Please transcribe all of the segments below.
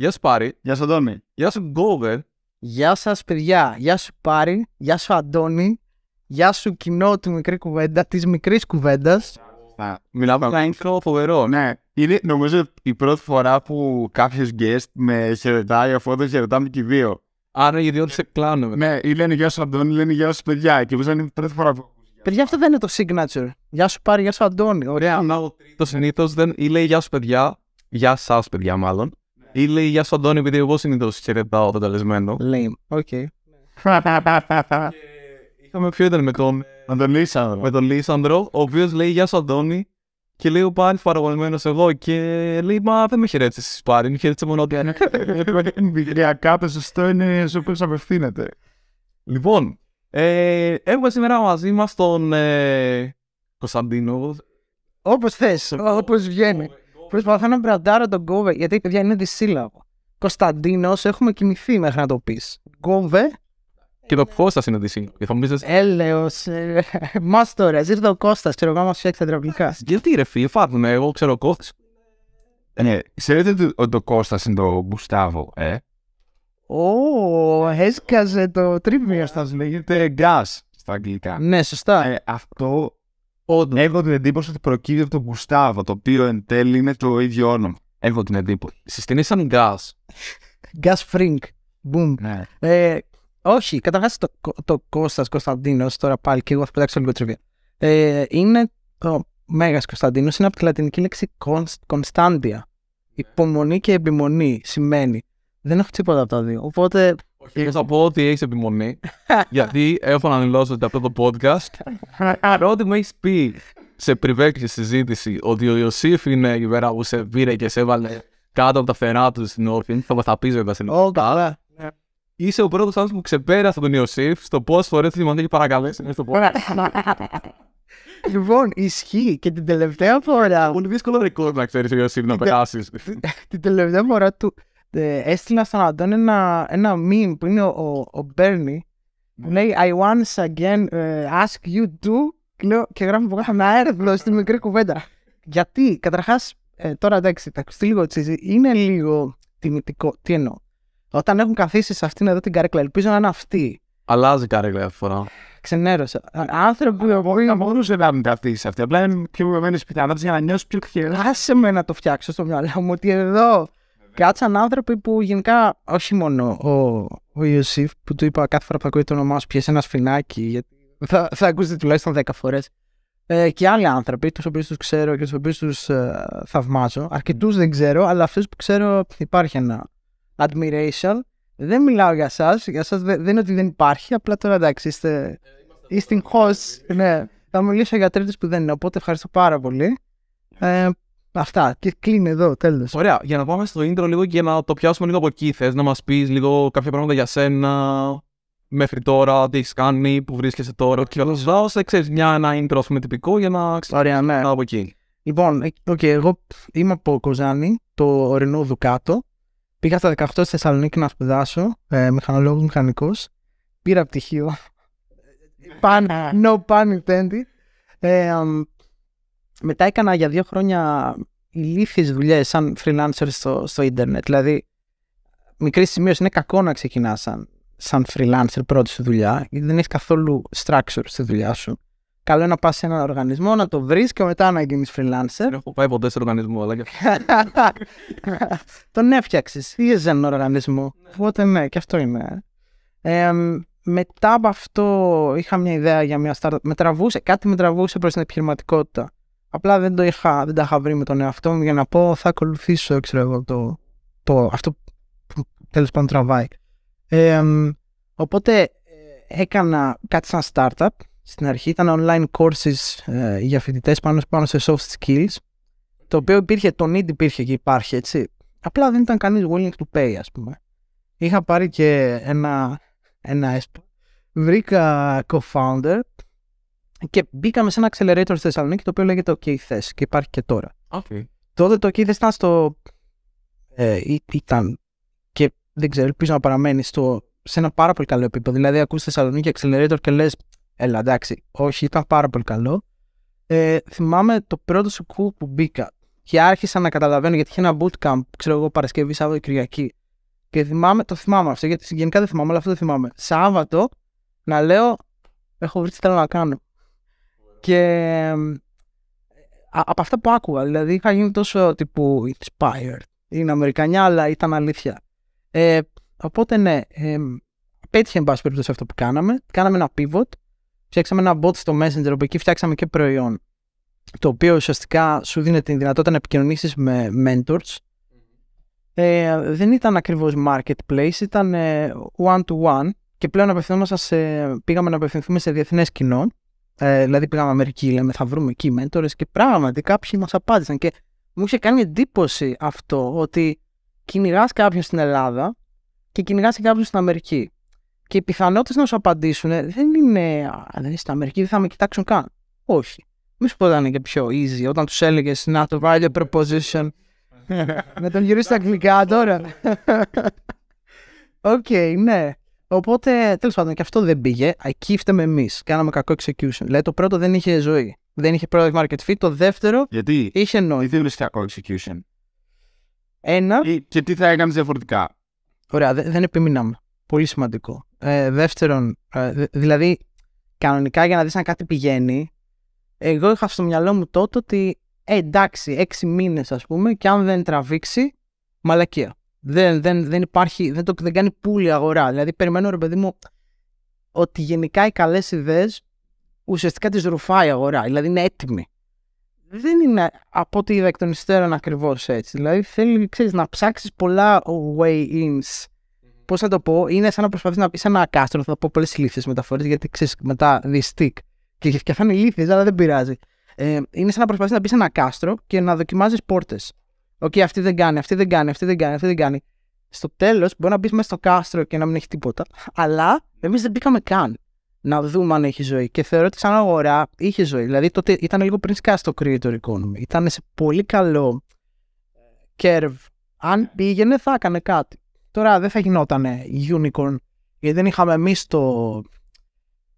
Γεια σου Πάρη. Γεια σου Αντώνη. Γεια σου Γκόβερ. Γεια σας, παιδιά. Γεια σου Πάρη. Γεια σου Αντώνη. Γεια σου κοινό του μικρή κουβέντα, της μικρής κουβέντας. Μιλάμε για intro φοβερό. Ναι. Είναι νομίζω η πρώτη φορά που κάποιος guest με χαιρετάει, αφού δεν χαιρετάμε και οι δύο. Άρα οι δύο σε Ναι, ή λένε γεια σου Αντώνη, λένε γεια σου παιδιά. Και εγώ είναι η πρώτη φορά που. Παιδιά, αυτό δεν είναι το signature. Γεια σου Πάρη, γεια σου Αντώνη. Ωραία. Το συνήθως δεν. ή λέει γεια σου παιδιά. Γεια σας, παιδιά, μάλλον. Ή λέει Γεια σου Αντώνη, επειδή εγώ συνήθως χαιρετάω τον καλεσμένο. Λέει, οκ. Είχαμε ποιο ήταν με τον. Με τον Λίσανδρο. Με τον Λίσανδρο, ο οποίος λέει Γεια σου Αντώνη. Και λέει ο Πάρη παραγωγμένο εδώ. Και λέει Μα δεν με χαιρέτησες εσύ Πάρη. με χαιρέτησε μόνο ότι. Εμπειριακά το σωστό είναι σε όποιο απευθύνεται. Λοιπόν, ε, έχουμε σήμερα μαζί μας τον ε, Κωνσταντίνο. Όπως θες, όπως βγαίνει. Προσπαθώ να μπραντάρω τον Γκόβε, γιατί η παιδιά είναι δυσύλλαβο. Κωνσταντίνος, έχουμε κοιμηθεί μέχρι να το πεις. Γκόβε. Και το πώ θα Έλεω. Έλεο. τώρα, ήρθε ο Κώστας, ξέρω εγώ, μα φτιάξει τα τραυλικά. Γιατί ρε φίλε, φάτουμε, εγώ ξέρω Κώστας. Ε, ναι, ξέρετε ότι ο Κώστας είναι το Γκουστάβο, ε. Ω, έσκαζε το τρίβια, ε, θα λέγεται γκά ε, στα αγγλικά. Ναι, σωστά. Αυτό Όντως. Έχω την εντύπωση ότι προκύπτει από τον Γκουστάβο, το οποίο εν τέλει είναι το ίδιο όνομα. Έχω την εντύπωση. Συστηνή σαν Γκάς. Γκάς φρίνκ. Μπούμ. Ναι. Ε, όχι, καταρχάς το, το Κώστας Κωνσταντίνος, τώρα πάλι και εγώ θα πετάξω λίγο τριβία. Ε, είναι ο Μέγας Κωνσταντίνος, είναι από τη λατινική λέξη Κωνσταντια. Υπομονή και επιμονή σημαίνει. Δεν έχω τίποτα από τα δύο. Οπότε όχι, θα πω ότι έχεις επιμονή. γιατί έχω δηλώσω ότι αυτό το podcast. ό,τι μου έχεις πει σε πριβέ συζήτηση ότι ο Ιωσήφ είναι η μέρα που σε πήρε και σε έβαλε κάτω από τα φερά του στην όρφη. Θα μα τα πει βέβαια στην όρθια. Όλα Είσαι ο πρώτος άνθρωπος που ξεπέρασε τον Ιωσήφ στο πώ φορέ τη έχει παρακαλέσει να στο Λοιπόν, ισχύει και την τελευταία φορά. Πολύ δύσκολο ρεκόρ να ξέρεις ο Ιωσήφ να περάσεις. Την τελευταία φορά του ε, έστειλα στον Αντών ένα, ένα meme που είναι ο, ο, Μπέρνι που ναι. λέει I once again uh, ask you to και, λέω, και γράφω που είχαμε στην μικρή κουβέντα. Γιατί, καταρχάς ε, τώρα εντάξει, θα ακουστεί λίγο τσίζι, είναι λίγο τιμητικό. Τι εννοώ. Όταν έχουν καθίσει σε αυτήν εδώ την καρέκλα, ελπίζω να είναι αυτή. Αλλάζει η καρέκλα αυτή φορά. Ξενέρωσα. Άνθρωποι που. Μπορεί να μπορούσε να μην καθίσει αυτή. Απλά είναι πιο βεβαιωμένε πιθανότητες για να νιώσεις πιο χειρά. Άσε με να το φτιάξω στο μυαλό μου ότι εδώ Κάτσαν άνθρωποι που γενικά, όχι μόνο ο, ο Ιωσήφ που του είπα κάθε φορά που ακούει το όνομά σου πιέσαι ένα σφινάκι, γιατί θα, θα ακούσετε τουλάχιστον 10 φορές. Ε, και άλλοι άνθρωποι, τους οποίους τους ξέρω και τους οποίους τους ε, θαυμάζω. Αρκετούς mm. δεν ξέρω, αλλά αυτούς που ξέρω υπάρχει ένα admiration. Δεν μιλάω για εσάς, για εσάς δεν, είναι ότι δεν υπάρχει, απλά τώρα εντάξει είστε, ε, είστε host, ναι. Θα μιλήσω για τρίτους που δεν είναι, οπότε ευχαριστώ πάρα πολύ. Ε, Αυτά. Και κλείνει εδώ, τέλος. Ωραία. Για να πάμε στο intro λίγο και να το πιάσουμε λίγο από εκεί. Θες να μας πεις λίγο κάποια πράγματα για σένα, μέχρι τώρα, τι έχεις κάνει, που βρίσκεσαι τώρα. Και όλα αυτά, σε, ξέρεις μια, ένα intro ας πούμε, τυπικό για να ξέρει ναι. από εκεί. Λοιπόν, okay, εγώ είμαι από Κοζάνη, το ορεινό Δουκάτο. Πήγα στα 18 στη Θεσσαλονίκη να σπουδάσω, ε, μηχανολόγος μηχανικός. Πήρα πτυχίο. no pun intended. Ε, μετά έκανα για δύο χρόνια ηλίθιες δουλειές σαν freelancer στο, στο ίντερνετ. Δηλαδή, μικρή σημείωση, είναι κακό να ξεκινάς σαν, freelancer πρώτη σου δουλειά, γιατί δεν έχεις καθόλου structure στη δουλειά σου. Καλό είναι να πας σε έναν οργανισμό, να το βρεις και μετά να γίνεις freelancer. Δεν έχω πάει ποτέ σε οργανισμό, αλλά και. Τον έφτιαξες. Είσαι έναν οργανισμό. Ναι. Οπότε ναι, και αυτό είναι. Ε, μετά από αυτό είχα μια ιδέα για μια startup. Με τραβούσε, κάτι με τραβούσε προς την επιχειρηματικότητα. Απλά δεν, το είχα, δεν τα είχα βρει με τον εαυτό μου για να πω θα ακολουθήσω ξέρω, εγώ, το, το, αυτό που τέλος πάντων τραβάει. οπότε ε, έκανα κάτι σαν startup. Στην αρχή ήταν online courses ε, για φοιτητές πάνω, πάνω σε soft skills. Το οποίο υπήρχε, το need υπήρχε και υπάρχει έτσι. Απλά δεν ήταν κανείς willing to pay, ας πούμε. Είχα πάρει και ένα, ένα Βρήκα co-founder και μπήκαμε σε ένα accelerator στη Θεσσαλονίκη το οποίο λέγεται OK Θες και υπάρχει και τώρα. Okay. Τότε το OK thes ήταν στο. Ε, ήταν και δεν ξέρω, ελπίζω να παραμένει στο, σε ένα πάρα πολύ καλό επίπεδο. Δηλαδή, ακούς Θεσσαλονίκη accelerator και λες, Ελά, εντάξει. Όχι, ήταν πάρα πολύ καλό. Ε, θυμάμαι το πρώτο σου που μπήκα και άρχισα να καταλαβαίνω γιατί είχε ένα bootcamp, ξέρω εγώ, Παρασκευή, Σάββατο, Κυριακή. Και θυμάμαι, το θυμάμαι αυτό, γιατί γενικά δεν θυμάμαι, αλλά αυτό το θυμάμαι. Σάββατο να λέω, έχω βρει τι θέλω να κάνω. Και ε, από αυτά που άκουγα, δηλαδή είχα γίνει τόσο τύπου inspired. Είναι Αμερικανιά, αλλά ήταν αλήθεια. Ε, οπότε ναι, ε, πέτυχε εν πάση περιπτώσει αυτό που κάναμε. Κάναμε ένα pivot, φτιάξαμε ένα bot στο Messenger, όπου εκεί φτιάξαμε και προϊόν. Το οποίο ουσιαστικά σου δίνει την δυνατότητα να επικοινωνήσεις με mentors. Ε, δεν ήταν ακριβώς marketplace, ήταν ε, one-to-one και πλέον πήγαμε να απευθυνθούμε σε διεθνές κοινό ε, δηλαδή πήγαμε Αμερική, λέμε θα βρούμε εκεί μέντορε και πράγματι κάποιοι μας απάντησαν και μου είχε κάνει εντύπωση αυτό ότι κυνηγάς κάποιον στην Ελλάδα και κυνηγάς κάποιον στην Αμερική. Και οι πιθανότητες να σου απαντήσουν δεν είναι. αν δεν είσαι στην Αμερική, δεν θα με κοιτάξουν καν. Όχι. Μη σου πω ήταν και πιο easy όταν τους έλεγες να το value proposition. Με τον γυρίσει τα αγγλικά τώρα. Οκ, okay, ναι. Οπότε τέλος πάντων και αυτό δεν πήγε. Εκεί φταίμε εμεί. Κάναμε κακό execution. Δηλαδή το πρώτο δεν είχε ζωή. Δεν είχε product market fit. Το δεύτερο Γιατί, είχε νόημα. Γιατί κακό execution. Ένα. και τι θα έκανες διαφορετικά. Ωραία, δε, δεν επιμείναμε. Πολύ σημαντικό. Ε, δεύτερον, ε, δηλαδή κανονικά για να δεις αν κάτι πηγαίνει, εγώ είχα στο μυαλό μου τότε ότι ε, εντάξει, έξι μήνες ας πούμε, και αν δεν τραβήξει, μαλακία. Δεν, δεν, δεν υπάρχει, δεν, το, δεν κάνει πουλη αγορά. Δηλαδή, περιμένω ρε παιδί μου ότι γενικά οι καλές ιδέες ουσιαστικά τις ρουφάει η αγορά. Δηλαδή, είναι έτοιμη. Δεν είναι από ό,τι είδα εκ των υστέρων ακριβώς έτσι. Δηλαδή, θέλει ξέρεις, να ψάξεις πολλά way-ins. Πώ να το πω, είναι σαν να προσπαθείς να πει ένα κάστρο. Θα πω πολλές ηλίθιες μεταφορές γιατί ξέρεις μετά stick. Και, και θα είναι ηλίθιες, αλλά δεν πειράζει. Ε, είναι σαν να προσπαθείς να πει ένα κάστρο και να δοκιμάζεις πόρτες. Οκ, okay, αυτή δεν κάνει, αυτή δεν κάνει, αυτή δεν κάνει, αυτή δεν κάνει. Στο τέλος μπορεί να μπεις μέσα στο κάστρο και να μην έχει τίποτα, αλλά εμείς δεν μπήκαμε καν να δούμε αν έχει ζωή. Και θεωρώ ότι σαν αγορά είχε ζωή. Δηλαδή τότε ήταν λίγο πριν σκάσει το creator economy. Ήταν σε πολύ καλό ε, curve. Αν ναι. πήγαινε, θα έκανε κάτι. Τώρα δεν θα γινόταν ε, unicorn, γιατί δεν είχαμε εμείς το,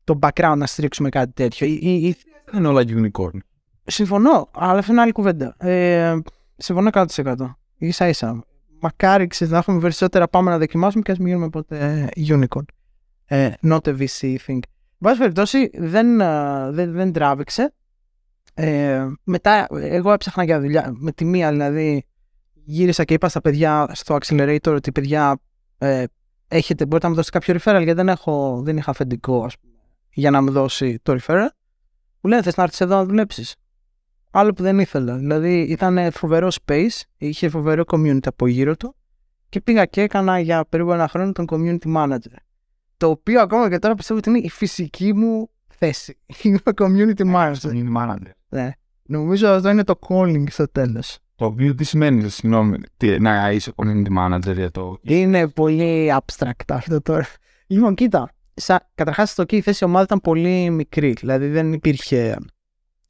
το background να στρίξουμε κάτι τέτοιο. Δεν είναι όλα unicorn. Συμφωνώ, αλλά αυτό είναι άλλη κουβέντα. Ε, Συμφωνώ 100%. σα ίσα. Μακάρι ξέρεις, να έχουμε περισσότερα πάμε να δοκιμάσουμε και ας μην γίνουμε ποτέ unicorn. Ε, not a VC thing. Βάση περιπτώσει δεν, ε, δεν, δεν τράβηξε. Ε, μετά εγώ έψαχνα για δουλειά. Με τη μία δηλαδή γύρισα και είπα στα παιδιά στο accelerator ότι παιδιά ε, έχετε, μπορείτε να μου δώσετε κάποιο referral γιατί δεν, έχω, δεν είχα αφεντικό ας πούμε, για να μου δώσει το referral. Μου λένε θες να έρθεις εδώ να δουλέψεις άλλο που δεν ήθελα. Δηλαδή ήταν φοβερό space, είχε φοβερό community από γύρω του και πήγα και έκανα για περίπου ένα χρόνο τον community manager. Το οποίο ακόμα και τώρα πιστεύω ότι είναι η φυσική μου θέση. Είμαι community ε, manager. Community manager. Ναι. Νομίζω αυτό είναι το calling στο τέλος. Το οποίο τι σημαίνει, συγγνώμη, να είσαι community manager για το. Είναι πολύ abstract αυτό τώρα. Λοιπόν, κοίτα. Καταρχά, στο εκεί η θέση ομάδα ήταν πολύ μικρή. Δηλαδή δεν υπήρχε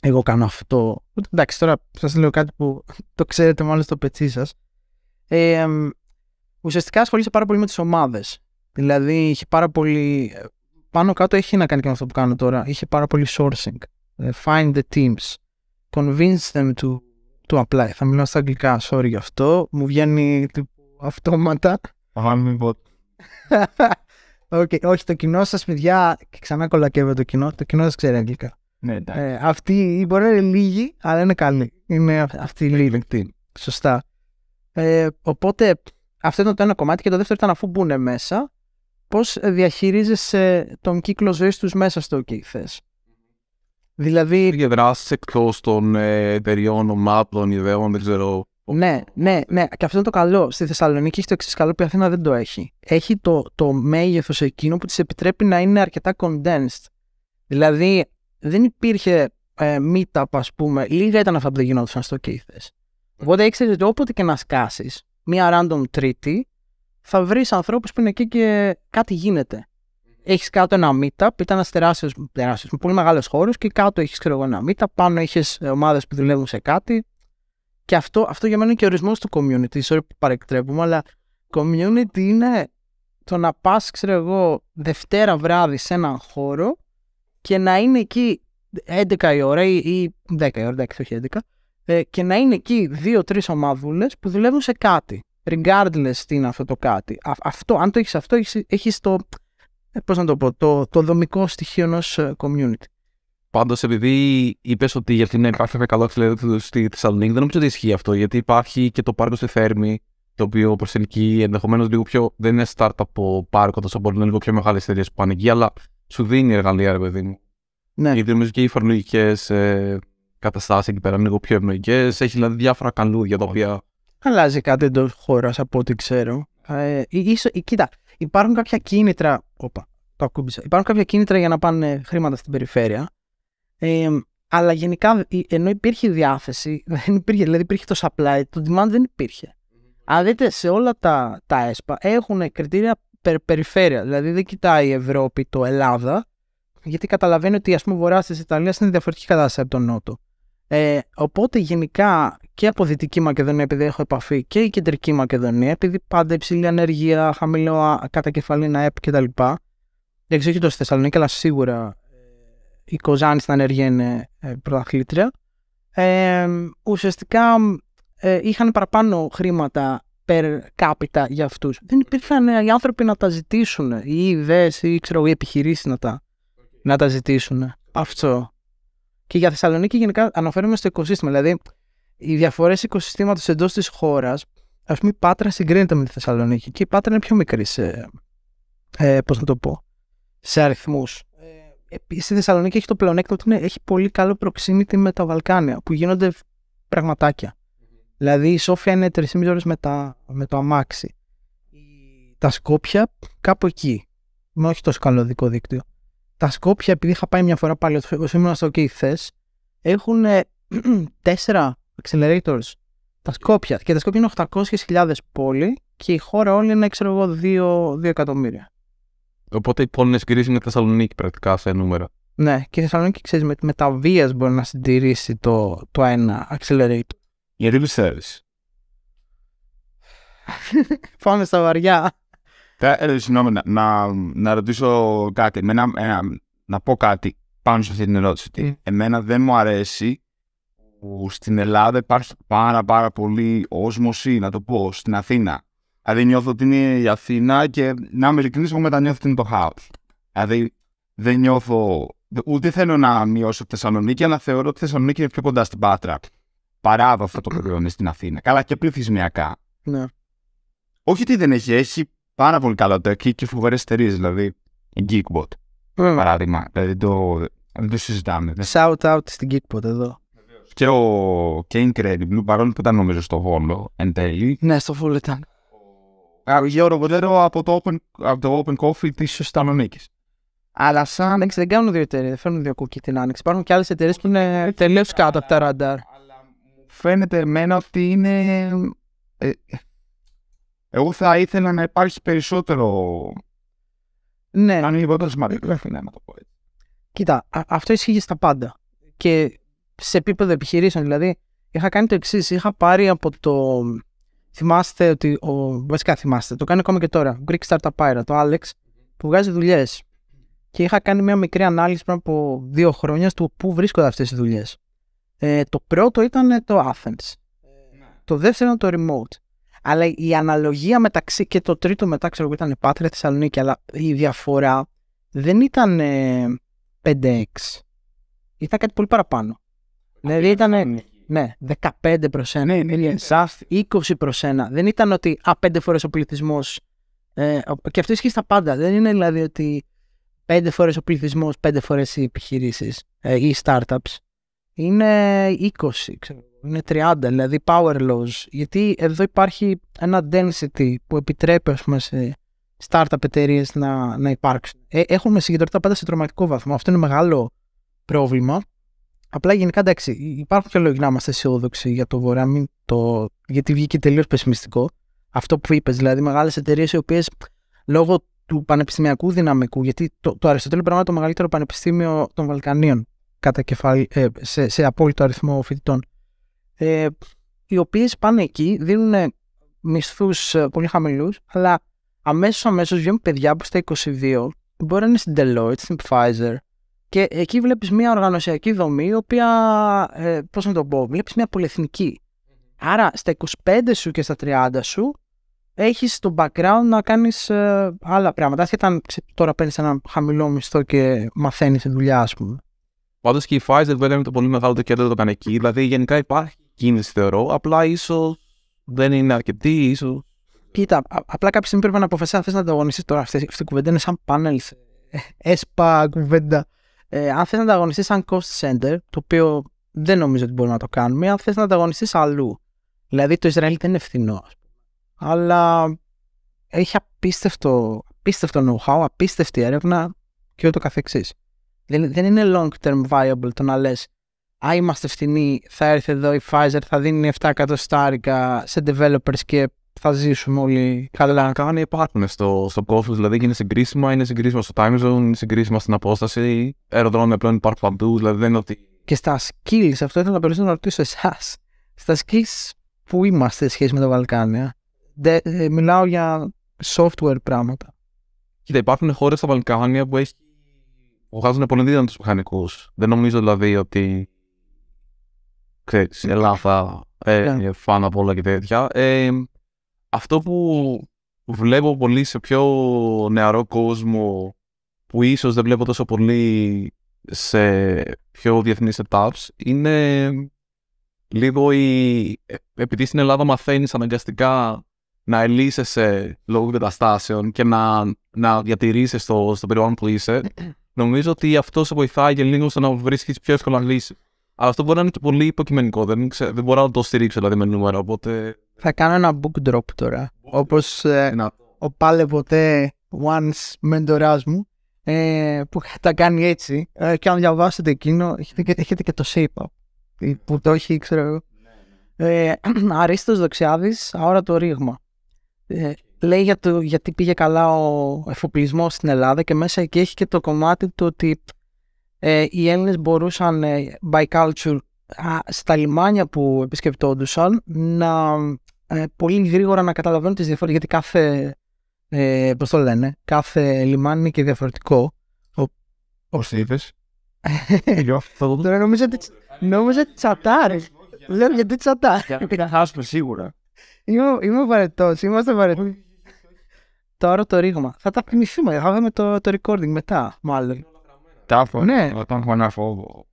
εγώ κάνω αυτό. Εντάξει, τώρα σας λέω κάτι που το ξέρετε μάλλον στο πετσί σας. Ε, ουσιαστικά ασχολείσαι πάρα πολύ με τις ομάδες. Δηλαδή, είχε πάρα πολύ. Ε, πάνω κάτω έχει να κάνει και με αυτό που κάνω τώρα. Είχε πάρα πολύ sourcing. Ε, find the teams. Convince them to, to apply. Θα μιλάω στα αγγλικά, sorry γι' αυτό. Μου βγαίνει τύπου, αυτόματα. Αν bot. okay, όχι, το κοινό σας, παιδιά, και ξανά κολακεύω το κοινό. Το κοινό σας ξέρει αγγλικά. Ναι, ε, αυτή μπορεί να είναι λίγη, αλλά είναι καλή. Είναι αυτή η λίγη. Σωστά. Ε, οπότε, αυτό ήταν το ένα κομμάτι. Και το δεύτερο ήταν αφού μπουν μέσα, πώς διαχειρίζεσαι τον κύκλο ζωής τους μέσα στο OK θες. Δηλαδή. εκτός των ε, εταιριών, ομάδων, ιδέων, δεν ξέρω. Ναι, ναι, ναι. Και αυτό είναι το καλό. Στη Θεσσαλονίκη έχει το εξής καλό που η Αθήνα δεν το έχει. Έχει το, το μέγεθος εκείνο που της επιτρέπει να είναι αρκετά condensed. Δηλαδή, δεν υπήρχε ε, meetup, ας πούμε. Λίγα ήταν αυτά που δεν γινόντουσαν στο Κίθε. Οπότε ήξερες ότι όποτε και να σκάσεις μία random τρίτη, θα βρεις ανθρώπους που είναι εκεί και κάτι γίνεται. Έχεις κάτω ένα meetup, ήταν ένας τεράστιος, πολύ μεγάλο χώρο και κάτω έχεις ένα meetup, πάνω έχει ε, ομάδες που δουλεύουν σε κάτι. Και αυτό, αυτό για μένα είναι και ορισμός του community. Sorry που παρεκτρέπουμε, αλλά community είναι το να πας, ξέρω εγώ, Δευτέρα βράδυ σε έναν χώρο και να είναι εκεί 11 η ώρα ή 10 η ώρα, εντάξει, όχι 11, ε, και να είναι εκεί δύο-τρει ομαδούλες που δουλεύουν σε κάτι. Regardless τι είναι αυτό το κάτι. αυτό, αν το έχεις αυτό, έχεις το. Ε, Πώς να το πω, το, το δομικό στοιχείο ενός ε, community. Πάντως, επειδή είπες ότι για να υπάρχει ένα καλό accelerator στη Θεσσαλονίκη, δεν νομίζω ότι ισχύει αυτό. Γιατί υπάρχει και το πάρκο στη Θέρμη, το οποίο προσελκύει ενδεχομένως λίγο πιο. Δεν είναι startup πάρκο, τόσο μπορεί να είναι λίγο πιο μεγάλες εταιρείες που πάνε εκεί, αλλά σου δίνει εργαλεία, ρε παιδί μου. Ναι. Γιατί νομίζω και οι φορολογικές ε, καταστάσεις εκεί πέρα είναι λίγο πιο ευνοϊκές. Έχει δηλαδή διάφορα καλούδια τα οποία. Αλλάζει κάτι εντός χώρας από ό,τι ξέρω. Ε, ίσο, κοίτα, υπάρχουν κάποια κίνητρα. Όπα, το ακούμπησα. Υπάρχουν κάποια κίνητρα για να πάνε χρήματα στην περιφέρεια. Ε, αλλά γενικά, ε, ενώ υπήρχε διάθεση, δεν υπήρχε, δηλαδή υπήρχε το supply, το demand δεν υπήρχε. Αν δείτε σε όλα τα, τα ΕΣΠΑ έχουν κριτήρια Περιφέρεια, Δηλαδή δεν κοιτάει η Ευρώπη το Ελλάδα, γιατί καταλαβαίνει ότι ας πούμε βορράς της Ιταλίας είναι διαφορετική κατάσταση από τον Νότο. Ε, οπότε γενικά και από Δυτική Μακεδονία, επειδή έχω επαφή, και η Κεντρική Μακεδονία, επειδή πάντα υψηλή ανεργία, χαμηλό κατακεφαλήνα ΕΠ κτλ. Δεν ξέρω και το στη Θεσσαλονίκη, αλλά σίγουρα ε, η Κοζάνη στην ανεργία είναι ε, πρωταθλήτρια. Ε, ουσιαστικά ε, είχαν παραπάνω χρήματα per capita για αυτούς. Δεν υπήρχαν ε, οι άνθρωποι να τα ζητήσουν, ή ιδέες ή ξέρω, να τα, να τα ζητήσουν. Αυτό. Και για Θεσσαλονίκη γενικά αναφέρομαι στο οικοσύστημα. Δηλαδή, οι διαφορές οικοσυστήματος εντός της χώρας, ας πούμε, η Πάτρα συγκρίνεται με τη Θεσσαλονίκη και η Πάτρα είναι πιο μικρή σε. Ε, πώς να το πω, σε αριθμούς. Ε, η Θεσσαλονίκη έχει το πλεονέκτημα ότι έχει πολύ καλό proximity με τα Βαλκάνια που γίνονται πραγματάκια. Δηλαδή η Σόφια είναι 3,5 ώρες με, τα, με το αμάξι. Τα Σκόπια κάπου εκεί. Με όχι τόσο καλό δικό δίκτυο. Τα Σκόπια, επειδή είχα πάει μια φορά πάλι, όπω ήμουν στο okay, θες, έχουν τέσσερα accelerators. Τα Σκόπια. Και τα Σκόπια είναι 800.000 πόλη και η χώρα όλη είναι, ξέρω εγώ, 2, 2 εκατομμύρια. Οπότε η πόλη είναι συγκρίσιμη με Θεσσαλονίκη πρακτικά σε νούμερα. Ναι, και η Θεσσαλονίκη ξέρεις με, με τα βίας μπορεί να συντηρήσει το, το ένα accelerator. Γιατί πιστεύει. Πάμε στα βαριά. Συγγνώμη, να, να, να, ρωτήσω κάτι. Εμένα, ε, να πω κάτι πάνω σε αυτή την ερώτηση. Mm. Εμένα δεν μου αρέσει που στην Ελλάδα υπάρχει πάρα πάρα πολύ όσμωση, να το πω, στην Αθήνα. Δηλαδή νιώθω ότι είναι η Αθήνα και να είμαι ειλικρινής, εγώ μετανιώθω ότι είναι το χάος. Δηλαδή δεν νιώθω, ούτε θέλω να μειώσω τη Θεσσαλονίκη, αλλά θεωρώ ότι η Θεσσαλονίκη είναι πιο κοντά στην Πάτρα αυτό το οποίο είναι στην Αθήνα. Καλά και πληθυσμιακά. Ναι. Όχι ότι δεν έχει, έχει πάρα πολύ καλό το εκεί και φοβερές εταιρείες. Δηλαδή, Geekbot. Mm. Παράδειγμα. Δηλαδή, το, δεν το συζητάμε. Shout out στην Geekbot εδώ. Και ο Kane Credible, παρόλο που ήταν νομίζω στο Βόλο εν τέλει. Ναι, στο Βόλο ήταν. Γιώργο Βολέρο από το Open, από το open Coffee τη Θεσσαλονίκη. Αλλά σαν δεν κάνουν δύο εταιρείες, δεν φέρνουν δύο κουκκί την άνοιξη. Υπάρχουν και άλλες εταιρείες που είναι τελείως κάτω από τα ραντάρ φαίνεται εμένα ότι είναι... Ε, εγώ θα ήθελα να υπάρχει περισσότερο... Ναι. Αν είναι σημαντικό. δεν να το πω έτσι. Κοίτα, α, αυτό ισχύει στα πάντα. Και σε επίπεδο επιχειρήσεων, δηλαδή, είχα κάνει το εξής. Είχα πάρει από το. Θυμάστε ότι. Ο... Βασικά θυμάστε, το κάνει ακόμα και τώρα. Greek Startup Pirate, το Alex, που βγάζει δουλειές. Και είχα κάνει μια μικρή ανάλυση πριν από δύο χρόνια του πού βρίσκονται αυτές οι δουλειές. Ε, το πρώτο ήταν ε, το Athens. Ναι. Το δεύτερο ήταν το Remote. Αλλά η αναλογία μεταξύ και το τρίτο μετά ξέρω εγώ ήταν Πάτρα Θεσσαλονίκη, αλλά η διαφορά δεν ήταν 5-6. Ε, ήταν κάτι πολύ παραπάνω. Δηλαδή ήταν ναι, 15 προ 1, ναι, ναι, 20 προ 1. Δεν ήταν ότι α, 5 φορές ο πληθυσμός. Ε, και αυτό ισχύει στα πάντα. Δεν είναι δηλαδή ότι 5 φορές ο πληθυσμός, 5 φορές οι επιχειρήσεις ή ε, οι startups είναι 20, ξέρω, είναι 30, δηλαδή power loss. Γιατί εδώ υπάρχει ένα density που επιτρέπει ας πούμε, σε startup εταιρείες να, να υπάρξουν. Ε, έχουμε συγκεντρωθεί τα πάντα σε τρομακτικό βαθμό. Αυτό είναι μεγάλο πρόβλημα. Απλά γενικά εντάξει, υπάρχουν και λόγοι να είμαστε αισιόδοξοι για το Βορρά, το... γιατί βγήκε τελείως πεσημιστικό. Αυτό που είπες, δηλαδή μεγάλες εταιρείες οι οποίες λόγω του πανεπιστημιακού δυναμικού, γιατί το, το Αριστοτέλειο πράγμα το μεγαλύτερο πανεπιστήμιο των Βαλκανίων κατά κεφάλι, ε, σε, σε απόλυτο αριθμό φοιτητών. Ε, οι οποίες πάνε εκεί, δίνουν μισθούς ε, πολύ χαμηλούς, αλλά αμέσως αμέσως βγαίνουν παιδιά που στα 22, μπορεί να είναι στην Deloitte, στην Pfizer. Και εκεί βλέπεις μια οργανωσιακή δομή, η οποία. Ε, Πώς να το πω, βλέπεις μια πολυεθνική. Άρα στα 25 σου και στα 30 σου έχεις το background να κάνεις ε, άλλα πράγματα. Ασχετά αν τώρα παίρνεις ένα χαμηλό μισθό και μαθαίνεις τη δουλειά, ας πούμε. Πάντως και η Pfizer βέβαια είναι το πολύ μεγάλο το κέντρο το κάνει εκεί. Δηλαδή γενικά υπάρχει κίνηση θεωρώ. Απλά ίσως δεν είναι αρκετή, ίσως. Κοίτα, απλά κάποια στιγμή πρέπει να αποφασίσει αν θες να ανταγωνιστείς τώρα. Αυτή η κουβέντα είναι σαν πάνελ. Έσπα ε, κουβέντα. Ε, αν θες να ανταγωνιστείς σαν cost center, το οποίο δεν νομίζω ότι μπορούμε να το κάνουμε, αν θες να ανταγωνιστείς αλλού. Δηλαδή το Ισραήλ δεν είναι φθηνό, αλλά έχει απίστευτο, απίστευτο know-how, απίστευτη έρευνα και ούτω καθεξής. Δεν, δεν είναι long term viable το να λες. Α, είμαστε φθηνοί, θα έρθει εδώ η Pfizer, θα δίνει 7 εκατοστάρικα σε developers και θα ζήσουμε όλοι καλά. Κάνει ναι, υπάρχουν στο, στο κόστο, δηλαδή είναι συγκρίσιμα, είναι συγκρίσιμα στο time zone, είναι συγκρίσιμα στην απόσταση. Αεροδρόμια πλέον υπάρχουν παντού, δηλαδή δεν είναι ότι. Και στα skills, αυτό ήθελα περισσότερο να ρωτήσω εσάς. Στα skills που είμαστε σε σχέση με τα Βαλκάνια. Ε, μιλάω για software πράγματα. Κοίτα, υπάρχουν χώρες στα Βαλκάνια που έχει βγάζουν πολύ δύναμη του μηχανικού. Δεν νομίζω δηλαδή ότι. ξέρεις, ναι. Ελλάδα ε, ναι. ε, πάνω από όλα και τέτοια. Ε, αυτό που βλέπω πολύ σε πιο νεαρό κόσμο που ίσως δεν βλέπω τόσο πολύ σε πιο διεθνείς setups είναι λίγο η... επειδή στην Ελλάδα μαθαίνεις αναγκαστικά να ελύσεσαι λόγω καταστάσεων και να, να το στο, στο περιβάλλον που είσαι νομίζω ότι αυτό σε βοηθάει και λίγο στο να βρίσκεις πιο εύκολα λύσεις. Αλλά αυτό μπορεί να είναι και πολύ υποκειμενικό. Δεν, ξέ, δεν μπορώ να το στηρίξω δηλαδή με νούμερα. Οπότε... Θα κάνω ένα book drop τώρα. Όπως ε, ο πάλε ποτέ once μεντορά μου ε, που τα κάνει έτσι. Ε, και αν διαβάσετε εκείνο, έχετε, και, έχετε το shape up ε, που το έχει, ξέρω εγώ. Ναι, ναι. Ε, Αρίστος Δοξιάδης, αόρατο ρήγμα. Ε, λέει το γιατί πήγε καλά ο εφοπλισμός στην Ελλάδα και μέσα εκεί έχει και το κομμάτι του ότι ε, οι Έλληνες μπορούσαν ε, by culture στα λιμάνια που επισκεπτόντουσαν να ε, πολύ γρήγορα να καταλαβαίνουν τις διαφορές γιατί κάθε, ε, πώς το λένε, κάθε λιμάνι είναι και διαφορετικό. Ο, το είπες. Τώρα νομίζω ότι, νομίζω Λέω γιατί τσατάρει. Για να χάσουμε σίγουρα. Είμαι, είμαι είμαστε βαρετοί το ρήγμα. Θα τα θυμηθούμε, θα δούμε το, το recording μετά, μάλλον. Τα ναι. όταν φόβο.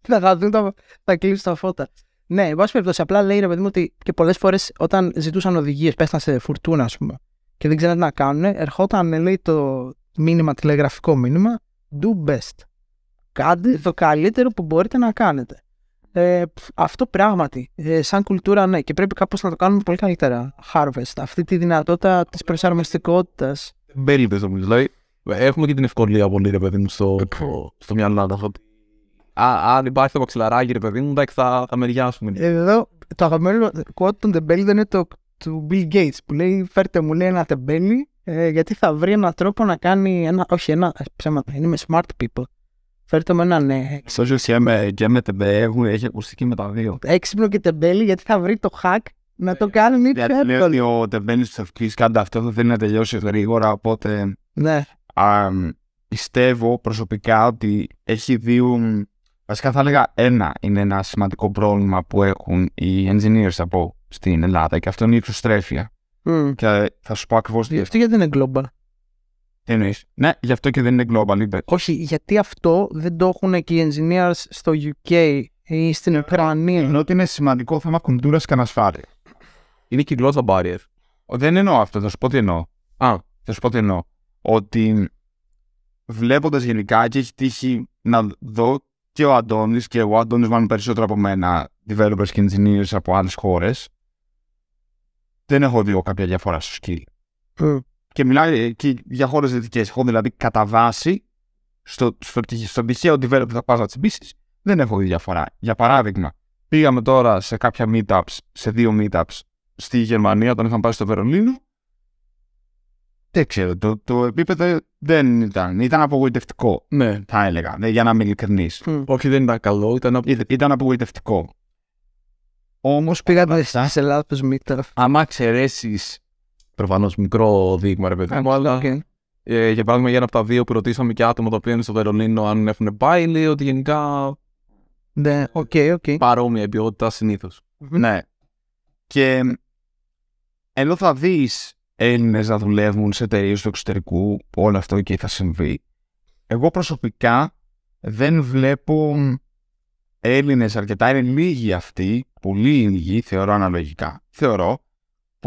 θα, θα, δουν θα κλείσουν τα φώτα. Ναι, εν πάση περιπτώσει, απλά λέει ρε παιδί μου ότι και πολλές φορές όταν ζητούσαν οδηγίες, πέσταν σε φουρτούνα, ας πούμε, και δεν ξέρανε τι να κάνουν, ερχόταν, λέει, το μήνυμα, τηλεγραφικό μήνυμα, do best. Κάντε το καλύτερο που μπορείτε να κάνετε. Ε, αυτό πράγματι, ε, σαν κουλτούρα, ναι, και πρέπει κάπως να το κάνουμε πολύ καλύτερα. Harvest, αυτή τη δυνατότητα τη προσαρμοστικότητα. Μπέληπε όμως, Δηλαδή, έχουμε και την ευκολία πολύ, ρε παιδί μου, στο, ε, στο μυαλό Α, Αν υπάρχει το μαξιλαράκι, ρε παιδί μου, εντάξει, θα, θα μεριάσουμε. Ε, εδώ, το αγαπημένο quote των τεμπέλιδων είναι το του Bill Gates που λέει: Φέρτε μου λέει ένα τεμπέλι, γιατί θα βρει έναν τρόπο να κάνει ένα. Όχι, ένα ψέματα, είναι με smart people. Φέρτε ε, ε, με έναν ναι. Στο και με, και με έχει ακουστική με τα δύο. Έξυπνο και τεμπέλη γιατί θα βρει το hack να το κάνουν ή πιο εύκολο. λέει ότι ο τεμπέλης της ευκής κάντε αυτό δεν θέλει να τελειώσει γρήγορα οπότε ναι. πιστεύω προσωπικά ότι έχει δύο βασικά θα έλεγα ένα είναι ένα σημαντικό πρόβλημα που έχουν οι engineers από στην Ελλάδα και αυτό είναι η εξωστρέφεια. Mm. Και θα σου πω ακριβώς τι. Αυτό γιατί είναι global. Εννοείς. Ναι, γι' αυτό και δεν είναι global, είπε. Όχι, γιατί αυτό δεν το έχουν και οι engineers στο UK ή στην Ουκρανία. Ενώ ότι είναι σημαντικό θέμα κουλτούρας και ανασφάλειας. Είναι και global barrier. Δεν εννοώ αυτό, θα σου πω τι εννοώ. Α, θα σου πω τι εννοώ. Ότι βλέποντας γενικά και έχει τύχει να δω και ο Αντώνης και ο Αντώνης μάλλον περισσότερο από μένα developers και engineers από άλλες χώρες. Δεν έχω δει κάποια διαφορά στο skill και μιλάει και για χώρες δυτικές. Εγώ δηλαδή κατά βάση στο, στο, στο τυχαίο developer που θα πα να τσιμπήσεις, δεν έχω δει διαφορά. Για παράδειγμα, πήγαμε τώρα σε κάποια meetups, σε δύο meetups στη Γερμανία, όταν είχαμε πάει στο Βερολίνο. Δεν ξέρω, το, το επίπεδο δεν ήταν. Ήταν απογοητευτικό, ναι. θα έλεγα, για να είμαι ειλικρινής. Όχι, δεν ήταν καλό, ήταν, απο... ήταν απογοητευτικό. Όμως πήγαμε εσά σε λάθο meetup. Αν εξαιρέσεις προφανώς μικρό δείγμα, ρε παιδί μου. ε, για παράδειγμα, για ένα από τα δύο που ρωτήσαμε και άτομα τα οποία είναι στο Βερολίνο, αν έχουν πάει, λέει ότι γενικά. Ναι, οκ, okay, okay. Παρόμοια συνηθω Ναι. Και ενώ θα δεις Έλληνες να δουλεύουν σε εταιρείες του εξωτερικού, όλο αυτό και θα συμβεί. Εγώ προσωπικά δεν βλέπω Έλληνες, αρκετά, είναι λίγοι αυτοί, πολύ λίγοι θεωρώ αναλογικά. Θεωρώ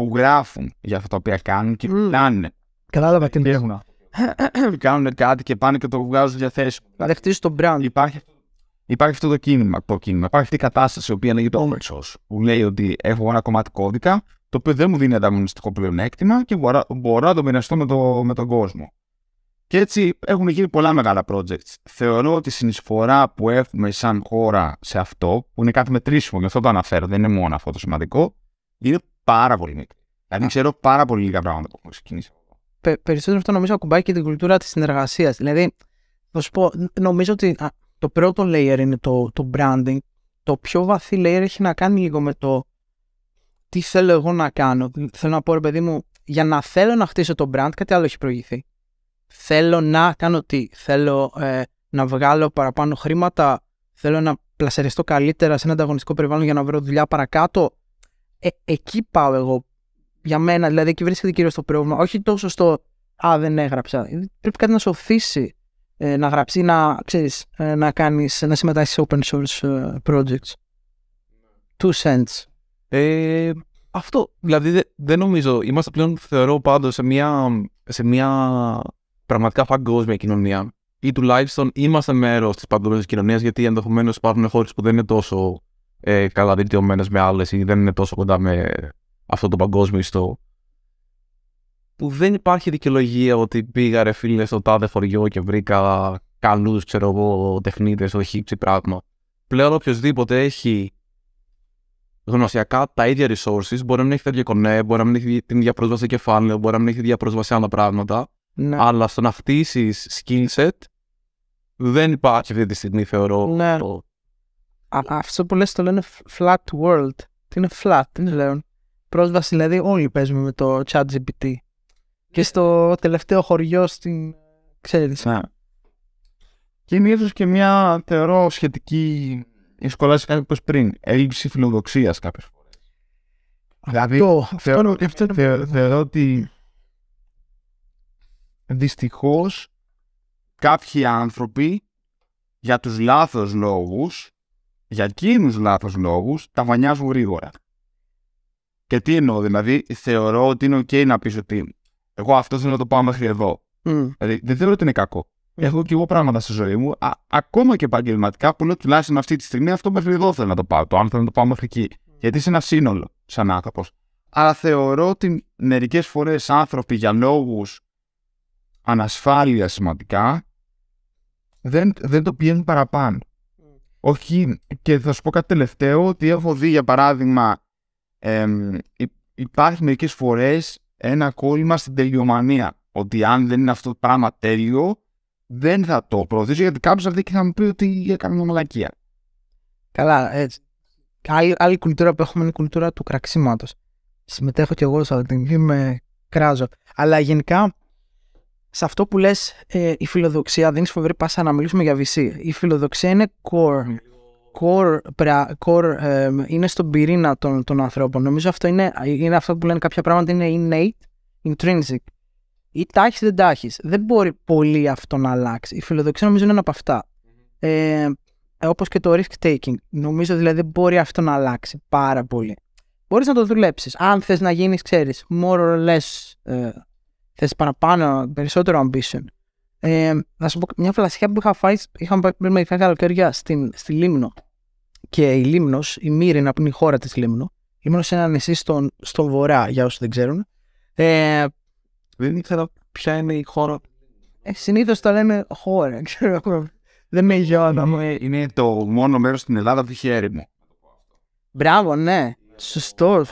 που γράφουν για αυτά τα οποία κάνουν και μιλάνε. Κατάλαβα τι έχουν. κάνουν κάτι και πάνε και το βγάζουν διαθέσιμο. Να χτίσει τον brand. Υπάρχει, υπάρχει αυτό το κίνημα, κίνημα. Υπάρχει αυτή η κατάσταση η οποία λέγεται open source, που λέει ότι έχω ένα κομμάτι κώδικα το οποίο δεν μου δίνει ανταγωνιστικό πλεονέκτημα και μπορώ, να το μοιραστώ με, με τον κόσμο. Και έτσι έχουν γίνει πολλά μεγάλα projects. Θεωρώ ότι η συνεισφορά που έχουμε σαν χώρα σε αυτό, που είναι κάτι μετρήσιμο, γι' αυτό το αναφέρω, δεν είναι μόνο αυτό το σημαντικό, είναι πάρα πολύ μικρή. Δηλαδή ξέρω πάρα πολύ λίγα πράγματα που έχουν ξεκινήσει. Πε, περισσότερο αυτό νομίζω ακουμπάει και την κουλτούρα της συνεργασίας. Δηλαδή, θα σου πω, νομίζω ότι α, το πρώτο layer είναι το, το branding. Το πιο βαθύ layer έχει να κάνει λίγο με το τι θέλω εγώ να κάνω. Θέλω να πω, ρε παιδί μου, για να θέλω να χτίσω το brand, κάτι άλλο έχει προηγηθεί. Θέλω να κάνω τι. Θέλω ε, να βγάλω παραπάνω χρήματα. Θέλω να πλασεριστώ καλύτερα σε ένα ανταγωνιστικό περιβάλλον για να βρω δουλειά παρακάτω. Ε, εκεί πάω εγώ. Για μένα, δηλαδή, εκεί βρίσκεται κυρίως το πρόβλημα. Όχι τόσο στο Α, δεν έγραψα. Πρέπει κάτι να σου ε, να γράψεις ή να, ξέρεις, ε, να, κάνεις, να συμμετάσχεις σε open source projects. Ναι. Two cents. Ε, αυτό, δηλαδή δεν νομίζω, είμαστε πλέον θεωρώ πάντως, σε μια, σε μια πραγματικά παγκόσμια κοινωνία ή τουλάχιστον είμαστε μέρος της παγκόσμιας κοινωνίας, γιατί ενδεχομένως υπάρχουν χώρες που δεν είναι τόσο ε, καλά δικτυωμένε με άλλες ή δεν είναι τόσο κοντά με αυτό το παγκόσμιο ιστό. Που δεν υπάρχει δικαιολογία ότι πήγα ρε φίλε στο τάδε φοριό και βρήκα καλούς, ξέρω εγώ, τεχνίτες, όχι χύψη πράγμα. Πλέον οποιοδήποτε έχει γνωσιακά τα ίδια resources, μπορεί να μην έχει τα κονέ, μπορεί να μην έχει την ίδια πρόσβαση σε κεφάλαιο, μπορεί να μην έχει την ίδια πρόσβαση σε άλλα πράγματα. Ναι. Αλλά στο να χτίσεις skill set δεν υπάρχει αυτή τη στιγμή, θεωρώ. Ναι. Το αυτό που λες το λένε flat world. Τι είναι flat, τι είναι λένε. Πρόσβαση δηλαδή όλοι παίζουμε με το chat GPT. Και στο τελευταίο χωριό στην... ξέρετε Ναι. Και είναι ίσως και μια θεωρώ σχετική κάτι που πριν. Έλλειψη φιλοδοξίας κάποιες φορές. Δηλαδή, θεωρώ, θεω, θεω, ότι δυστυχώς κάποιοι άνθρωποι για τους λάθος λόγους για εκείνου λάθος λόγους τα βανιάζουν γρήγορα. Και τι εννοώ, δηλαδή θεωρώ ότι είναι OK να πεις ότι εγώ αυτό θέλω να το πάω μέχρι εδώ. Mm. Δηλαδή δεν θεωρώ ότι είναι κακό. Mm. Έχω και εγώ πράγματα στη ζωή μου, α, ακόμα και επαγγελματικά, που λέω τουλάχιστον αυτή τη στιγμή αυτό μέχρι εδώ θέλω να το πάω. Το αν θέλω να το πάω μέχρι εκεί. Γιατί είσαι ένα σύνολο σαν άνθρωπος. Αλλά θεωρώ ότι μερικές φορές άνθρωποι για λόγους ανασφάλειας σημαντικά δεν, δεν το πηγαίνουν παραπάνω. Όχι, και θα σου πω κάτι τελευταίο, ότι έχω δει για παράδειγμα, ε, υπάρχει μερικές φορές ένα κόλλημα στην τελειομανία. Ότι αν δεν είναι αυτό το πράγμα τέλειο, δεν θα το προωθήσω γιατί κάποιος θα δει και θα μου πει ότι έκανα μια Καλά, έτσι. Άλλη, κουλτούρα που έχουμε είναι η κουλτούρα του κραξίματος. Συμμετέχω κι εγώ σε αυτήν την με κράζω. Αλλά γενικά σε αυτό που λες ε, η φιλοδοξία δεν είναι φοβερή πάσα να μιλήσουμε για VC. Η φιλοδοξία είναι core. Core, core ε, είναι στον πυρήνα των, των ανθρώπων. Νομίζω αυτό είναι, είναι αυτό που λένε κάποια πράγματα είναι innate, intrinsic. Ή τα έχεις δεν τα Δεν μπορεί πολύ αυτό να αλλάξει. Η φιλοδοξία νομίζω είναι ένα από αυτά. Ε, όπως και το risk taking. Νομίζω δηλαδή μπορεί αυτό να αλλάξει πάρα πολύ. Μπορείς να το δουλέψεις. Αν θες να γίνεις, ξέρεις, more or less ε, Θες παραπάνω, περισσότερο ambition. Ε, να σου πω μια φλασιά που είχα φάει, είχαμε πάει πριν μερικά καλοκαίρια στην, στη Λίμνο. Και η Λίμνος, η Μύρινα που είναι η χώρα της Λίμνο, ήμουν σε ένα νησί στον, Βορρά, για όσου δεν ξέρουν. Ε, δεν ήξερα ποια είναι η χώρα. Ε, Συνήθως το λέμε χώρα, ξέρω Δεν με γιώνα Είναι το μόνο μέρος στην Ελλάδα που είχε έρημο. Μπράβο, ναι. Σωστός.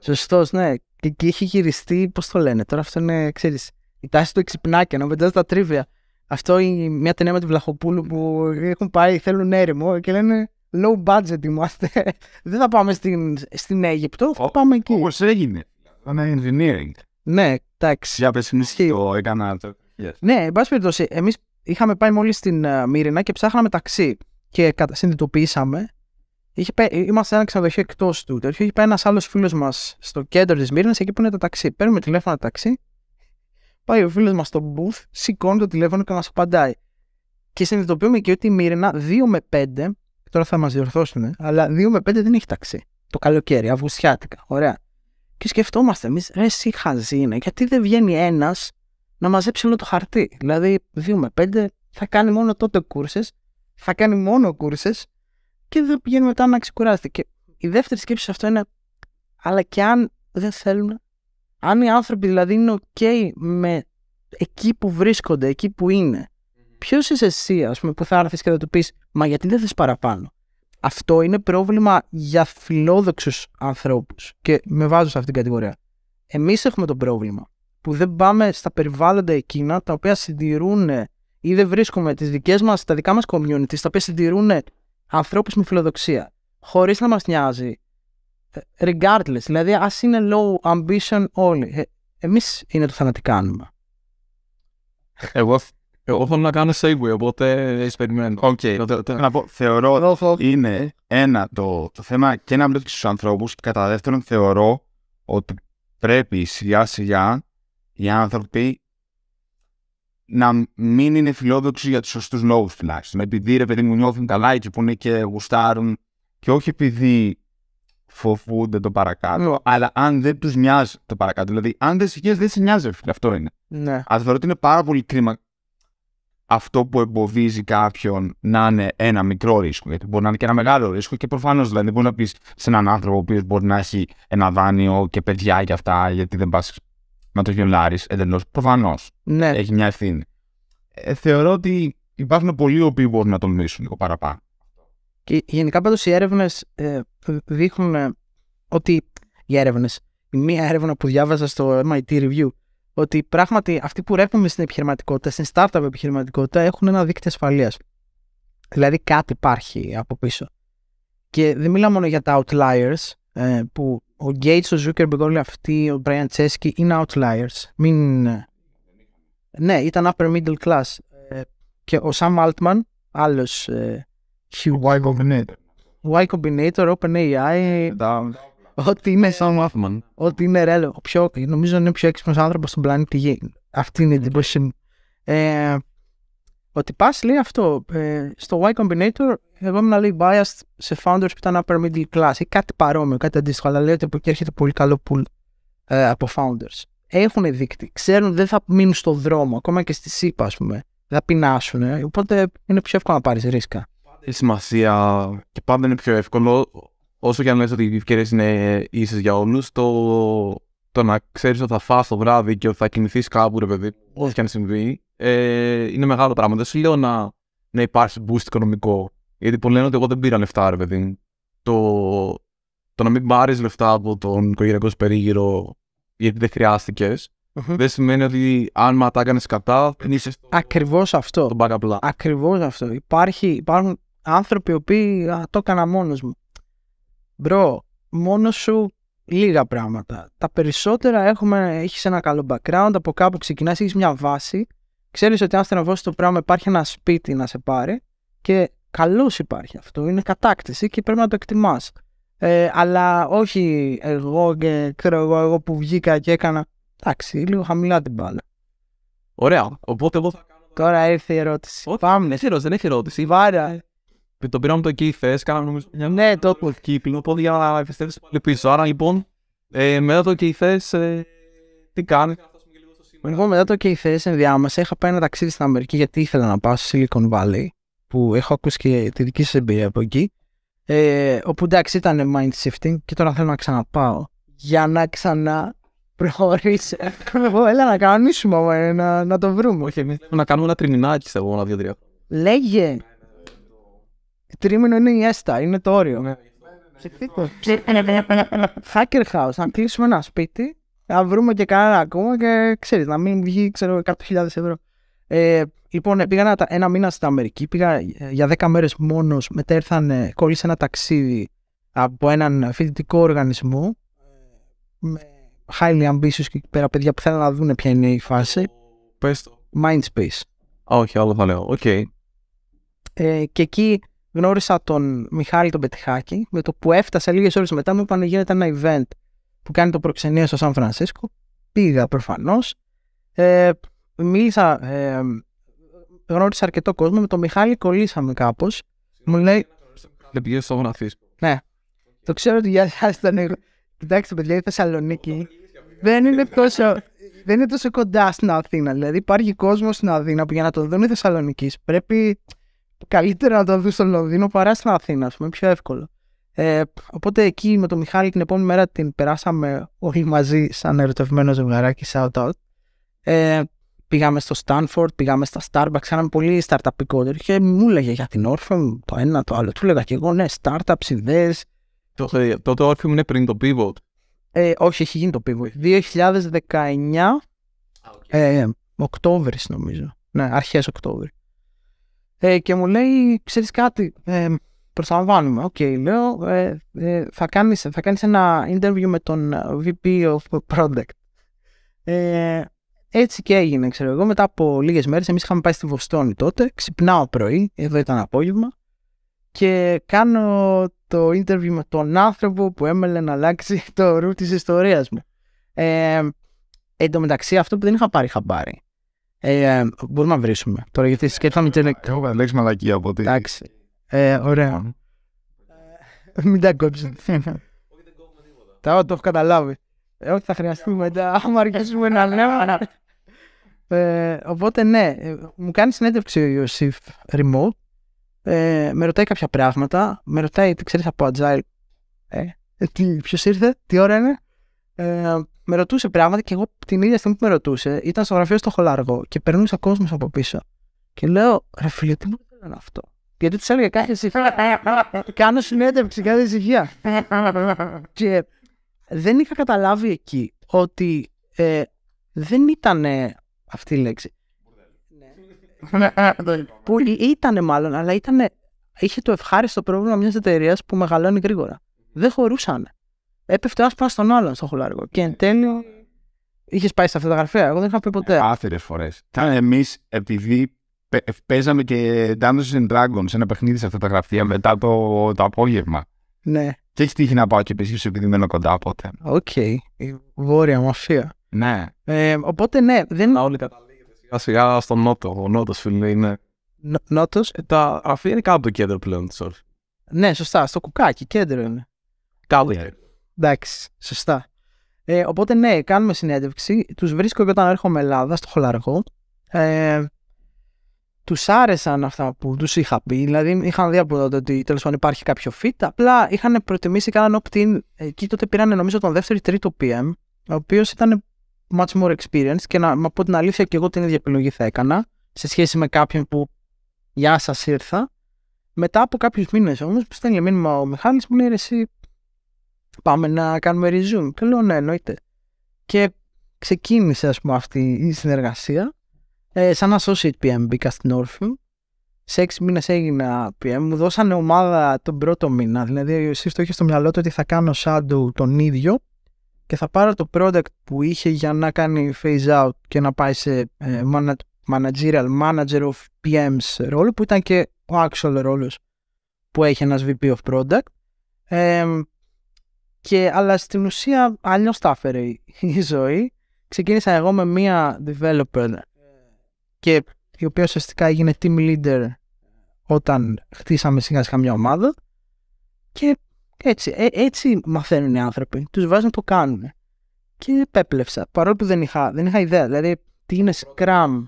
Σωστό, ναι. Και εκεί έχει γυριστεί, πώς το λένε. Τώρα αυτό είναι, ξέρεις, η τάση του εξυπνάκια, να πετά τα τρίβια. Αυτό η, μια ταινία με τη Βλαχοπούλου που έχουν πάει, θέλουν έρημο και λένε low budget είμαστε. Δεν θα πάμε στην, στην Αίγυπτο, θα πάμε εκεί. Όπως έγινε. ένα engineering. Ναι, εντάξει. Για πες, το έκανα. Ναι, εν πάση περιπτώσει, εμείς είχαμε πάει μόλις στην uh, και ψάχναμε ταξί. Και συνειδητοποιήσαμε Είχε, είμαστε ένα ξενοδοχείο εκτός του τέτοιου. Είχε πάει ένας άλλος φίλος μας στο κέντρο της Μύρνας, εκεί που είναι τα ταξί. Παίρνουμε τηλέφωνα ταξί. Πάει ο φίλος μας στο booth, σηκώνει το τηλέφωνο και μας απαντάει. Και συνειδητοποιούμε και ότι η Μύρνα 2 με 5, τώρα θα μας διορθώσουν, αλλά 2 με 5 δεν έχει ταξί. Το καλοκαίρι, Αυγουστιάτικα. Ωραία. Και σκεφτόμαστε εμείς, ρε, εσύ γιατί δεν βγαίνει ένας να μαζέψει όλο το χαρτί. Δηλαδή, 2 με 5 θα κάνει μόνο τότε κούρσες, θα κάνει μόνο κούρσες και δεν πηγαίνει μετά να ξεκουράζεται. Και η δεύτερη σκέψη σε αυτό είναι, αλλά και αν δεν θέλουν, αν οι άνθρωποι δηλαδή είναι OK με εκεί που βρίσκονται, εκεί που είναι, ποιος είσαι εσύ, ας πούμε, που θα έρθεις και θα του πεις, Μα γιατί δεν θες παραπάνω. Αυτό είναι πρόβλημα για φιλόδοξους ανθρώπους. Και με βάζω σε αυτήν την κατηγορία. Εμείς έχουμε το πρόβλημα που δεν πάμε στα περιβάλλοντα εκείνα τα οποία συντηρούν ή δεν βρίσκουμε τις δικές μας τα δικά μας community, τα οποία συντηρούν ανθρώπους με φιλοδοξία, χωρίς να μας νοιάζει, ε, regardless, δηλαδή ας είναι low ambition όλοι. Ε, Εμείς είναι το θανατικά κάνουμε. Εγώ, εγώ θέλω να κάνω segue, οπότε εσύ περιμένει. Οκ, να πω, θεωρώ είναι ένα το, το θέμα και να μπλέξει στους ανθρώπους. Κατά δεύτερον, θεωρώ ότι πρέπει σιγά σιγά οι άνθρωποι να μην είναι φιλόδοξοι για τους σωστούς λόγους τουλάχιστον. Επειδή ρε παιδί μου νιώθουν καλά έτσι που είναι και γουστάρουν και όχι επειδή φοβούνται το παρακάτω, αλλά αν δεν τους νοιάζει το παρακάτω. Δηλαδή, αν δεν σε δεν σε νοιάζει, Αυτό είναι. Ναι. Αλλά θεωρώ ότι είναι πάρα πολύ κρίμα αυτό που εμποδίζει κάποιον να είναι ένα μικρό ρίσκο. Γιατί μπορεί να είναι και ένα μεγάλο ρίσκο και προφανώς δηλαδή δεν μπορείς να πεις σε έναν άνθρωπο ο οποίος μπορεί να έχει ένα δάνειο και παιδιά και αυτά, γιατί δεν πας να το γελάρει εντελώς. Προφανώς. Ναι. Έχει μια ευθύνη. Ε, θεωρώ ότι υπάρχουν πολλοί οποίοι μπορούν να τολμήσουν λίγο παραπάνω. Και γενικά πάντως οι έρευνες ε, δείχνουν ε, ότι. Οι έρευνες. μία έρευνα που διάβαζα στο MIT Review ότι πράγματι αυτοί που ρέπουμε στην επιχειρηματικότητα, στην startup επιχειρηματικότητα, έχουν ένα δίκτυο ασφαλείας. Δηλαδή κάτι υπάρχει από πίσω. Και δεν μιλάω μόνο για τα outliers, που ο Γκέιτς, ο Zuckerberg, όλοι αυτοί, ο Μπράιαν Chesky είναι outliers. Μην... Ναι, ήταν upper middle class. Ε, και ο Σαμ αλτμαν άλλος... Ε, Y Combinator. Y Combinator, OpenAI, ό,τι είναι Σαμ ε, Άλτμαν. Ό,τι είναι ρέλο. Πιο, νομίζω είναι ο πιο έξυπνος άνθρωπος στον πλανήτη Γη. Αυτή είναι η εντύπωση μου. Ε, ότι πας λέει αυτό. Ε, στο Y Combinator, εγώ ήμουν λέει biased σε founders που ήταν upper middle class ή κάτι παρόμοιο, κάτι αντίστοιχο. Αλλά λέει ότι εκεί έρχεται πολύ καλό pool ε, από founders. Έχουν δείκτη. Ξέρουν δεν θα μείνουν στο δρόμο, ακόμα και στη ΣΥΠΑ, ας πούμε. Θα πεινάσουν. Ε, οπότε είναι πιο εύκολο να πάρεις ρίσκα. Έχει σημασία και πάντα είναι πιο εύκολο. Όσο και αν λες ότι οι ευκαιρίες είναι ίσες για όλους, το, το να ξέρεις ότι θα φας το βράδυ και ότι θα κινηθείς κάπου, ρε παιδί, ό,τι και αν συμβεί, ε, είναι μεγάλο πράγμα. Δεν σου λέω να, να υπάρχει boost οικονομικό. Γιατί πολλοί λένε ότι εγώ δεν πήρα λεφτά, ρε παιδί Το, το να μην πάρεις λεφτά από τον οικογενειακό σου περίγυρο γιατί δεν χρειαστηκε δεν σημαίνει ότι αν μα τα έκανες κατά, δεν είσαι στο. Ακριβώς αυτό. Ακριβώς αυτό. Υπάρχει, υπάρχουν άνθρωποι οι οποίοι το έκανα μόνος μου. Μπρο, μόνος σου λίγα πράγματα. Τα περισσότερα έχουμε, έχεις ένα καλό background, από κάπου ξεκινάς, έχεις μια βάση ξέρεις ότι αν στεναβώσει το πράγμα, υπάρχει ένα σπίτι να σε πάρει και καλώ υπάρχει αυτό. Είναι κατάκτηση και πρέπει να το εκτιμάς. Ε, αλλά όχι εγώ και ξέρω εγώ, εγώ που βγήκα και έκανα. Εντάξει, λίγο χαμηλά την μπάλα. Ωραία. Οπότε εγώ θα κάνω. Τώρα ήρθε η ερώτηση. Όχι, Πάμε. Δεν έχει ερώτηση. Δεν έχει ερώτηση. Βάρα. Ε, το πήραμε το εκεί Κάναμε νομίζω. Μια... Ναι, το το Εκεί οπότε για να επιστρέψει πάλι πίσω. Άρα λοιπόν, ε, μετά το εκεί ε, τι κάνεις. Εγώ μετά το KFS ενδιάμεσα είχα πάει ένα ταξίδι στην Αμερική γιατί ήθελα να πάω στο Silicon Valley που έχω ακούσει και τη δική σας εμπειρία από εκεί ε, όπου εντάξει ήταν mind shifting και τώρα θέλω να ξαναπάω για να ξανά προχωρήσει. Έλα να κανονίσουμε όμως, ε, να, να το βρούμε. Όχι, να κάνουμε ένα τριμινάκι σε ένα, δύο, τρία. Λέγε. Τρίμηνο είναι η έστα, είναι το όριο. Ναι. Hacker House, αν κλείσουμε ένα σπίτι να βρούμε και κανένα ακόμα και ξέρεις, να μην βγει ξέρω, 100.000 ευρώ. Ε, λοιπόν, πήγα ένα, μήνα στην Αμερική, πήγα για 10 μέρες μόνος. Μετά ήρθαν, κόλλησε ένα ταξίδι από έναν φοιτητικό οργανισμό ε, με highly ambitious και πέρα παιδιά που θέλουν να δουν ποια είναι η φάση. Πες το. Mindspace. Όχι, άλλο θα λέω. Οκ. Okay. Ε, και εκεί γνώρισα τον Μιχάλη τον Πετυχάκη, με το που έφτασε λίγες ώρες μετά μου είπαν γίνεται ένα event που κάνει το προξενείο στο Σαν Φρανσίσκο. Πήγα προφανώς. Ε, μίλησα, ε, γνώρισα αρκετό κόσμο. Με τον Μιχάλη κολλήσαμε κάπως. Μου λέει. Δεν πηγαίνει στο Φρανσίσκο. Ναι. Το ξέρω ότι για εσάς ήταν. Κοιτάξτε, παιδιά, η Θεσσαλονίκη δεν είναι τόσο. Δεν είναι τόσο κοντά στην Αθήνα. Δηλαδή, υπάρχει κόσμος στην Αθήνα που για να το δουν οι Θεσσαλονίκη πρέπει καλύτερα να το δουν στο Λονδίνο παρά στην Αθήνα, ας πούμε, πιο εύκολο. Ε, οπότε εκεί με τον Μιχάλη την επόμενη μέρα την περάσαμε όλοι μαζί σαν ερωτευμένο ζευγαράκι, shout out. Ε, πήγαμε στο Stanford, πήγαμε στα Starbucks, κάναμε πολύ startupικό και μου έλεγε για την Orphan το ένα το άλλο. Του έλεγα και εγώ ναι, startups, ιδέες. Τότε, το, Orphan ε, είναι πριν το Pivot. Ε, όχι, έχει γίνει το Pivot. 2019, ε, νομίζω. Ναι, αρχές Οκτώβρη. Ε, και μου λέει, ξέρεις κάτι, ε, προσλαμβάνουμε. Οκ, okay, λέω, ε, ε, θα, κάνεις, θα κάνεις ένα interview με τον ε, VP of Product. Ε, έτσι και έγινε, ξέρω εγώ. Μετά από λίγες μέρες, εμείς είχαμε πάει στη Βοστόνη τότε. Ξυπνάω πρωί, εδώ ήταν απόγευμα. Και κάνω το interview με τον άνθρωπο που έμελε να αλλάξει το ρου της ιστορίας μου. Ε, εν τω μεταξύ, αυτό που δεν είχα πάρει, είχα πάρει. Ε, μπορούμε να βρίσουμε τώρα γιατί σκέφτομαι. Έχω καταλήξει μαλακία από ότι. Εντάξει. Ε, ωραία. Ε, μην τα κόψετε. Τα το έχω καταλάβει. Ε, όχι, θα χρειαστεί μετά. Άμα αρχίσουμε να λέμε. Ε, οπότε ναι, ε, μου κάνει συνέντευξη ο Ιωσήφ remote. Ε, με ρωτάει κάποια πράγματα. Με ρωτάει, τι ξέρεις από Agile. Ε, ε Ποιος ήρθε, τι ώρα είναι. Ε, με ρωτούσε πράγματα και εγώ την ίδια στιγμή που με ρωτούσε ήταν στο γραφείο στο Χολάργο και περνούσε κόσμος από πίσω. Και λέω, ρε φίλε, τι μου έκανε αυτό. Γιατί τους έλεγε, κάθε Κάνω συνέντευξη, κάθε ησυχία. και δεν είχα καταλάβει εκεί ότι ε, δεν ήταν αυτή η λέξη. που ήταν μάλλον, αλλά ήτανε, είχε το ευχάριστο πρόβλημα μιας εταιρείας που μεγαλώνει γρήγορα. Δεν χωρούσαν. Έπεφτε ο ένας στον άλλον στο χολάργο. Και εν τέλει. Ε. Είχες πάει στα φωτογραφία, εγώ δεν είχα πει ποτέ. Ε, Άθυρες φορές. Ήταν εμείς, επειδή παίζαμε και Dungeons and Dragons, ένα παιχνίδι σε αυτά τα γραφεία μετά το, το απόγευμα. Ναι. Και έχει τύχει να πάω και επίση επειδή μένω κοντά πότε. Οκ. Η βόρεια μαφία. Ναι. Ε, οπότε ναι, δεν. όλοι καταλήγετε σιγά σιγά στον Νότο. Ο Νότος, φίλε, είναι. Νότος. Ε, τα γραφεία είναι κάτω το κέντρο πλέον της όρθιας. Ναι, σωστά. Στο κουκάκι, κέντρο είναι. Κάτω. Ναι. Εντάξει, σωστά. Ε, οπότε ναι, κάνουμε συνέντευξη. Τους βρίσκω και όταν έρχομαι Ελλάδα, στο χολαργό. Ε, τους άρεσαν αυτά που τους είχα πει. Δηλαδή, είχαν δει από τότε ότι τέλος πάντων υπάρχει κάποιο fit. Απλά είχαν προτιμήσει και opt opt-in. Εκεί τότε πήραν νομίζω τον δεύτερο ή τρίτο PM, ο οποίος ήταν much more experienced. Και να πω την αλήθεια, και εγώ την ίδια επιλογή θα έκανα σε σχέση με κάποιον που γεια σας ήρθα. Μετά από κάποιους μήνες όμως, που στέλνει μήνυμα ο Μιχάλης, μου λέει εσύ, πάμε να κάνουμε resume. Και λέω ναι, εννοείται. Και ξεκίνησε, ας πούμε, αυτή η συνεργασία. Ε, σαν associate PM μπήκα στην μου. Σε έξι μήνες έγινα PM. Μου δώσανε ομάδα τον πρώτο μήνα. Δηλαδή, εσύ το είχες στο μυαλό του ότι θα κάνω shadow τον ίδιο και θα πάρω το product που είχε για να κάνει phase out και να πάει σε ε, managerial manager of PMs ρόλο που ήταν και ο actual ρόλος που έχει ένας VP of product ε, και, αλλά στην ουσία αλλιώς τα έφερε η ζωή ξεκίνησα εγώ με μία developer και η οποία ουσιαστικά έγινε team leader όταν χτίσαμε σιγά σιγά μια ομάδα και έτσι, ε, έτσι μαθαίνουν οι άνθρωποι. Τους βάζουν να το κάνουν. Και επέπλευσα. Παρόλο που δεν είχα, δεν είχα ιδέα. Δηλαδή, τι είναι Scrum,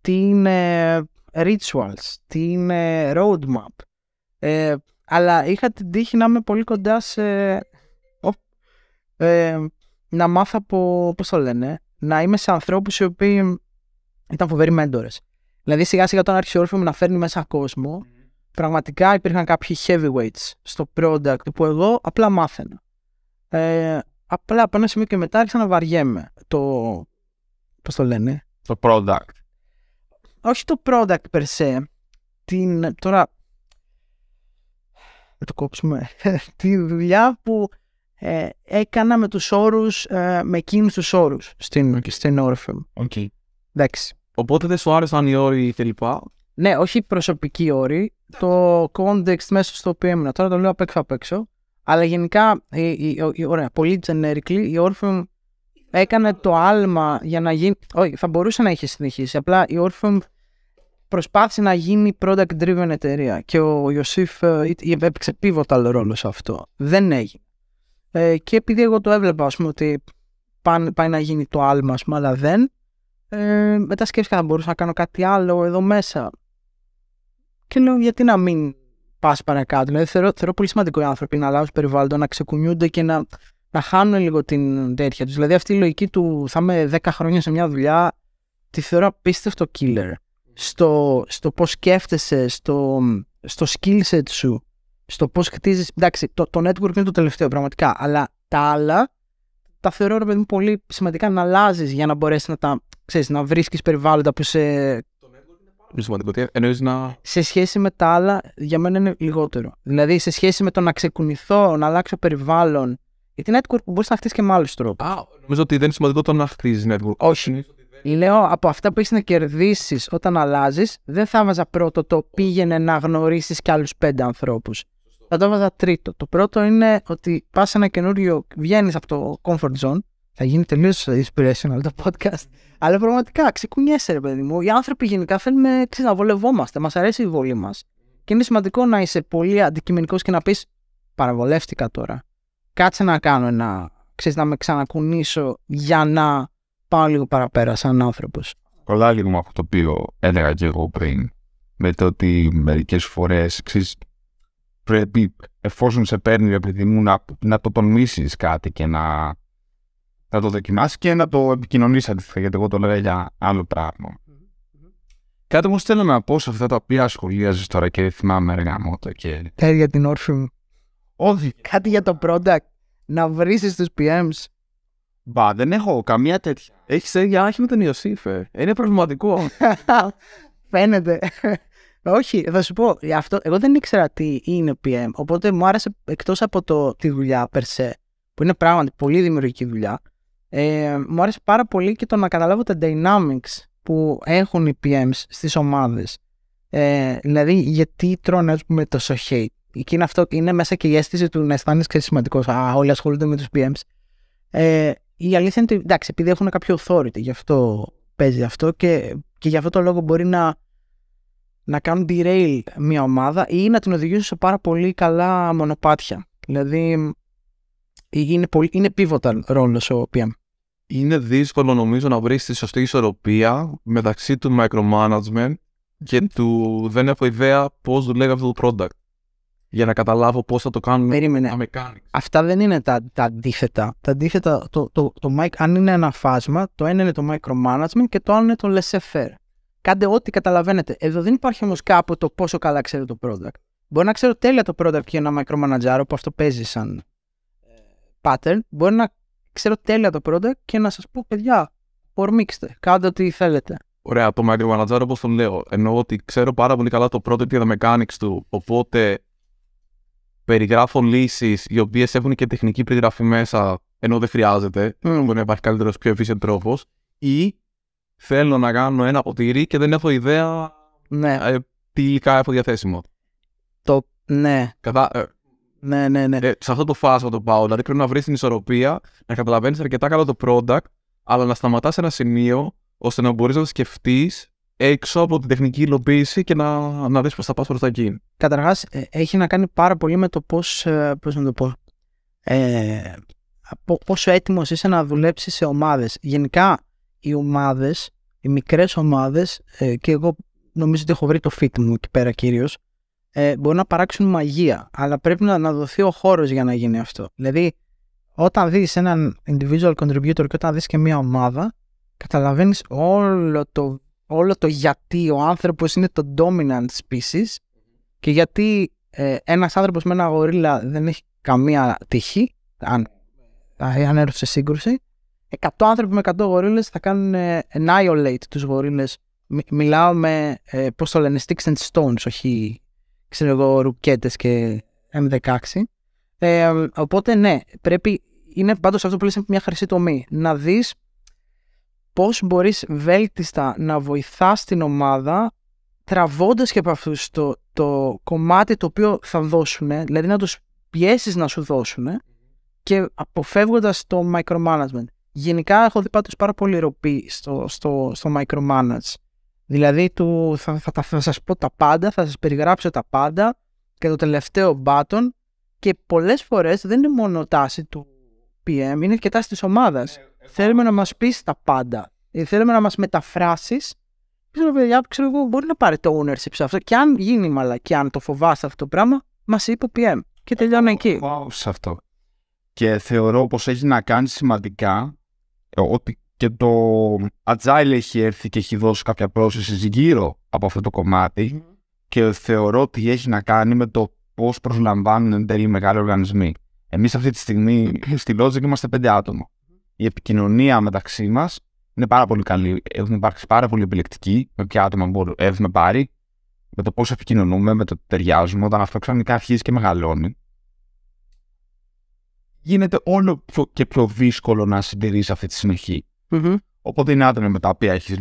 τι είναι Rituals, τι είναι Roadmap. Ε, αλλά είχα την τύχη να είμαι πολύ κοντά σε... Ε, να μάθω από, πώς το λένε, να είμαι σε ανθρώπους οι οποίοι ήταν φοβεροί μέντορες. Δηλαδή, σιγά σιγά όταν άρχισε ο μου να φέρνει μέσα κόσμο, πραγματικά υπήρχαν κάποιοι heavyweights στο product που εγώ απλά μάθαινα. Ε, απλά από ένα σημείο και μετά άρχισα να βαριέμαι. Το. Πώς το λένε, Το product. Όχι το product per se. Την. Τώρα. Να το κόψουμε. Τη δουλειά που ε, έκανα με τους όρους, ε, με εκείνους τους όρους στην, okay. στην Orpheum. Okay. Εντάξει. Οπότε δεν σου άρεσαν οι όροι κτλ. Ναι, όχι οι προσωπικοί όροι. Το context μέσα στο οποίο έμεινα. Τώρα το λέω απ' έξω απ' έξω. Αλλά γενικά, η, η, η, ωραία, πολύ generically, η Orpheum έκανε το άλμα για να γίνει. Όχι, θα μπορούσε να είχε συνεχίσει. Απλά η Orpheum προσπάθησε να γίνει product driven εταιρεία και ο Ιωσήφ ε, ε, έπαιξε pivotal ρόλο σε αυτό. Δεν έγινε. Ε, και επειδή εγώ το έβλεπα, ας πούμε, ότι πάει, να γίνει το άλμα, ας πούμε, αλλά δεν, ε, μετά σκέφτηκα να μπορούσα να κάνω κάτι άλλο εδώ μέσα. Και λέω, γιατί να μην πας παρακάτω. Δηλαδή, θεωρώ, πολύ σημαντικό οι άνθρωποι να αλλάζουν περιβάλλον, να ξεκουνιούνται και να, να χάνουν λίγο την τέτοια τους. Δηλαδή, αυτή η λογική του θα είμαι 10 χρόνια σε μια δουλειά, τη θεωρώ απίστευτο killer. Στο, στο πώς σκέφτεσαι, στο, στο skill set σου, στο πώς χτίζεις. Εντάξει, το, το network είναι το τελευταίο πραγματικά, αλλά τα άλλα τα θεωρώ ρε παιδί πολύ σημαντικά να αλλάζεις για να μπορέσεις να τα ξέρεις, να βρίσκεις περιβάλλοντα που σε... Είναι σημαντικό. να... Σε σχέση με τα άλλα, για μένα είναι λιγότερο. Δηλαδή, σε σχέση με το να ξεκουνηθώ, να αλλάξω περιβάλλον, γιατί network μπορείς να χτίσεις και με άλλους τρόπους. νομίζω ότι δεν είναι σημαντικό το να χτίζεις network. Όχι. Λέω από αυτά που έχεις να κερδίσεις όταν αλλάζεις, δεν θα βάζα πρώτο το πήγαινε να γνωρίσεις κι άλλους πέντε ανθρώπους. Θα το βάζα τρίτο. Το πρώτο είναι ότι πας σε ένα καινούριο, βγαίνεις από το comfort zone, θα γίνει τελείως inspirational το podcast. Αλλά πραγματικά ξεκουνιέσαι, ρε παιδί μου. Οι άνθρωποι γενικά θέλουμε να βολευόμαστε. Μας αρέσει η βολή μας. Και είναι σημαντικό να είσαι πολύ αντικειμενικός και να πεις Παραβολεύτηκα τώρα. Κάτσε να κάνω ένα. ξέρεις να με ξανακουνήσω για να πάω λίγο παραπέρα σαν άνθρωπος. Κολλά λίγο από το οποίο έλεγα και εγώ πριν. Με το ότι μερικές φορές πρέπει εφόσον σε παίρνει, επειδή μου να, να το τονίσεις κάτι και να να το δοκιμάσεις και να το επικοινωνήσει αντίθετα, Γιατί εγώ το λέω για άλλο πράγμα. Κάτι όμω θέλω να πω σε αυτά τα οποία σχολίαζες τώρα και θυμάμαι έργα μου το και. Κάτι για την όρφη μου. Όχι. Κάτι για το product. Να βρει τους PMs. Μπα, δεν έχω καμία τέτοια. Έχεις έργα άχη με τον Ιωσήφε. Είναι προβληματικό. Φαίνεται. Όχι, θα σου πω. Αυτό, εγώ δεν ήξερα τι είναι PM. Οπότε μου άρεσε εκτός από το, τη δουλειά περσέ, που είναι πράγματι πολύ δημιουργική δουλειά. Ε, μου άρεσε πάρα πολύ και το να καταλάβω τα dynamics που έχουν οι PMs στις ομάδες. Ε, δηλαδή, γιατί τρώνε ας πούμε, τόσο hate. Εκεί είναι, αυτό, είναι μέσα και η αίσθηση του να αισθάνεσαι σημαντικός. Α, όλοι ασχολούνται με τους PMs. Ε, η αλήθεια είναι ότι εντάξει, επειδή έχουν κάποιο authority, γι' αυτό παίζει αυτό και, και γι' αυτό το λόγο μπορεί να, να κάνουν derail μια ομάδα ή να την οδηγήσουν σε πάρα πολύ καλά μονοπάτια. Δηλαδή, είναι, πολύ, είναι pivotal ρόλος ο PM είναι δύσκολο νομίζω να βρεις τη σωστή ισορροπία μεταξύ του micromanagement και του δεν έχω ιδέα πώς δουλεύει αυτό το product. Για να καταλάβω πώς θα το κάνουμε. Περίμενε. Να Αυτά δεν είναι τα, τα αντίθετα. Τα αντίθετα, το, το, το, το, αν είναι ένα φάσμα, το ένα είναι το micromanagement και το άλλο είναι το laissez faire. Κάντε ό,τι καταλαβαίνετε. Εδώ δεν υπάρχει όμως κάπου το πόσο καλά ξέρω το product. Μπορεί να ξέρω τέλεια το product και ένα micromanager που αυτό παίζει σαν ε, pattern. Μπορεί να ξέρω τέλεια το πρώτο και να σας πω, παιδιά, ορμήξτε, κάντε ό,τι θέλετε. Ωραία, το micro manager όπως τον λέω. Εννοώ ότι ξέρω πάρα πολύ καλά το πρώτο και τα mechanics του. Οπότε περιγράφω λύσεις οι οποίες έχουν και τεχνική περιγραφή μέσα, ενώ δεν χρειάζεται. Mm. Μπορεί να υπάρχει καλύτερος πιο efficient τρόπος. Ή θέλω να κάνω ένα ποτήρι και δεν έχω ιδέα ναι. ε, τι υλικά έχω διαθέσιμο. Το ναι. Κατά, ε, ναι, ναι, ναι. Ε, σε αυτό το φάσμα το πάω. Δηλαδή πρέπει να βρεις την ισορροπία, να καταλαβαίνεις αρκετά καλά το product, αλλά να σταματάς ένα σημείο ώστε να μπορείς να σκεφτείς έξω από την τεχνική υλοποίηση και να, να δεις πώς θα πας προς τα εκεί. Καταρχάς, ε, έχει να κάνει πάρα πολύ με το πώς. Ε, πώς να το πω. Ε, πόσο έτοιμος είσαι να δουλέψεις σε ομάδες. Γενικά, οι ομάδες, οι μικρές ομάδες, ε, και εγώ νομίζω ότι έχω βρει το fit μου εκεί πέρα κυρίως ε, μπορούν να παράξουν μαγεία, αλλά πρέπει να, να δοθεί ο χώρος για να γίνει αυτό. Δηλαδή, όταν δεις έναν individual contributor και όταν δεις και μια ομάδα, καταλαβαίνεις όλο το, όλο το γιατί ο άνθρωπος είναι το dominant species και γιατί ε, ένας άνθρωπος με ένα γορίλα δεν έχει καμία τύχη, αν, αν έρθει σε σύγκρουση. 100 άνθρωποι με 100 γορίλες θα κάνουν ε, annihilate τους γορίλες. Μι, μιλάω με, ε, το λένε, sticks and stones, όχι ξέρω εγώ, ρουκέτες και M16. Ε, οπότε ναι, πρέπει, είναι πάντως αυτό που λες μια χρυσή τομή. Να δεις πώς μπορείς βέλτιστα να βοηθάς την ομάδα τραβώντας και από αυτούς το, το κομμάτι το οποίο θα δώσουν, δηλαδή να τους πιέσεις να σου δώσουν και αποφεύγοντας το micromanagement. Γενικά έχω δει πάντως πάρα πολύ ροπή στο, στο, στο micromanage. Δηλαδή του, θα, θα, θα, θα σας πω τα πάντα, θα σας περιγράψω τα πάντα και το τελευταίο button και πολλές φορές δεν είναι μόνο τάση του PM, είναι και τάση της ομάδας. Ε, θέλουμε να μας πεις τα πάντα. Ε, θέλουμε να μας μεταφράσεις. Ξέρω, παιδιά, ξέρω εγώ, μπορεί να πάρει το ownership σε αυτό. Και αν γίνει μαλα και αν το φοβάσαι αυτό το πράγμα, μας είπε ο PM. Και τελειώνω εκεί. Wow, σε αυτό. Και θεωρώ πως έχει να κάνει σημαντικά ε, ότι και το Agile έχει έρθει και έχει δώσει κάποια πρόσθεση γύρω από αυτό το κομμάτι και θεωρώ ότι έχει να κάνει με το πώς προσλαμβάνουν εν τέλει μεγάλοι οργανισμοί. Εμείς αυτή τη στιγμή στη Logic είμαστε πέντε άτομα. Η επικοινωνία μεταξύ μας είναι πάρα πολύ καλή. Έχουν υπάρξει πάρα πολύ επιλεκτικοί, με ποια άτομα έχουμε πάρει, με το πώς επικοινωνούμε, με το ταιριάζουμε. Όταν αυτό ξαφνικά αρχίζει και μεγαλώνει, γίνεται όλο και πιο δύσκολο να συντηρείς αυτή τη συνοχή. Mm-hmm. Οπότε είναι άτομα με τα οποία έχεις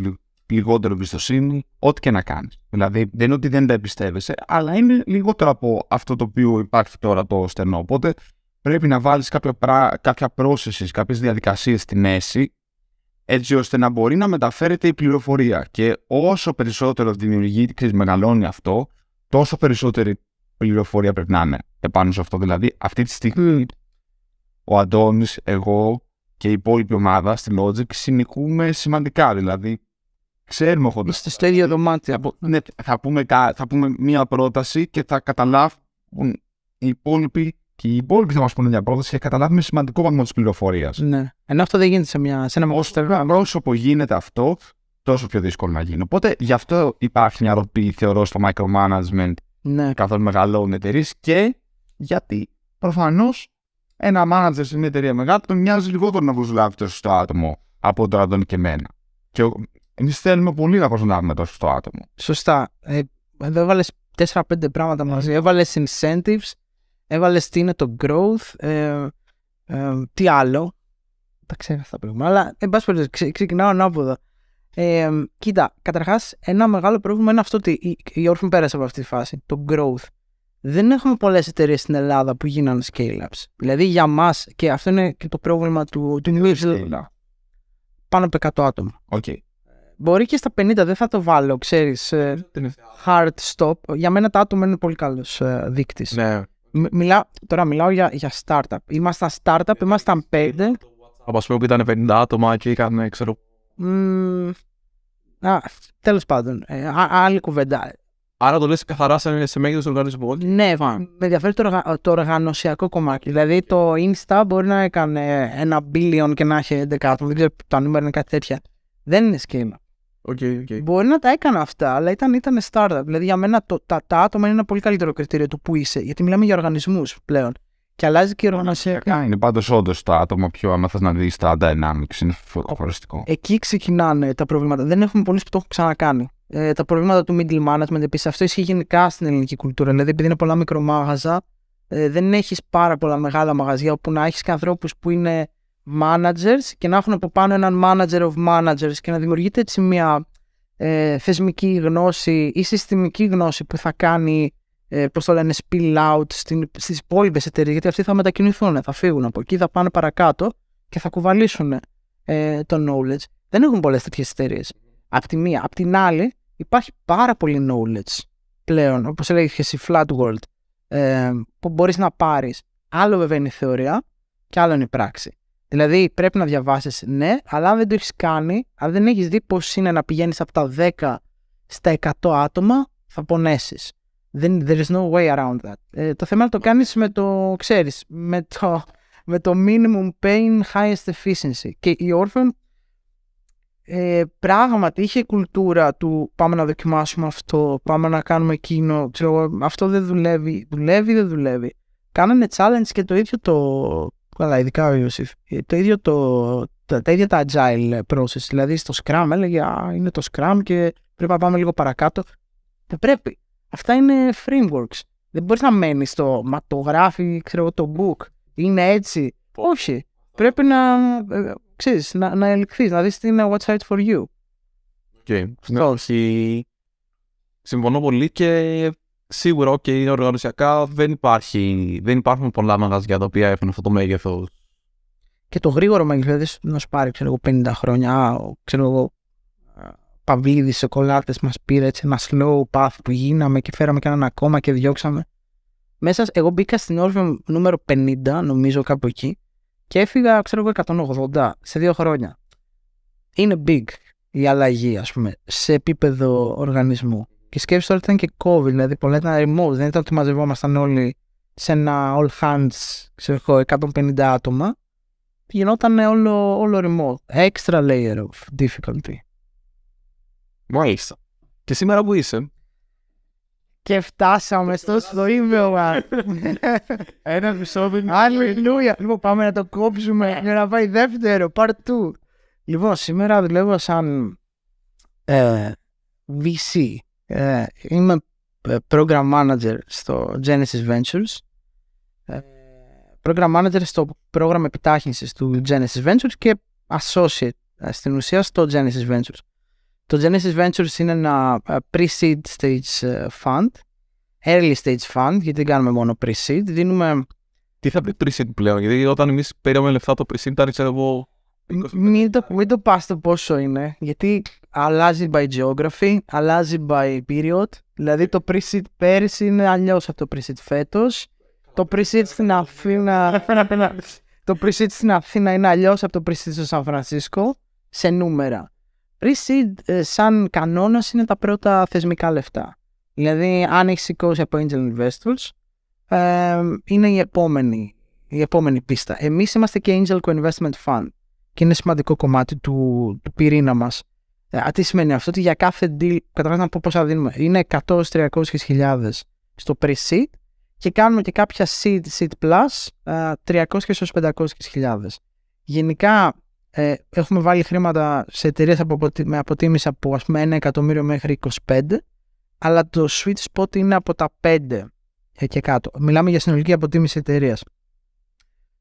λιγότερο εμπιστοσύνη, ό,τι και να κάνεις. Δηλαδή, δεν είναι ότι δεν τα εμπιστεύεσαι, αλλά είναι λιγότερο από αυτό το οποίο υπάρχει τώρα το στενό. Οπότε πρέπει να βάλεις κάποια, πρά... κάποια processes, κάποιες διαδικασίες στη μέση, έτσι ώστε να μπορεί να μεταφέρεται η πληροφορία. Και όσο περισσότερο δημιουργεί, μεγαλώνει αυτό, τόσο περισσότερη πληροφορία πρέπει να είναι επάνω σε αυτό. Δηλαδή, αυτή τη στιγμή, ο Αντώνης, εγώ, και η υπόλοιπη ομάδα στη Logic συνοικούμε σημαντικά. Δηλαδή, ξέρουμε ότι... Είστε στο ίδιο δωμάτιο. Από... Ναι, θα πούμε, θα πούμε μία πρόταση και θα καταλάβουν οι υπόλοιποι και οι υπόλοιποι θα μας πούνε μια πρόταση και καταλάβουμε σημαντικό βαθμό της πληροφορίας. Ναι. Ενώ αυτό δεν γίνεται σε, μια, σε ένα Όσο που γίνεται αυτό, τόσο πιο δύσκολο να γίνει. Οπότε γι' αυτό υπάρχει μια ροπή, θεωρώ, στο micromanagement ναι. καθώς μεγαλώνουν εταιρείε και γιατί προφανώς ένα μάνατζερ σε μια εταιρεία μεγάλη τον μοιάζει λιγότερο να προσλάβει το σωστό άτομο από το τον και εμένα. Και εμείς θέλουμε πολύ να προσλάβουμε το σωστό άτομο. Σωστά. Ε, εδώ έβαλες 4-5 πράγματα μαζί. Έβαλες incentives, έβαλες τι είναι το growth, ε, ε, τι άλλο. Τα ξέρω αυτά τα πράγματα. Αλλά εν πάση περιπτώσει, ξεκινάω ανάποδα. Ε, κοίτα, καταρχάς, ένα μεγάλο πρόβλημα είναι αυτό ότι η, η Orphan πέρασε από αυτή τη φάση, το growth δεν έχουμε πολλές εταιρείες στην Ελλάδα που γίνανε scale-ups. Δηλαδή για μας, και αυτό είναι και το πρόβλημα του, του New Zealand, πάνω από 100 άτομα. Okay. Μπορεί και στα 50, δεν θα το βάλω, ξέρεις, ε, hard stop. Για μένα τα άτομα είναι πολύ καλός ε, δείκτης. Ναι. μιλά, τώρα μιλάω για, για startup. Ήμασταν startup, ήμασταν πέντε. Από πούμε που ήταν 50 άτομα και είχαν, ξέρω... Mm, τέλος πάντων, ε, άλλη κουβέντα. Άρα το λες καθαρά σε, σε μέγεθος οργανισμού. Ναι, Βαμ. με ενδιαφέρει το, οργα... το οργανωσιακό κομμάτι. Δηλαδή το Insta μπορεί να έκανε ένα billion και να έχει 11 άτομα. Δεν ξέρω τα νούμερα είναι κάτι τέτοια. Δεν είναι σχήμα. Okay, okay. Μπορεί να τα έκανε αυτά, αλλά ήταν, ήταν startup. Δηλαδή για μένα το, τα, τα άτομα είναι ένα πολύ καλύτερο κριτήριο του που είσαι. Γιατί μιλάμε για οργανισμούς πλέον και αλλάζει και η οργανωσία. Είναι πάντως όντως τα άτομα πιο, άμα θε να δεις τα dynamics, είναι φωτοχωριστικό. Εκεί ξεκινάνε τα προβλήματα. Δεν έχουμε πολλούς που το έχουν ξανακάνει. Ε, τα προβλήματα του middle management επίσης. Αυτό ισχύει γενικά στην ελληνική κουλτούρα. Δηλαδή, επειδή είναι πολλά μικρομάγαζα, ε, δεν έχεις πάρα πολλά μεγάλα μαγαζιά όπου να έχεις και ανθρώπους που είναι managers και να έχουν από πάνω έναν manager of managers και να δημιουργείται έτσι μια ε, θεσμική γνώση ή συστημική γνώση που θα κάνει ε, πώς λένε, spill out στην, στις υπόλοιπες εταιρείες, γιατί αυτοί θα μετακινηθούν, θα φύγουν από εκεί, θα πάνε παρακάτω και θα κουβαλήσουν ε, το knowledge. Δεν έχουν πολλές τέτοιες εταιρείες. Απ' τη μία. Απ' την άλλη, υπάρχει πάρα πολύ knowledge πλέον, όπως έλεγε εσύ, flat world, ε, που μπορείς να πάρεις. Άλλο βέβαια είναι η θεωρία και άλλο είναι η πράξη. Δηλαδή πρέπει να διαβάσεις, ναι, αλλά αν δεν το έχεις κάνει, αν δεν έχεις δει πώς είναι να πηγαίνεις από τα 10 στα 100 άτομα, θα πονέσεις there is no way around that. Ε, το θέμα είναι το κάνεις με το, ξέρεις, με το, με το minimum pain, highest efficiency. Και η Orphan ε, πράγματι είχε κουλτούρα του πάμε να δοκιμάσουμε αυτό, πάμε να κάνουμε εκείνο, ξέρω, αυτό δεν δουλεύει, δουλεύει, δεν δουλεύει. Κάνανε challenge και το ίδιο το, Καλά, ειδικά ο Ιωσήφ, το ίδιο το, τα, τα ίδια τα agile process, δηλαδή στο Scrum έλεγε είναι το Scrum και πρέπει να πάμε λίγο παρακάτω. Δεν πρέπει. Αυτά είναι frameworks. Δεν μπορείς να μένεις στο Μα το γράφει, ξέρω το book. Είναι έτσι. Όχι. Πρέπει να, ε, ξέρεις, να, να ελκυθείς, να δεις τι είναι what's right for you. Okay. Ναι, Συμφωνώ πολύ και σίγουρα okay, οργανωσιακά δεν, υπάρχει, δεν υπάρχουν πολλά μαγαζιά τα οποία έχουν αυτό το μέγεθος. Και το γρήγορο μέγεθος, δεν δηλαδή να σου πάρει ξέρω, 50 χρόνια, ξέρω εγώ, παβίδι, σοκολάτες, μας πήρε έτσι ένα slow path που γίναμε και φέραμε και έναν ακόμα και διώξαμε. Μέσα, εγώ μπήκα στην όρφη νούμερο 50, νομίζω κάπου εκεί, και έφυγα, ξέρω εγώ, 180 σε δύο χρόνια. Είναι big η αλλαγή, ας πούμε, σε επίπεδο οργανισμού. Και σκέφτεσαι τώρα ήταν και COVID, δηλαδή πολλά ήταν remote, δεν ήταν ότι μαζευόμασταν όλοι σε ένα all hands, ξέρω εγώ, 150 άτομα. Γινόταν όλο, όλο remote. Extra layer of difficulty. Μάλιστα. Και σήμερα που είσαι. Και φτάσαμε στο σλοίμιο μας. Ένα μισό Αλληλούια. Λοιπόν, πάμε να το κόψουμε για να πάει δεύτερο. Part Λοιπόν, σήμερα δουλεύω σαν VC. Ε, ε, είμαι ε, program manager στο Genesis Ventures. program manager στο πρόγραμμα επιτάχυνσης του Genesis Ventures και associate στην ουσία στο Genesis Ventures. Το Genesis Ventures είναι ένα ε, pre-seed stage ε, fund, early stage fund, γιατί δεν κάνουμε μόνο pre-seed, δίνουμε... Τι θα πει pre-seed πλέον, γιατί όταν εμείς παίρνουμε λεφτά το pre-seed ήταν, ξέρω εγώ, Μην το, μην το πας το πόσο είναι, γιατί αλλάζει by geography, αλλάζει by period. Δηλαδή το pre-seed πέρυσι είναι αλλιώς από το pre-seed φέτος. Το pre-seed στην Αθήνα. το pre-seed στην Αθήνα είναι αλλιώς από το pre-seed στο Σαν Φρανσίσκο σε νούμερα. Pre-seed ε, σαν κανόνας είναι τα πρώτα θεσμικά λεφτά. Δηλαδή αν έχεις σηκώσει από angel investors ε, είναι η επόμενη, η επόμενη πίστα. Εμείς είμαστε και angel co-investment fund και είναι σημαντικό κομμάτι του, του πυρήνα μας. Ε, α, τι σημαίνει αυτό, ότι για κάθε deal, καταρχάς να πω πόσα δίνουμε, είναι 100-300 στο pre-seed και κάνουμε και κάποια seed, seed plus 300-500 ε, Γενικά ε, έχουμε βάλει χρήματα σε εταιρείες με αποτίμηση από ας πούμε 1 εκατομμύριο μέχρι 25, αλλά το sweet spot είναι από τα 5 ε, και κάτω. Μιλάμε για συνολική αποτίμηση εταιρείας.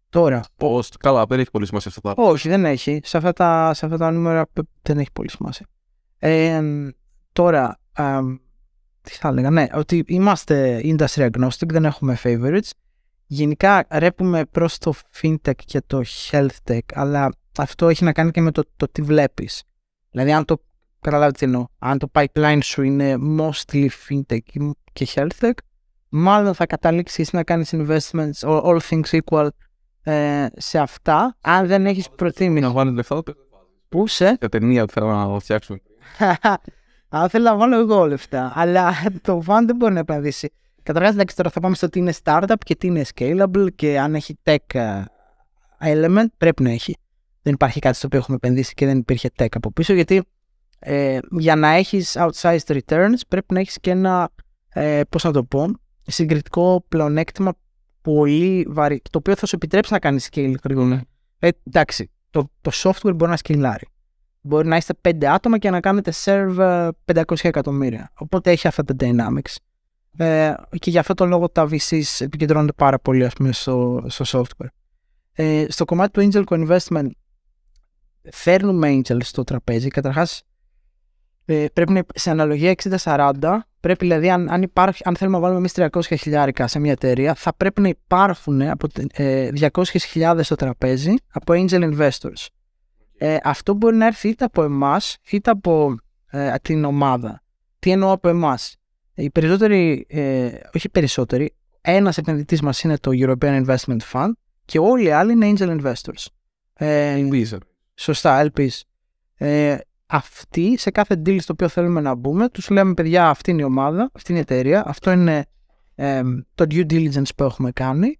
Τώρα. Πώς, καλά, δεν έχει πολύ σημασία αυτά τα. Όχι, δεν έχει. Σε αυτά τα, σε αυτά τα νούμερα δεν έχει πολύ σημασία. Ε, τώρα, ε, τι θα έλεγα, ναι, ότι είμαστε industry agnostic, δεν έχουμε favorites. Γενικά ρέπουμε προς το fintech και το health tech, αλλά αυτό έχει να κάνει και με το, τι βλέπεις. Δηλαδή, αν το καταλάβετε τι εννοώ, αν το pipeline σου είναι mostly fintech και health tech, μάλλον θα καταλήξεις να κάνεις investments or all things equal ε, σε αυτά, αν δεν έχεις προτίμηση. Να βάλεις λεφτά, Πού σε? Για ταινία που θέλω να φτιάξουμε. Αν θέλω να βάλω εγώ λεφτά, αλλά το fund δεν μπορεί να επενδύσει. Καταρχάς, εντάξει, τώρα θα πάμε στο τι είναι startup και τι είναι scalable και αν έχει tech ε, element, πρέπει να έχει δεν υπάρχει κάτι στο οποίο έχουμε επενδύσει και δεν υπήρχε tech από πίσω, γιατί ε, για να έχεις outsized returns πρέπει να έχεις και ένα, ε, πώς να το πω, συγκριτικό πλεονέκτημα πολύ βαρύ, το οποίο θα σου επιτρέψει να κάνεις scale ναι. ε, εντάξει, το, το software μπορεί να σκυλάρει. Μπορεί να είστε πέντε άτομα και να κάνετε serve 500 ε, εκατομμύρια. Οπότε έχει αυτά τα dynamics. Ε, και γι' αυτό το λόγο τα VCs επικεντρώνονται πάρα πολύ ας πούμε, στο, software. Ε, στο κομμάτι του angel co-investment φέρνουμε angel στο τραπέζι, Καταρχάς ε, πρέπει σε αναλογία 60-40, πρέπει δηλαδή αν, αν, υπάρχει, αν θέλουμε να βάλουμε εμείς 300 χιλιάρικα σε μια εταιρεία, θα πρέπει να υπάρχουν από 200.000 ε, στο τραπέζι από angel investors. Ε, αυτό μπορεί να έρθει είτε από εμάς είτε από ε, την ομάδα. Τι εννοώ από εμάς. Οι περισσότεροι, ε, όχι περισσότεροι, ένας επενδυτής μας είναι το European Investment Fund και όλοι οι άλλοι είναι angel investors. Ε, σωστά, Ελπίς, Ε, αυτοί σε κάθε deal στο οποίο θέλουμε να μπούμε, τους λέμε παιδιά αυτή είναι η ομάδα, αυτή είναι η εταιρεία, αυτό είναι το due diligence που έχουμε κάνει.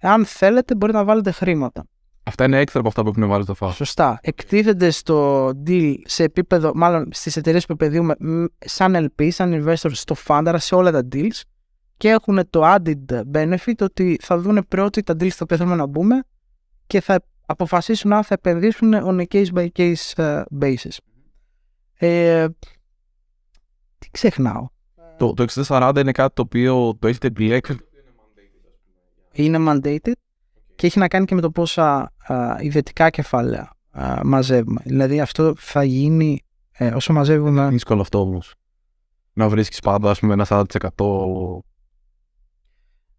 Αν θέλετε μπορείτε να βάλετε χρήματα. Αυτά είναι έξτρα από αυτά που έχουν βάλει στο φάσμα. Σωστά. Εκτίθενται στο deal σε επίπεδο, μάλλον στις εταιρείες που επενδύουμε, σαν LP, σαν investor, στο fund, σε όλα τα deals. Και έχουν το added benefit ότι θα δουν πρώτοι τα deals στα οποία θέλουμε να μπούμε και θα αποφασίσουν αν θα επενδύσουν on a case by case ε, basis. Ε, τι ξεχνάω. Το, το 60 είναι κάτι το οποίο το έχετε επιλέξει. Είναι mandated και έχει να κάνει και με το πόσα α, ε, ιδιωτικά κεφάλαια ε, μαζεύουμε. Δηλαδή αυτό θα γίνει όσο μαζεύουμε... Είναι δύσκολο αυτό όμως. Να βρίσκεις πάντα ας πούμε ένα 40%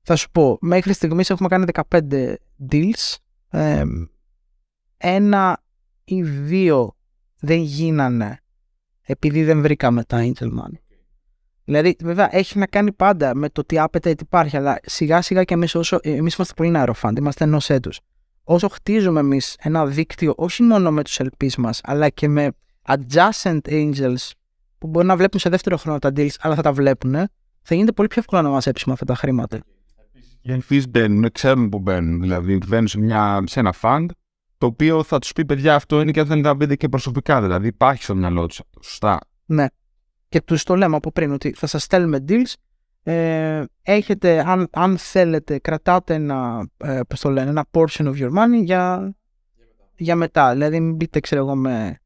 θα σου πω, μέχρι στιγμής έχουμε κάνει 15 deals ένα ή δύο δεν γίνανε επειδή δεν βρήκαμε τα angel money. Δηλαδή, βέβαια, έχει να κάνει πάντα με το τι άπετα τι υπάρχει, αλλά σιγά σιγά και εμείς όσο. Εμείς είμαστε πολύ νεροφάντ, είμαστε ενός έτους. Όσο χτίζουμε εμείς ένα δίκτυο, όχι μόνο με τους ελπί μας, αλλά και με adjacent angels που μπορεί να βλέπουν σε δεύτερο χρόνο τα deals, αλλά θα τα βλέπουν, θα γίνεται πολύ πιο εύκολο να μαζέψουμε αυτά τα χρήματα. Οι ελπίε μπαίνουν, ξέρουν που μπαίνουν. Δηλαδή, μπαίνουν σε, μια, σε ένα fund, το οποίο θα τους πει παιδιά, αυτό είναι και δεν θα μπείτε και προσωπικά. Δηλαδή, υπάρχει στο μυαλό τους. Σωστά. Ναι. Και τους το λέμε από πριν ότι θα σας στέλνουμε deals. Ε, έχετε, αν, αν θέλετε, κρατάτε ένα, ε, το λένε, ένα portion of your money για, για μετά. Δηλαδή, μην μπείτε, ξέρω εγώ, με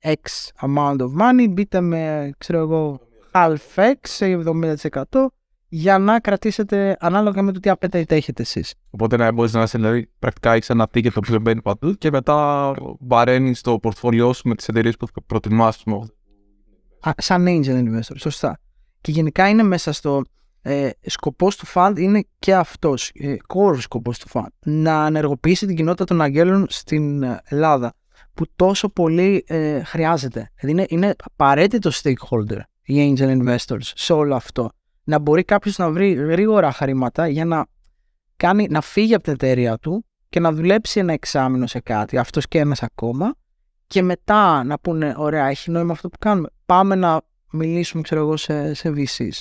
X amount of money, μπείτε με, ξέρω εγώ, half X, 70% για να κρατήσετε ανάλογα με το τι απαιτείτε έχετε εσείς. Οπότε να μπορείς να είσαι δηλαδή, πρακτικά έχεις ένα ticket το οποίο μπαίνει παντού και μετά βαραίνεις το πορτφόλιό σου με τις εταιρείες που προτιμά. Σαν angel investor, σωστά. Και γενικά είναι μέσα στο. Ε, σκοπός του fund είναι και αυτός, ε, core σκοπός του fund, να ενεργοποιήσει την κοινότητα των αγγέλων στην ε, Ελλάδα που τόσο πολύ ε, χρειάζεται. Δηλαδή είναι, είναι απαραίτητο stakeholder οι angel investors σε όλο αυτό να μπορεί κάποιος να βρει γρήγορα χρήματα για να, κάνει, να φύγει από την εταιρεία του και να δουλέψει ένα εξάμεινο σε κάτι, αυτός και ένας ακόμα, και μετά να πούνε: Ωραία, έχει νόημα αυτό που κάνουμε. Πάμε να μιλήσουμε, ξέρω εγώ, σε, σε VCs.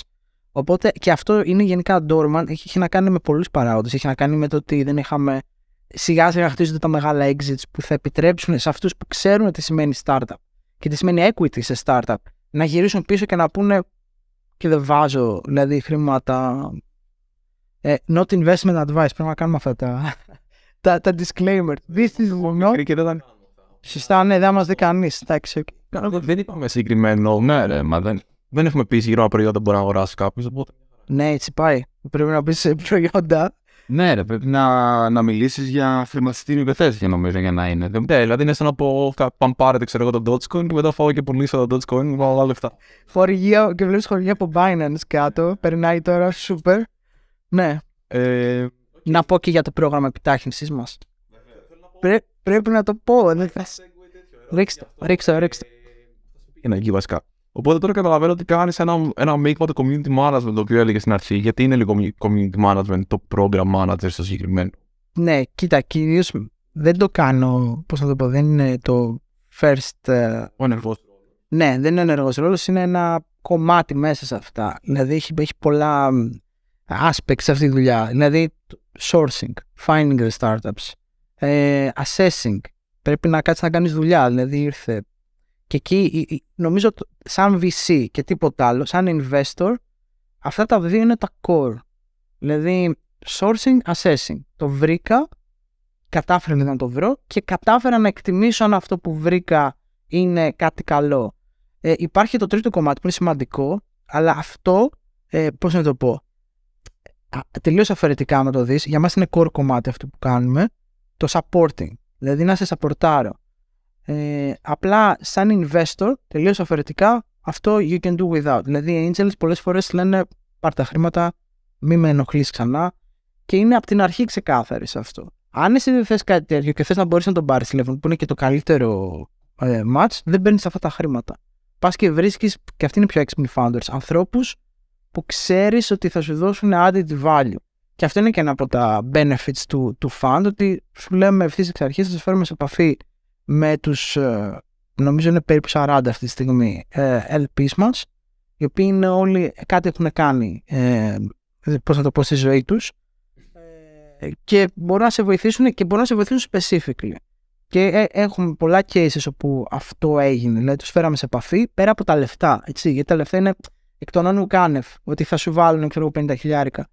Οπότε και αυτό είναι γενικά ντόρμαν. έχει να κάνει με πολλούς παράγοντες. Έχει να κάνει με το ότι δεν είχαμε. Σιγά σιγά χτίζονται τα μεγάλα exits που θα επιτρέψουν σε αυτούς που ξέρουν τι σημαίνει startup και τι σημαίνει equity σε startup να γυρίσουν πίσω και να πούνε και δεν βάζω δηλαδή χρήματα. Ε, not investment advice. Πρέπει να κάνουμε αυτά τα, τα, τα disclaimer. This is not. Και δεν Σωστά, ναι, δεν μας δει κανείς. Δεν είπαμε συγκεκριμένο. Ναι, ρε, μα δεν, δεν έχουμε πει συγκεκριμένα προϊόντα που μπορεί να αγοράσει κάποιος. Ναι, έτσι πάει. Πρέπει να πει προϊόντα ναι, ρε, πρέπει να, να μιλήσεις για χρηματιστήριο υπεθέσει, νομίζω, για να είναι. Ναι, δηλαδή είναι σαν να πω: Πάμε πάρετε, ξέρω εγώ, το Dogecoin και μετά φάω και πουλήσω το Dogecoin, βάλω όλα λεφτά. Χορηγία και βλέπεις χορηγία από Binance κάτω. Περνάει τώρα, super. Ναι. Ε, να πω και για το πρόγραμμα επιτάχυνσης μας. Πρέ, πρέπει να το πω. Δεν θα... Ε, ρίξτε, ρίξτε, ε, ρίξτε. Είναι εκεί βασικά. Οπότε τώρα καταλαβαίνω ότι κάνεις ένα, ένα μείγμα το community management, το οποίο έλεγες στην αρχή, γιατί είναι λίγο community management το program manager στο συγκεκριμένο. Ναι, κοίτα, κυρίως δεν το κάνω, πώς να το πω, δεν είναι το first. Ε, ο ενεργός. Ναι, δεν είναι ο ενεργός ρόλος, είναι ένα κομμάτι μέσα σε αυτά. Δηλαδή έχει, έχει πολλά aspects σε αυτή τη δουλειά. Δηλαδή sourcing, finding the startups, ε, assessing. Πρέπει να κάτσεις να κάνεις δουλειά. Δηλαδή ήρθε και εκεί νομίζω σαν VC και τίποτα άλλο, σαν investor, αυτά τα δύο είναι τα core. Δηλαδή sourcing, assessing. Το βρήκα, κατάφερα να το βρω και κατάφερα να εκτιμήσω αν αυτό που βρήκα είναι κάτι καλό. Ε, υπάρχει το τρίτο κομμάτι που είναι σημαντικό, αλλά αυτό, ε, πώς να το πω, τελείως αφαιρετικά να το δεις, για μας είναι core κομμάτι αυτό που κάνουμε, το supporting, δηλαδή να σε σαπορτάρω. Ε, απλά σαν investor, τελείως αφαιρετικά, αυτό you can do without. Δηλαδή οι angels πολλές φορές λένε πάρ τα χρήματα, μη με ενοχλείς ξανά και είναι από την αρχή ξεκάθαρη σε αυτό. Αν εσύ δεν θες κάτι τέτοιο και θες να μπορείς να τον πάρεις τηλέφωνο που είναι και το καλύτερο ε, match, δεν παίρνεις αυτά τα χρήματα. Πας και βρίσκεις, και αυτοί είναι πιο έξυπνοι founders, ανθρώπους που ξέρεις ότι θα σου δώσουν added value. Και αυτό είναι και ένα από τα benefits του, του fund, ότι σου λέμε ευθύς εξ αρχής, θα σα φέρουμε σε επαφή με τους, ε, νομίζω είναι περίπου 40 αυτή τη στιγμή, ε, LPs μας, οι οποίοι είναι όλοι, κάτι έχουν κάνει, ε, πώς να το πω, στη ζωή τους και μπορούν να σε βοηθήσουν και μπορούν να σε βοηθήσουν specifically. Και έχουμε πολλά cases όπου αυτό έγινε. Δηλαδή, τους φέραμε σε επαφή πέρα από τα λεφτά. Έτσι, γιατί τα λεφτά είναι εκ των όνων κάνευ. Ότι θα σου βάλουν ξέρω, 50 χιλιάρικα.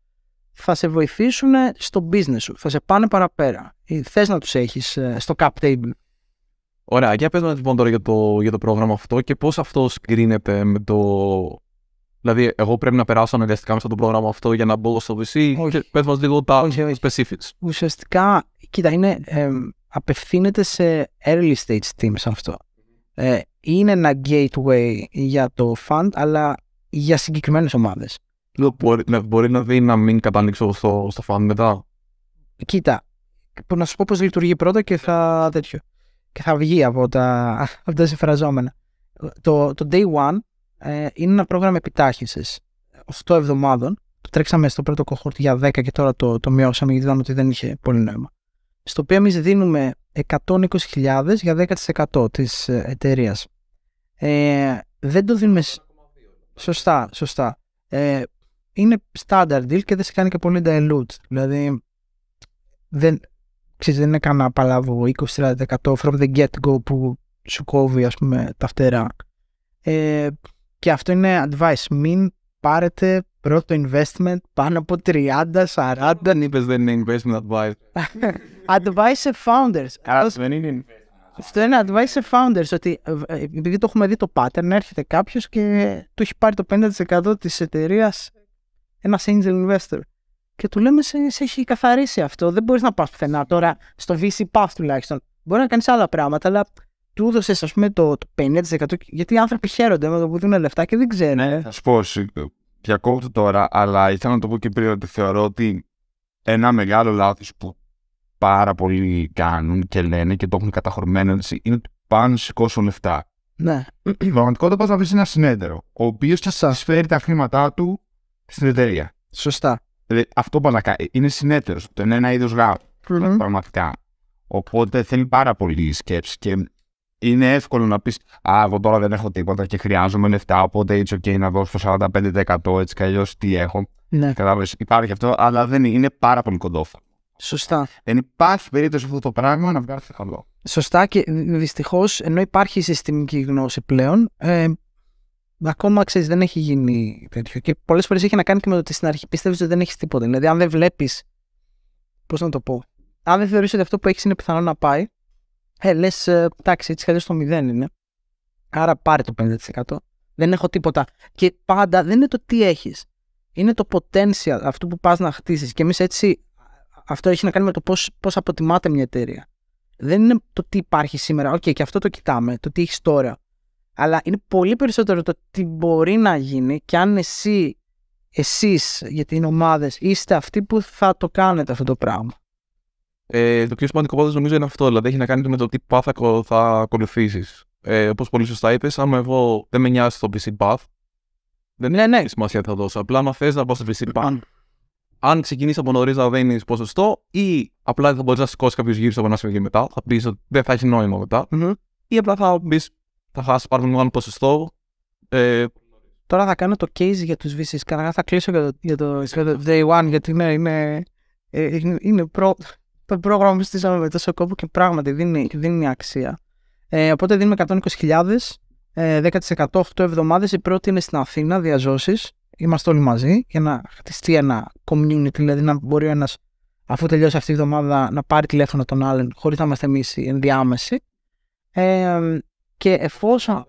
Θα σε βοηθήσουν στο business σου. Θα σε πάνε παραπέρα. Θες να τους έχεις στο cap table. Ωραία, για πες μας λοιπόν τώρα για το, για το πρόγραμμα αυτό και πώς αυτό συγκρίνεται με το... Δηλαδή, εγώ πρέπει να περάσω αναγκαστικά μέσα το πρόγραμμα αυτό για να μπω στο VC. Okay. Και πες μας λίγο τα specifics. Ουσιαστικά, κοίτα, είναι, απευθύνεται σε early stage teams αυτό. Ε, είναι ένα gateway για το fund, αλλά για συγκεκριμένες ομάδες. Μπορεί, ναι, μπορεί να δει να μην κατάληξω στο, στο fund μετά. Κοίτα, να σου πω πώς λειτουργεί πρώτα και θα τέτοιο και θα βγει από τα, από τα συμφραζόμενα. Το, το Day One ε, είναι ένα πρόγραμμα επιτάχυνσης 8 εβδομάδων. Το τρέξαμε στο πρώτο κοχόρτ για 10 και τώρα το, το μειώσαμε γιατί είδαμε ότι δεν είχε πολύ νόημα. Στο οποίο εμείς δίνουμε 120.000 για 10% της ε, εταιρείας. Ε, δεν το δίνουμε... Σωστά, σωστά. Ε, είναι standard deal και δεν σε κάνει και πολύ dilute. Δηλαδή, δεν, δεν είναι κανένα παλαβό 20-30% from the get-go που σου κόβει ας πούμε τα φτερά. Ε, και αυτό είναι advice. Μην πάρετε πρώτο investment πάνω από 30-40. Δεν είπες δεν είναι investment advice. advice σε founders. Δεν είναι Αυτό είναι advice σε founders. Ότι ε, επειδή το έχουμε δει το pattern, έρχεται κάποιος και του έχει πάρει το 50% της εταιρείας ένας angel investor. Και του λέμε, σε, σε έχει καθαρίσει αυτό. Δεν μπορείς να πας πουθενά τώρα στο VC Path τουλάχιστον. Μπορεί να κάνεις άλλα πράγματα, αλλά του έδωσες, ας πούμε, το, το 50%. Γιατί οι άνθρωποι χαίρονται με το που δίνουν λεφτά και δεν ξέρουν. Ναι, θα σου πω, διακόπτω τώρα, αλλά ήθελα να το πω και πριν ότι θεωρώ ότι ένα μεγάλο λάθος που πάρα πολλοί κάνουν και λένε και το έχουν καταχωρημένο είναι ότι πάνε σηκώσουν λεφτά. Ναι. Η πραγματικότητα πας να βρεις ένα συνέδριο, ο οποίος θα σα φέρει τα χρήματά του στην εταιρεία. Σωστά αυτό που ε, Είναι συνέτερος. Το είναι ένα είδος γάμου. Mm-hmm. Πραγματικά. Οπότε θέλει πάρα πολύ σκέψη και είναι εύκολο να πεις Α, εγώ τώρα δεν έχω τίποτα και χρειάζομαι λεφτά. Οπότε it's OK να δώσω το 45% έτσι κι αλλιώς τι έχω. Ναι. Κατάλαβες. Υπάρχει αυτό, αλλά δεν είναι, είναι πάρα πολύ κοντόφαλο. Σωστά. Δεν υπάρχει περίπτωση αυτό το πράγμα να βγάλει καλό. Σωστά και δυστυχώς ενώ υπάρχει συστημική γνώση πλέον, ε, ακόμα ξέρεις, δεν έχει γίνει τέτοιο. Και πολλές φορές έχει να κάνει και με το ότι στην αρχή πιστεύει ότι δεν έχεις τίποτα. Δηλαδή, αν δεν βλέπεις. Πώς να το πω. Αν δεν θεωρείς ότι αυτό που έχεις είναι πιθανό να πάει, ε, λες, ε, εντάξει, έτσι καλώ το μηδέν είναι. Άρα πάρε το 50%. Δεν έχω τίποτα. Και πάντα δεν είναι το τι έχεις. Είναι το potential αυτού που πας να χτίσεις. Και εμείς έτσι. Αυτό έχει να κάνει με το πώς αποτιμάται μια εταιρεία. Δεν είναι το τι υπάρχει σήμερα. Οκ, και αυτό το κοιτάμε. Το τι έχεις τώρα αλλά είναι πολύ περισσότερο το τι μπορεί να γίνει και αν εσύ, εσείς γιατί είναι ομάδες, είστε αυτοί που θα το κάνετε αυτό το πράγμα. Ε, το πιο σημαντικό πάντω νομίζω είναι αυτό, δηλαδή έχει να κάνει με το τι path θα ακολουθήσεις. Ε, όπως πολύ σωστά είπες, αν εγώ δεν με νοιάζει το PC path, δεν ναι, ναι. έχει σημασία τι θα δώσω. Απλά να θες να πάω στο PC path, λοιπόν. αν ξεκινήσεις από νωρίς να δίνεις ποσοστό, ή απλά δεν θα μπορείς να σηκώσεις κάποιος γύρω από ένα σημείο μετά, θα πεις ότι δεν θα έχει νόημα ή απλά θα μπεις θα χάσει πάρα πολύ μεγάλο ποσοστό. Ε, Τώρα θα κάνω το case για τους VCs. Καταρχάς θα κλείσω για το, για το, Day One, γιατί ναι, είναι, ε, είναι, είναι το πρόγραμμα που στήσαμε με τόσο κόπο και πράγματι δίνει, δίνει αξία. Ε, οπότε δίνουμε 120.000, ε, 10% 8 εβδομάδες. Η πρώτη είναι στην Αθήνα, διαζώσεις. Είμαστε όλοι μαζί για να χτιστεί ένα community, δηλαδή να μπορεί ένας αφού τελειώσει αυτή η εβδομάδα να πάρει τηλέφωνο τον άλλον χωρίς να είμαστε εμείς οι Ε, και εφόσον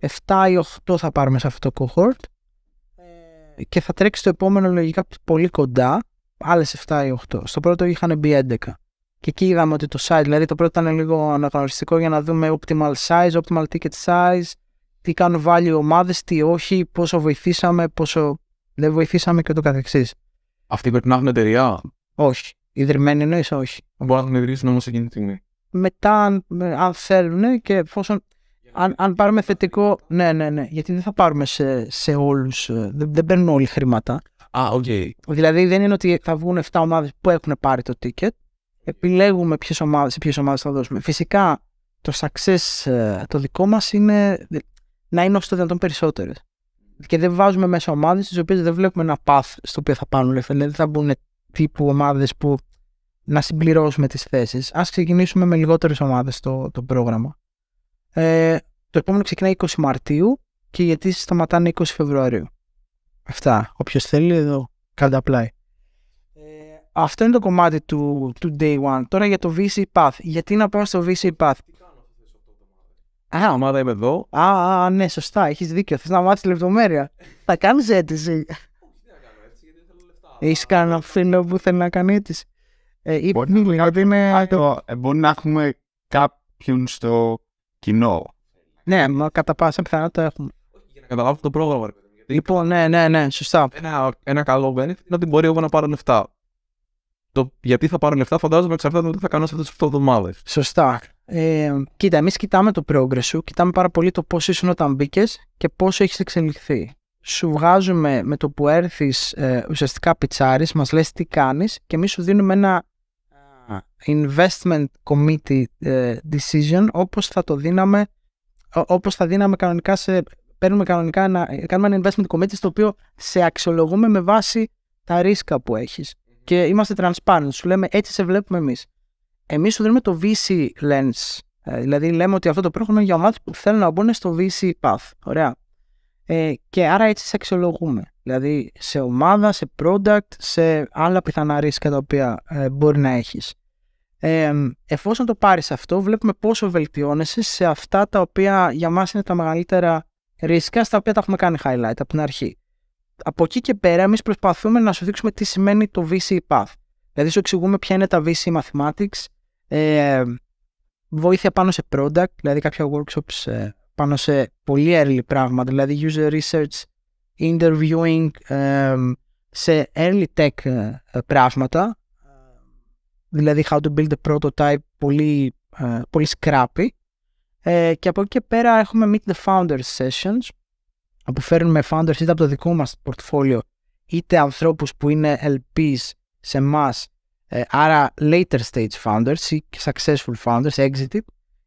7 ή 8 θα πάρουμε σε αυτό το cohort ε, και θα τρέξει το επόμενο λογικά πολύ κοντά, άλλες 7 ή 8. Στο πρώτο είχαν μπει 11. Και εκεί είδαμε ότι το size, δηλαδή το πρώτο ήταν λίγο αναγνωριστικό για να δούμε optimal size, optimal ticket size, τι κάνουν βάλει οι ομάδες, τι όχι, πόσο βοηθήσαμε, πόσο δεν βοηθήσαμε και το καθεξής. Αυτή πρέπει να έχουν εταιρεία. Όχι. Ιδρυμένη εννοείς, όχι. Μπορεί να έχουν όμως εκείνη τη στιγμή μετά αν, αν θέλουν και εφόσον αν, αν πάρουμε θετικό, ναι, ναι, ναι, γιατί δεν θα πάρουμε σε, σε όλους, ε, δεν, δεν παίρνουν όλοι χρήματα. Α, οκ. okay. Δηλαδή δεν είναι ότι θα βγουν 7 ομάδες που έχουν πάρει το ticket, επιλέγουμε ποιες ομάδες, σε ποιες ομάδες θα δώσουμε. Φυσικά το success ε, το δικό μας είναι ε, να είναι όσο το δυνατόν περισσότερες. Και δεν βάζουμε μέσα ομάδες τις οποίες δεν βλέπουμε ένα path στο οποίο θα πάνε. δεν θα μπουν τύπου ομάδες που να συμπληρώσουμε τις θέσεις. Ας ξεκινήσουμε με λιγότερες ομάδες το, το πρόγραμμα. Ε, το επόμενο ξεκινάει 20 Μαρτίου και γιατί σταματάνε 20 Φεβρουαρίου. Αυτά. Όποιος θέλει εδώ, κάντε απλά. Ε, αυτό είναι το κομμάτι του, του Day One. Τώρα για το VC Path. Γιατί να πάω στο VC Path. Α, ομάδα είμαι εδώ. Α, α ναι, σωστά. Έχεις δίκιο. Θες να μάθεις λεπτομέρεια. Θα κάνεις αίτηση. Έχεις κανένα φίλο που θέλει να κάνει αίτηση. Ε, μπορεί, να είναι... Ε, μπορεί να έχουμε κάποιον στο κοινό. Ναι, μα κατά πάσα πιθανότητα έχουμε. Για να καταλάβω το πρόγραμμα. Γιατί... Λοιπόν, ναι, ναι, ναι, σωστά. Ένα, ένα καλό benefit είναι ότι μπορεί εγώ να πάρω λεφτά. Το γιατί θα πάρω λεφτά φαντάζομαι εξαρτάται από θα κάνω σε αυτές τις εβδομάδες. Σωστά. Ε, κοίτα, εμείς κοιτάμε το progress σου, κοιτάμε πάρα πολύ το πώς ήσουν όταν μπήκες και πώς έχεις εξελιχθεί. Σου βγάζουμε με το που έρθεις ε, ουσιαστικά πιτσάρι, μας λες τι κάνεις και εμείς σου δίνουμε ένα investment committee ε, decision όπως θα το δίναμε όπως θα δίναμε κανονικά σε παίρνουμε κανονικά ένα κάνουμε ένα investment committee στο οποίο σε αξιολογούμε με βάση τα ρίσκα που έχεις και είμαστε transparent, σου λέμε έτσι σε βλέπουμε εμείς. Εμείς σου δίνουμε το VC lens, ε, δηλαδή λέμε ότι αυτό το πρόγραμμα είναι για ομάδες που θέλουν να μπουν στο VC path, ωραία. Ε, και άρα έτσι σε αξιολογούμε. Δηλαδή σε ομάδα, σε product, σε άλλα πιθανά ρίσκα τα οποία ε, μπορεί να έχεις. Ε, εφόσον το πάρεις αυτό, βλέπουμε πόσο βελτιώνεσαι σε αυτά τα οποία για μας είναι τα μεγαλύτερα ρίσκα, στα οποία τα έχουμε κάνει highlight από την αρχή. Από εκεί και πέρα, εμείς προσπαθούμε να σου δείξουμε τι σημαίνει το VC Path. Δηλαδή, σου εξηγούμε ποια είναι τα VC Mathematics, ε, βοήθεια πάνω σε product, δηλαδή κάποια workshops ε, πάνω σε πολύ early πράγματα, δηλαδή user research interviewing ehm, σε early tech ε, ε, πράγματα ε, δηλαδή how to build a prototype πολύ, πολύ scrappy και από εκεί και πέρα έχουμε meet the founders sessions όπου φέρνουμε founders είτε από το δικό μας portfolio είτε ανθρώπους που είναι LPs σε εμά, άρα later stage founders ή successful founders, exited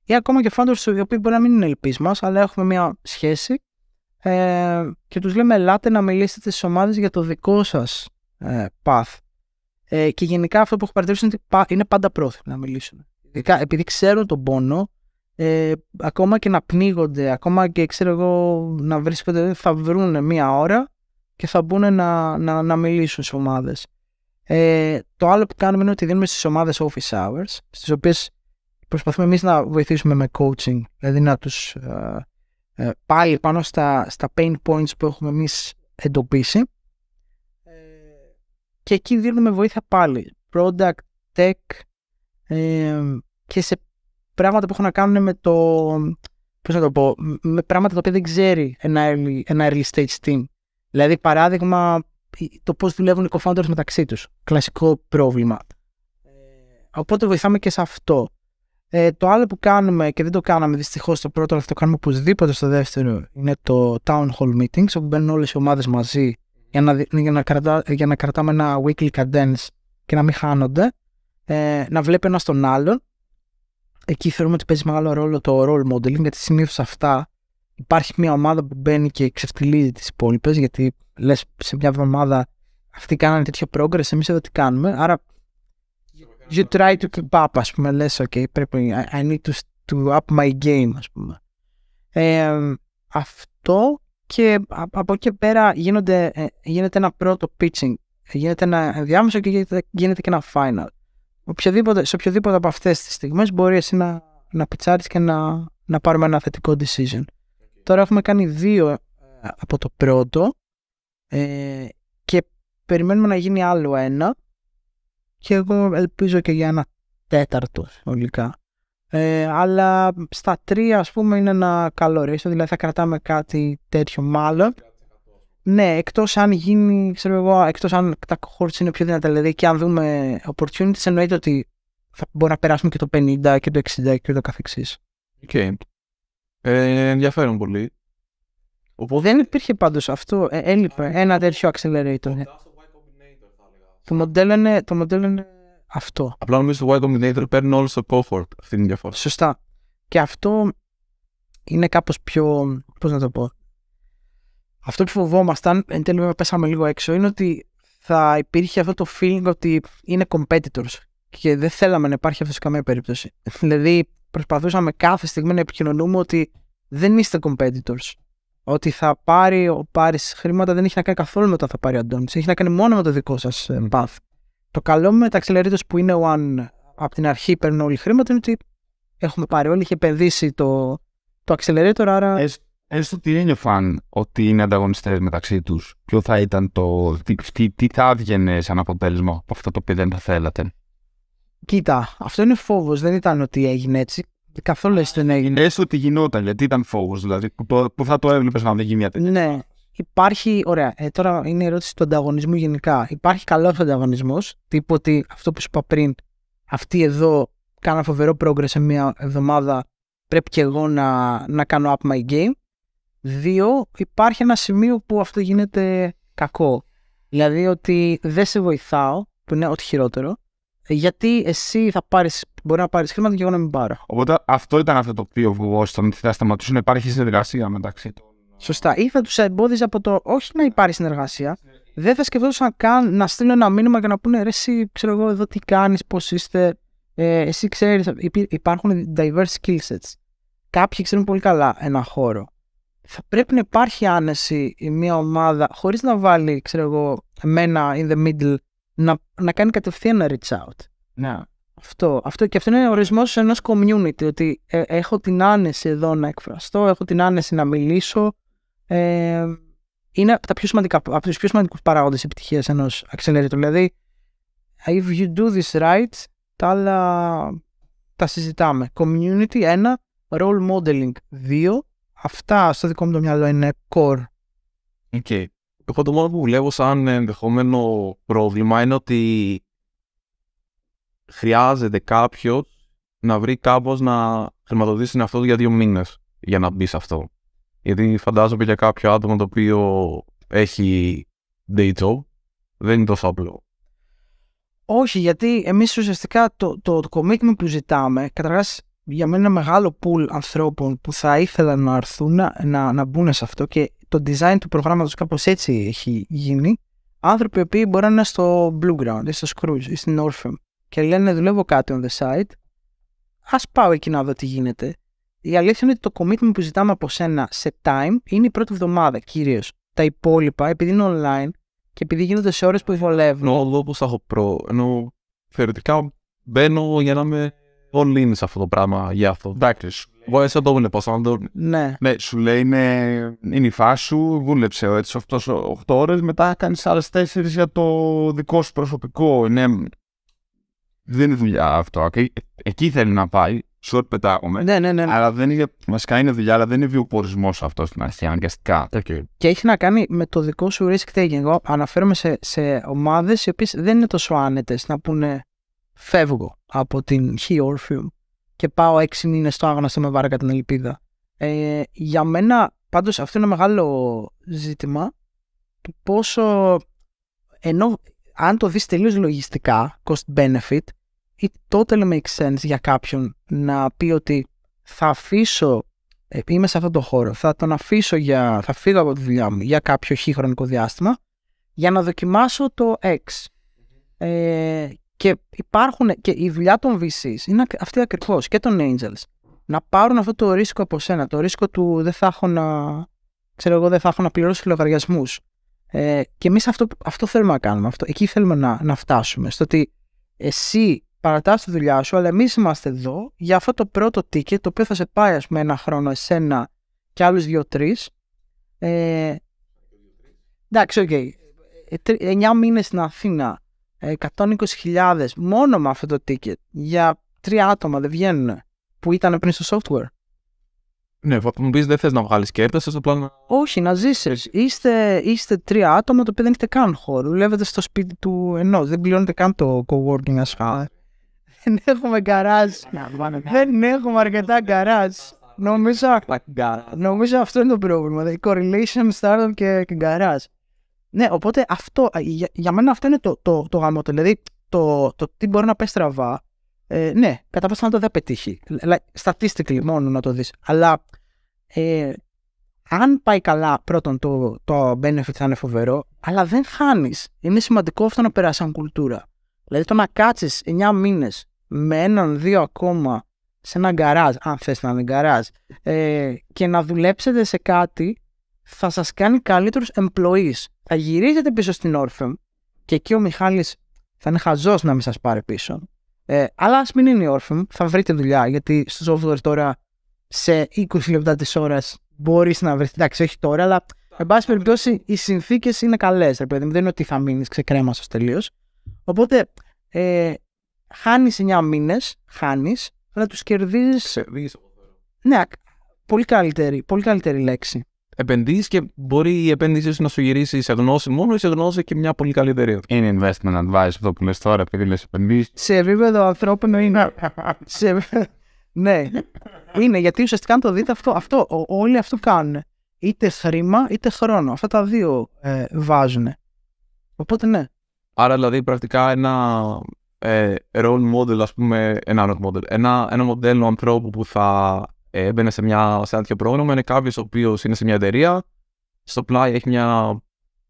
ή ακόμα και founders οι οποίοι μπορεί να μην είναι LPs μας αλλά έχουμε μια σχέση ε, και τους λέμε ελάτε να μιλήσετε στις ομάδες για το δικό σας ε, path. Ε, και γενικά αυτό που έχω παρατηρήσει είναι ότι είναι πάντα πρόθυμοι να μιλήσουν. Επειδή ξέρουν τον πόνο, ε, ακόμα και να πνίγονται, ακόμα και ξέρω εγώ να βρίσκονται, θα βρουν μία ώρα και θα μπουν να, να, να μιλήσουν στις ομάδες. Ε, το άλλο που κάνουμε είναι ότι δίνουμε στις ομάδες office hours, στις οποίες προσπαθούμε εμείς να βοηθήσουμε με coaching, δηλαδή να τους ε, ε, πάλι πάνω στα, στα pain points που έχουμε εμείς εντοπίσει ε, και εκεί δίνουμε βοήθεια πάλι product, tech ε, και σε πράγματα που έχουν να κάνουν με το πώς να το πω, με πράγματα τα οποία δεν ξέρει ένα early, ένα early stage team δηλαδή παράδειγμα το πώς δουλεύουν οι co-founders μεταξύ τους κλασικό πρόβλημα οπότε βοηθάμε και σε αυτό ε, το άλλο που κάνουμε και δεν το κάναμε δυστυχώς στο πρώτο, αλλά θα το κάνουμε οπωσδήποτε στο δεύτερο, είναι το Town Hall Meetings, όπου μπαίνουν όλες οι ομάδες μαζί για να, για, να κρατά, για κρατάμε ένα weekly cadence και να μην χάνονται. Ε, να βλέπει ένας τον άλλον. Εκεί θεωρούμε ότι παίζει μεγάλο ρόλο το role modeling, γιατί συνήθως αυτά υπάρχει μια ομάδα που μπαίνει και ξεφτυλίζει τις υπόλοιπες, γιατί λες σε μια εβδομάδα αυτοί κάνανε τέτοιο progress, εμείς εδώ τι κάνουμε. Άρα you try to keep up, ας πούμε, λες, ok, πρέπει, I, need to, up my game, ας πούμε. αυτό και από εκεί πέρα ε, γίνεται ένα πρώτο pitching, γίνεται ένα διάμεσο και γίνεται, και ένα final. Οποιοδήποτε, σε οποιοδήποτε από αυτές τις στιγμές μπορεί εσύ να, να πιτσάρεις και να, να πάρουμε ένα θετικό decision. Τώρα έχουμε κάνει δύο ε, από το πρώτο ε, και περιμένουμε να γίνει άλλο ένα και εγώ ελπίζω και για ένα τέταρτο ολικά. Ε, αλλά στα τρία ας πούμε είναι ένα καλό δηλαδή θα κρατάμε κάτι τέτοιο μάλλον. Ναι, εκτός αν γίνει, ξέρω εγώ, εκτός αν τα cohorts είναι πιο δυνατά, δηλαδή και αν δούμε opportunities εννοείται ότι θα μπορεί να περάσουμε και το 50 και το 60 και το καθεξής. Οκ. Ε, ενδιαφέρον πολύ. Δεν υπήρχε πάντως αυτό, ε, έλειπε ένα τέτοιο accelerator. Το μοντέλο είναι, το μοντέλο αυτό. Απλά νομίζω ότι το Y dominator παίρνει όλο το cohort. Αυτή την διαφορά. Σωστά. Και αυτό είναι κάπως πιο. Πώς να το πω. Αυτό που φοβόμασταν, εν τέλει πέσαμε λίγο έξω, είναι ότι θα υπήρχε αυτό το feeling ότι είναι competitors και δεν θέλαμε να υπάρχει αυτός σε καμία περίπτωση. δηλαδή, προσπαθούσαμε κάθε στιγμή να επικοινωνούμε ότι δεν είστε competitors ότι θα πάρει ο Πάρης χρήματα δεν έχει να κάνει καθόλου με το θα πάρει ο Αντώνης. Έχει να κάνει μόνο με το δικό σας mm. Ε, path. Το καλό με τα accelerators που είναι one από την αρχή παίρνουν όλοι χρήματα είναι ότι έχουμε πάρει όλοι, είχε επενδύσει το, το accelerator, άρα. Έστω τι είναι φαν ότι είναι ανταγωνιστές μεταξύ τους. Ποιο θα ήταν το. Τι, τι θα έβγαινε σαν αποτέλεσμα από αυτό το οποίο δεν θα θέλατε. Κοίτα, αυτό είναι φόβος. Δεν ήταν ότι έγινε έτσι. Ε, καθόλου έτσι δεν έγινε. Έστω ότι γινόταν, γιατί ήταν φόβος, δηλαδή. Που, θα το έβλεπες να δεν γίνει μια τέτοια. Ναι. Υπάρχει, ωραία, ε, τώρα είναι η ερώτηση του ανταγωνισμού γενικά. Υπάρχει καλός ανταγωνισμός, τύπου ότι αυτό που σου είπα πριν, αυτή εδώ κάναν φοβερό progress σε μια εβδομάδα, πρέπει και εγώ να, να κάνω up my game. Δύο, υπάρχει ένα σημείο που αυτό γίνεται κακό. Δηλαδή ότι δεν σε βοηθάω, που είναι ό,τι χειρότερο, γιατί εσύ θα πάρεις μπορεί να πάρεις χρήματα και εγώ να μην πάρω. Οπότε αυτό ήταν αυτό το οποίο βουβόσταν, ότι θα σταματήσουν να υπάρχει συνεργασία μεταξύ του. Σωστά. Ή θα τους εμπόδιζε από το όχι να υπάρχει συνεργασία, δεν θα σκεφτόταν καν να στείλουν ένα μήνυμα και να πούνε ρε, εσύ ξέρω εγώ εδώ τι κάνεις, πώς είστε. Ε, εσύ ξέρεις, υπάρχουν diverse skill sets. Κάποιοι ξέρουν πολύ καλά ένα χώρο. Θα πρέπει να υπάρχει άνεση η μια ομάδα χωρίς να βάλει, ξέρω εγώ, εμένα in the middle να, να κάνει κατευθείαν ένα reach out. Ναι. Αυτό, αυτό και αυτό είναι ο ορισμός ενός community. Ότι ε, έχω την άνεση εδώ να εκφραστώ, έχω την άνεση να μιλήσω. Ε, είναι από, τα πιο σημαντικά, από τους πιο σημαντικούς παράγοντες επιτυχίας ενός accelerator. Δηλαδή, if you do this right, τα άλλα τα συζητάμε. Community, ένα. Role modeling, δύο. Αυτά στο δικό μου το μυαλό είναι core. Okay. Εγώ το μόνο που βλέπω σαν ενδεχόμενο πρόβλημα είναι ότι χρειάζεται κάποιο να βρει κάπως να χρηματοδοτήσει αυτό για δύο μήνες για να μπει σε αυτό. Γιατί φαντάζομαι για κάποιο άτομο το οποίο έχει day job δεν είναι τόσο απλό. Όχι, γιατί εμείς ουσιαστικά το, το, το commitment που ζητάμε, καταρχάς για μένα ένα μεγάλο pool ανθρώπων που θα ήθελαν να έρθουν να, να, να μπουν σε αυτό και το design του προγράμματος κάπως έτσι έχει γίνει. Άνθρωποι που μπορεί να είναι στο blue ground ή στο Scrooge ή στην Orphem και λένε «Ναι, δουλεύω κάτι on the site, Ας πάω εκεί να δω τι γίνεται. Η αλήθεια είναι ότι το commitment που ζητάμε από σένα σε time είναι η πρώτη εβδομάδα κυρίως. Τα υπόλοιπα, επειδή είναι online και επειδή γίνονται σε ώρες που βολεύουν. Ενώ εδώ πώ θα έχω προ. Ενώ θεωρητικά μπαίνω για να είμαι all in σε αυτό το πράγμα για αυτό. Εντάξει. Εγώ έτσι το βλέπω. Ναι. ναι. Σου λέει «Ναι, είναι, η φάση σου, δούλεψε έτσι 8 ώρες, μετά κάνεις άλλες 4 για το δικό σου προσωπικό. Είναι δεν είναι δουλειά αυτό. Okay. Εκεί θέλει να πάει. ό,τι πετάγομαι. Ναι, ναι, ναι, ναι. Αλλά δεν είναι, βασικά είναι δουλειά, αλλά δεν είναι βιοπορισμός αυτό στην αρχή, αναγκαστικά. Okay. Και έχει να κάνει με το δικό σου risk taking. Εγώ αναφέρομαι σε, σε ομάδες οι οποίες δεν είναι τόσο άνετες να πούνε φεύγω από την χι Orpheum και πάω έξι μήνες στο άγνωστο με βάρκα την ελπίδα. Ε, για μένα, πάντως, αυτό είναι ένα μεγάλο ζήτημα του πόσο. Ενώ αν το δεις τελείως λογιστικά, cost benefit, ή totally makes sense για κάποιον να πει ότι θα αφήσω, ε, είμαι σε αυτόν τον χώρο, θα τον αφήσω για, θα φύγω από τη δουλειά μου για κάποιο χι χρονικό διάστημα για να δοκιμάσω το X. Ε, και υπάρχουν, και η δουλειά των VCs είναι αυτή ακριβώς και των Angels. Να πάρουν αυτό το ρίσκο από σένα, το ρίσκο του δεν θα έχω να, δεν θα έχω να πληρώσω λογαριασμού. Ε, και εμείς αυτό, αυτό θέλουμε να κάνουμε. Αυτό, εκεί θέλουμε να, να φτάσουμε. Στο ότι εσύ παρατάς τη δουλειά σου, αλλά εμείς είμαστε εδώ για αυτό το πρώτο ticket, το οποίο θα σε πάει, ας πούμε, ένα χρόνο εσένα και άλλους δύο-τρει. Ε, εντάξει, οκ. Okay. Ε, μήνες στην Αθήνα, 120.000 ε, μόνο με αυτό το ticket για τρία άτομα δεν βγαίνουν που ήταν πριν στο software. Ναι, θα μου πεις δεν θες να βγάλεις κέρδο, θε απλά να. Όχι, να ζήσεις. Είστε, είστε τρία άτομα τα οποία δεν έχετε καν χώρο. Δουλεύετε στο σπίτι του ενός. Δεν πληρώνετε καν το co-working, ας πούμε. Δεν έχουμε γκαράζ. Δεν έχουμε αρκετά γκαράζ. Νομίζω, αυτό είναι το πρόβλημα. Η correlation startup και γκαράζ. Ναι, οπότε αυτό, για, μένα αυτό είναι το, το, το Δηλαδή, το, το τι μπορεί να πει στραβά ε, ναι, κατά πάσα πιθανότητα δεν πετύχει. Statistically μόνο να το δεις. Αλλά ε, αν πάει καλά, πρώτον το, το benefit θα είναι φοβερό, αλλά δεν χάνεις. Είναι σημαντικό αυτό να περάσει σαν κουλτούρα. Δηλαδή το να κάτσεις 9 μήνες με έναν-δύο ακόμα σε ένα γκαράζ, αν θες να είναι γκαράζ, ε, και να δουλέψετε σε κάτι, θα σας κάνει καλύτερους employees. Θα γυρίζετε πίσω στην όρφεμ και εκεί ο Μιχάλης θα είναι χαζός να μην σας πάρει πίσω. Ε, αλλά ας μην είναι μου, θα βρείτε δουλειά. Γιατί στο software τώρα σε 20 λεπτά της ώρας μπορείς να βρεις. Εντάξει, όχι τώρα, αλλά εν πάση περιπτώσει οι συνθήκες είναι καλές. Δεν είναι ότι θα μείνεις ξεκρέμαστο τελείως. Οπότε ε, χάνεις 9 μήνες, χάνεις, αλλά τους κερδίζεις. Ναι, πολύ καλύτερη, πολύ καλύτερη λέξη επενδύσεις και μπορεί η επένδυσή σου να σου γυρίσει σε γνώση μόνο ή σε γνώση και μια πολύ καλή εταιρεία. Είναι investment advice αυτό που λες τώρα, επειδή λες επενδύσεις. Σε επίπεδο ανθρώπινο είναι. Ναι. σε... ναι. είναι γιατί ουσιαστικά αν το δείτε αυτό, αυτό όλοι αυτό κάνουν. Είτε χρήμα είτε χρόνο. Αυτά τα δύο ε, βάζουν. Οπότε ναι. Άρα δηλαδή πρακτικά ένα ε, role model, ας πούμε, ένα model, ένα, ένα μοντέλο ανθρώπου που θα έμπαινε σε, μια, σε ένα τέτοιο πρόγραμμα, είναι κάποιος ο οποίος είναι σε μια εταιρεία, στο πλάι έχει μια,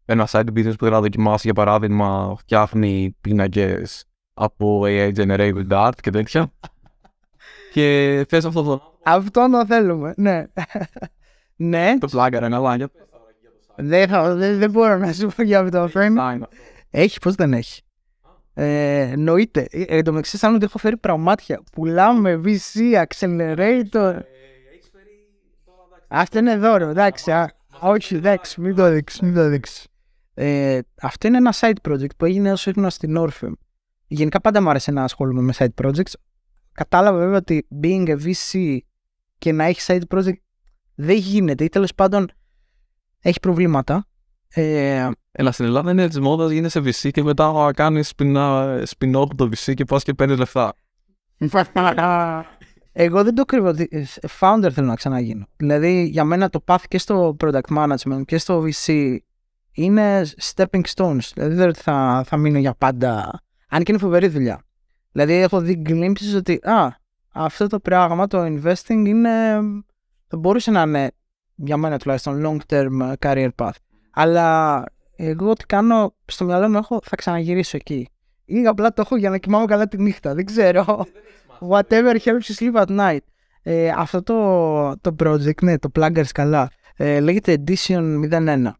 ένα site business που θέλει να δοκιμάσει, για παράδειγμα, φτιάχνει πίνακες από AI generated art και τέτοια. και θες αυτό το. Αυτό το θέλουμε, ναι. ναι. Το πλάκα είναι, αλλά δεν, δεν, μπορώ να σου πω για αυτό. το Έχει, πώς δεν έχει. Ε, εννοείται. Ε, εν τω μεταξύ, σαν ότι έχω φέρει πραγμάτια. Πουλάμε VC, accelerator. Αυτό είναι δώρο, εντάξει. όχι, εντάξει, μην το δείξεις, μην το δείξεις. Ε, αυτό είναι ένα side project που έγινε όσο ήμουν στην όρφη. Γενικά πάντα μου άρεσε να ασχολούμαι με side projects. Κατάλαβα βέβαια ότι being a VC και να έχεις side project δεν γίνεται ή τέλος πάντων έχει προβλήματα. Ε, Έλα στην Ελλάδα είναι τη μόδα, σε VC και μετά κάνεις spin-off το VC και πας και παίρνεις λεφτά. Εγώ δεν το κρύβω ε, founder θέλω να ξαναγίνω. Δηλαδή για μένα το path και στο product management και στο VC είναι stepping stones. Δηλαδή δεν θα, θα μείνω για πάντα. Αν και είναι φοβερή δουλειά. Δηλαδή έχω δει glimpses ότι α, αυτό το πράγμα, το investing είναι, θα μπορούσε να είναι για μένα τουλάχιστον long term ε, career path. Αλλά εγώ τι κάνω στο μυαλό μου έχω θα ξαναγυρίσω εκεί. Ή απλά το έχω για να κοιμάμαι καλά τη νύχτα. Δεν ξέρω. Ε, Whatever helps you sleep at night. Ε, αυτό το, το project, ναι, το pluggers καλά, ε, λέγεται Edition 01.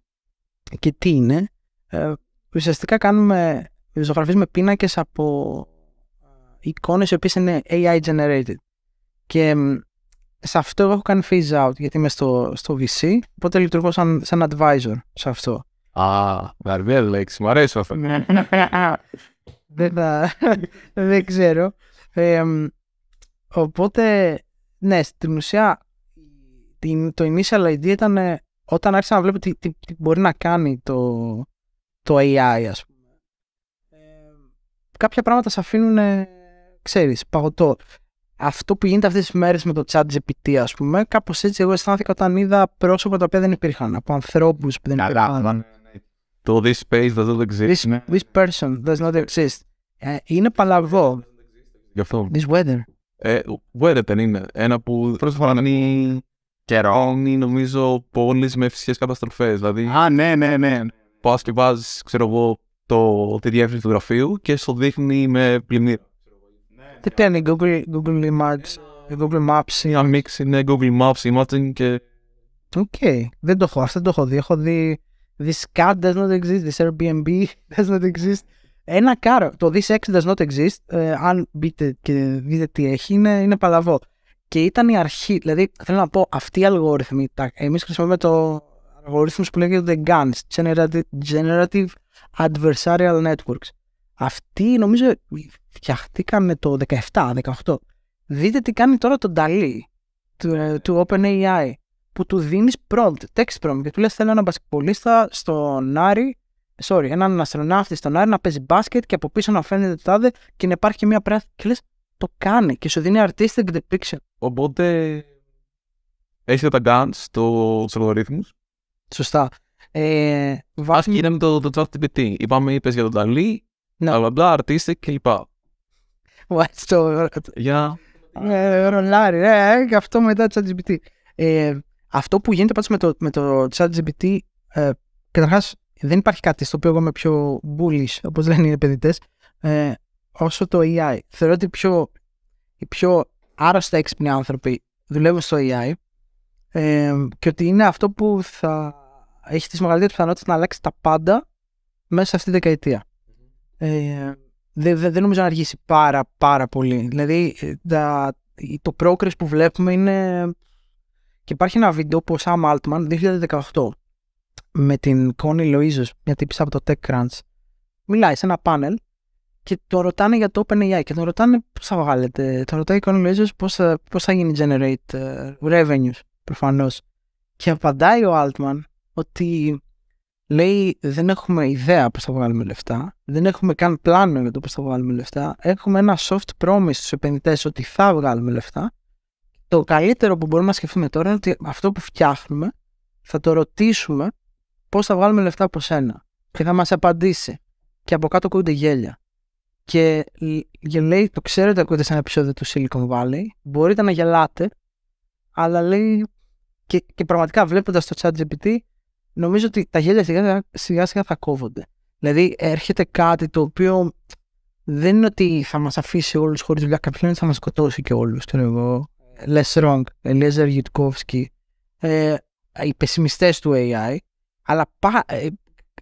Και τι είναι, ε, ουσιαστικά κάνουμε, ζωγραφίζουμε πίνακες από ε, εικόνες οι οποίες είναι AI generated. Και σε αυτό έχω κάνει phase out γιατί είμαι στο, στο VC, οπότε λειτουργώ σαν, σαν advisor σε αυτό. Α, βαρβέλ λέξη, μου αρέσει αυτό. Ναι, ναι, ναι, δεν, θα, δεν ξέρω οπότε, ναι, στην ουσία το initial idea ήταν όταν άρχισα να βλέπω τι, μπορεί να κάνει το, το AI, ας πούμε. κάποια πράγματα σε αφήνουν, ξέρεις, παγωτό. Αυτό που γίνεται αυτές τις μέρες με το chat GPT, ας πούμε, κάπως έτσι εγώ αισθάνθηκα όταν είδα πρόσωπα τα οποία δεν υπήρχαν, από ανθρώπους που δεν υπήρχαν. Ναι, ναι. Το this space not exist. Ναι. This, person does not exist. Ε, είναι παλαβό. Γι' αυτό. Miss Weather. Ε, weather δεν είναι. Ένα που. Πρώτη φορά είναι. νομίζω, πόλει με φυσικές καταστροφές. Δηλαδή. Α, ναι, ναι, ναι. Πα και βάζει, ξέρω εγώ, το, τη διεύθυνση του γραφείου και σου δείχνει με πλημμύρα. Τι κάνει Google, Google Maps. Google Maps. Μια μίξ είναι Google Maps, Imagine και. Οκ. Okay. Δεν το έχω, αυτό δεν το έχω δει. Έχω δει. This cat does not exist, this Airbnb does not exist. Ένα κάρο. Το This X Does Not Exist, ε, αν μπείτε και δείτε τι έχει, είναι, είναι παλαβό. Και ήταν η αρχή, δηλαδή θέλω να πω, αυτοί οι αλγόριθμοι, εμείς χρησιμοποιούμε το αλγόριθμο που λέγεται The GANs, Generative, Adversarial Networks. Αυτοί νομίζω φτιαχτήκαν το 17, 18. Δείτε τι κάνει τώρα το Dali του, ε, του OpenAI που του δίνεις prompt, text prompt και του λες θέλω ένα μπασκεπολίστα στον Άρη sorry, έναν αστροναύτη στον αέρα να παίζει μπάσκετ και από πίσω να φαίνεται το τάδε και να υπάρχει και μια πράσινη. Και λες, το κάνει και σου δίνει artistic depiction. Οπότε. Έχει τα guns στο αλγορίθμους. Σωστά. Ε, Ας με το, το chat GPT. Είπαμε, είπες για τον Ταλή, no. αλλά μπλα, artistic κλπ. What's the... Για... Ε, ρολάρι, ρε, και ε, αυτό μετά chat GPT. Ε, αυτό που γίνεται πάντως με το, με το chat GPT, ε, καταρχάς δεν υπάρχει κάτι στο οποίο εγώ είμαι πιο bullish, όπως λένε οι επενδυτές, ε, όσο το AI. Θεωρώ ότι πιο, οι πιο άρρωστα έξυπνοι άνθρωποι δουλεύουν στο AI ε, και ότι είναι αυτό που θα έχει τις μεγαλύτερες πιθανότητες να αλλάξει τα πάντα μέσα σε αυτή τη δεκαετία. Ε, δεν δε, νομίζω να αργήσει πάρα πάρα πολύ. Δηλαδή τα, το progress που βλέπουμε είναι... Και υπάρχει ένα βίντεο που ο Sam Altman 2018 με την Κόνη Λοίζο, μια τύπησα από το TechCrunch. Μιλάει σε ένα πάνελ και το ρωτάνε για το OpenAI και το ρωτάνε πώς θα βγάλετε. Το ρωτάει η Κόνη Λοίζο πώς θα, γίνει generate ε, revenues προφανώς. Και απαντάει ο Altman ότι λέει δεν έχουμε ιδέα πώς θα βγάλουμε λεφτά, δεν έχουμε καν πλάνο για το πώς θα βγάλουμε λεφτά, έχουμε ένα soft promise στους επενδυτές ότι θα βγάλουμε λεφτά. Το καλύτερο που μπορούμε να σκεφτούμε τώρα είναι ότι αυτό που φτιάχνουμε θα το ρωτήσουμε πώς θα βγάλουμε λεφτά από σένα. Και θα μας απαντήσει. Και από κάτω ακούγονται γέλια. Και, λέει, το ξέρετε ακούτε σε ένα επεισόδιο του Silicon Valley. Μπορείτε να γελάτε, αλλά λέει. Και, πραγματικά βλέποντας το chat GPT, νομίζω ότι τα γέλια σιγά, σιγά θα κόβονται. Δηλαδή έρχεται κάτι το οποίο δεν είναι ότι θα μας αφήσει όλους χωρίς δουλειά. Κάποιοι θα μας σκοτώσει και όλους. Ξέρω εγώ. Λε Wrong, Ελίζα Ριουτκόφσκι. οι πεσημιστές του AI αλλά ε,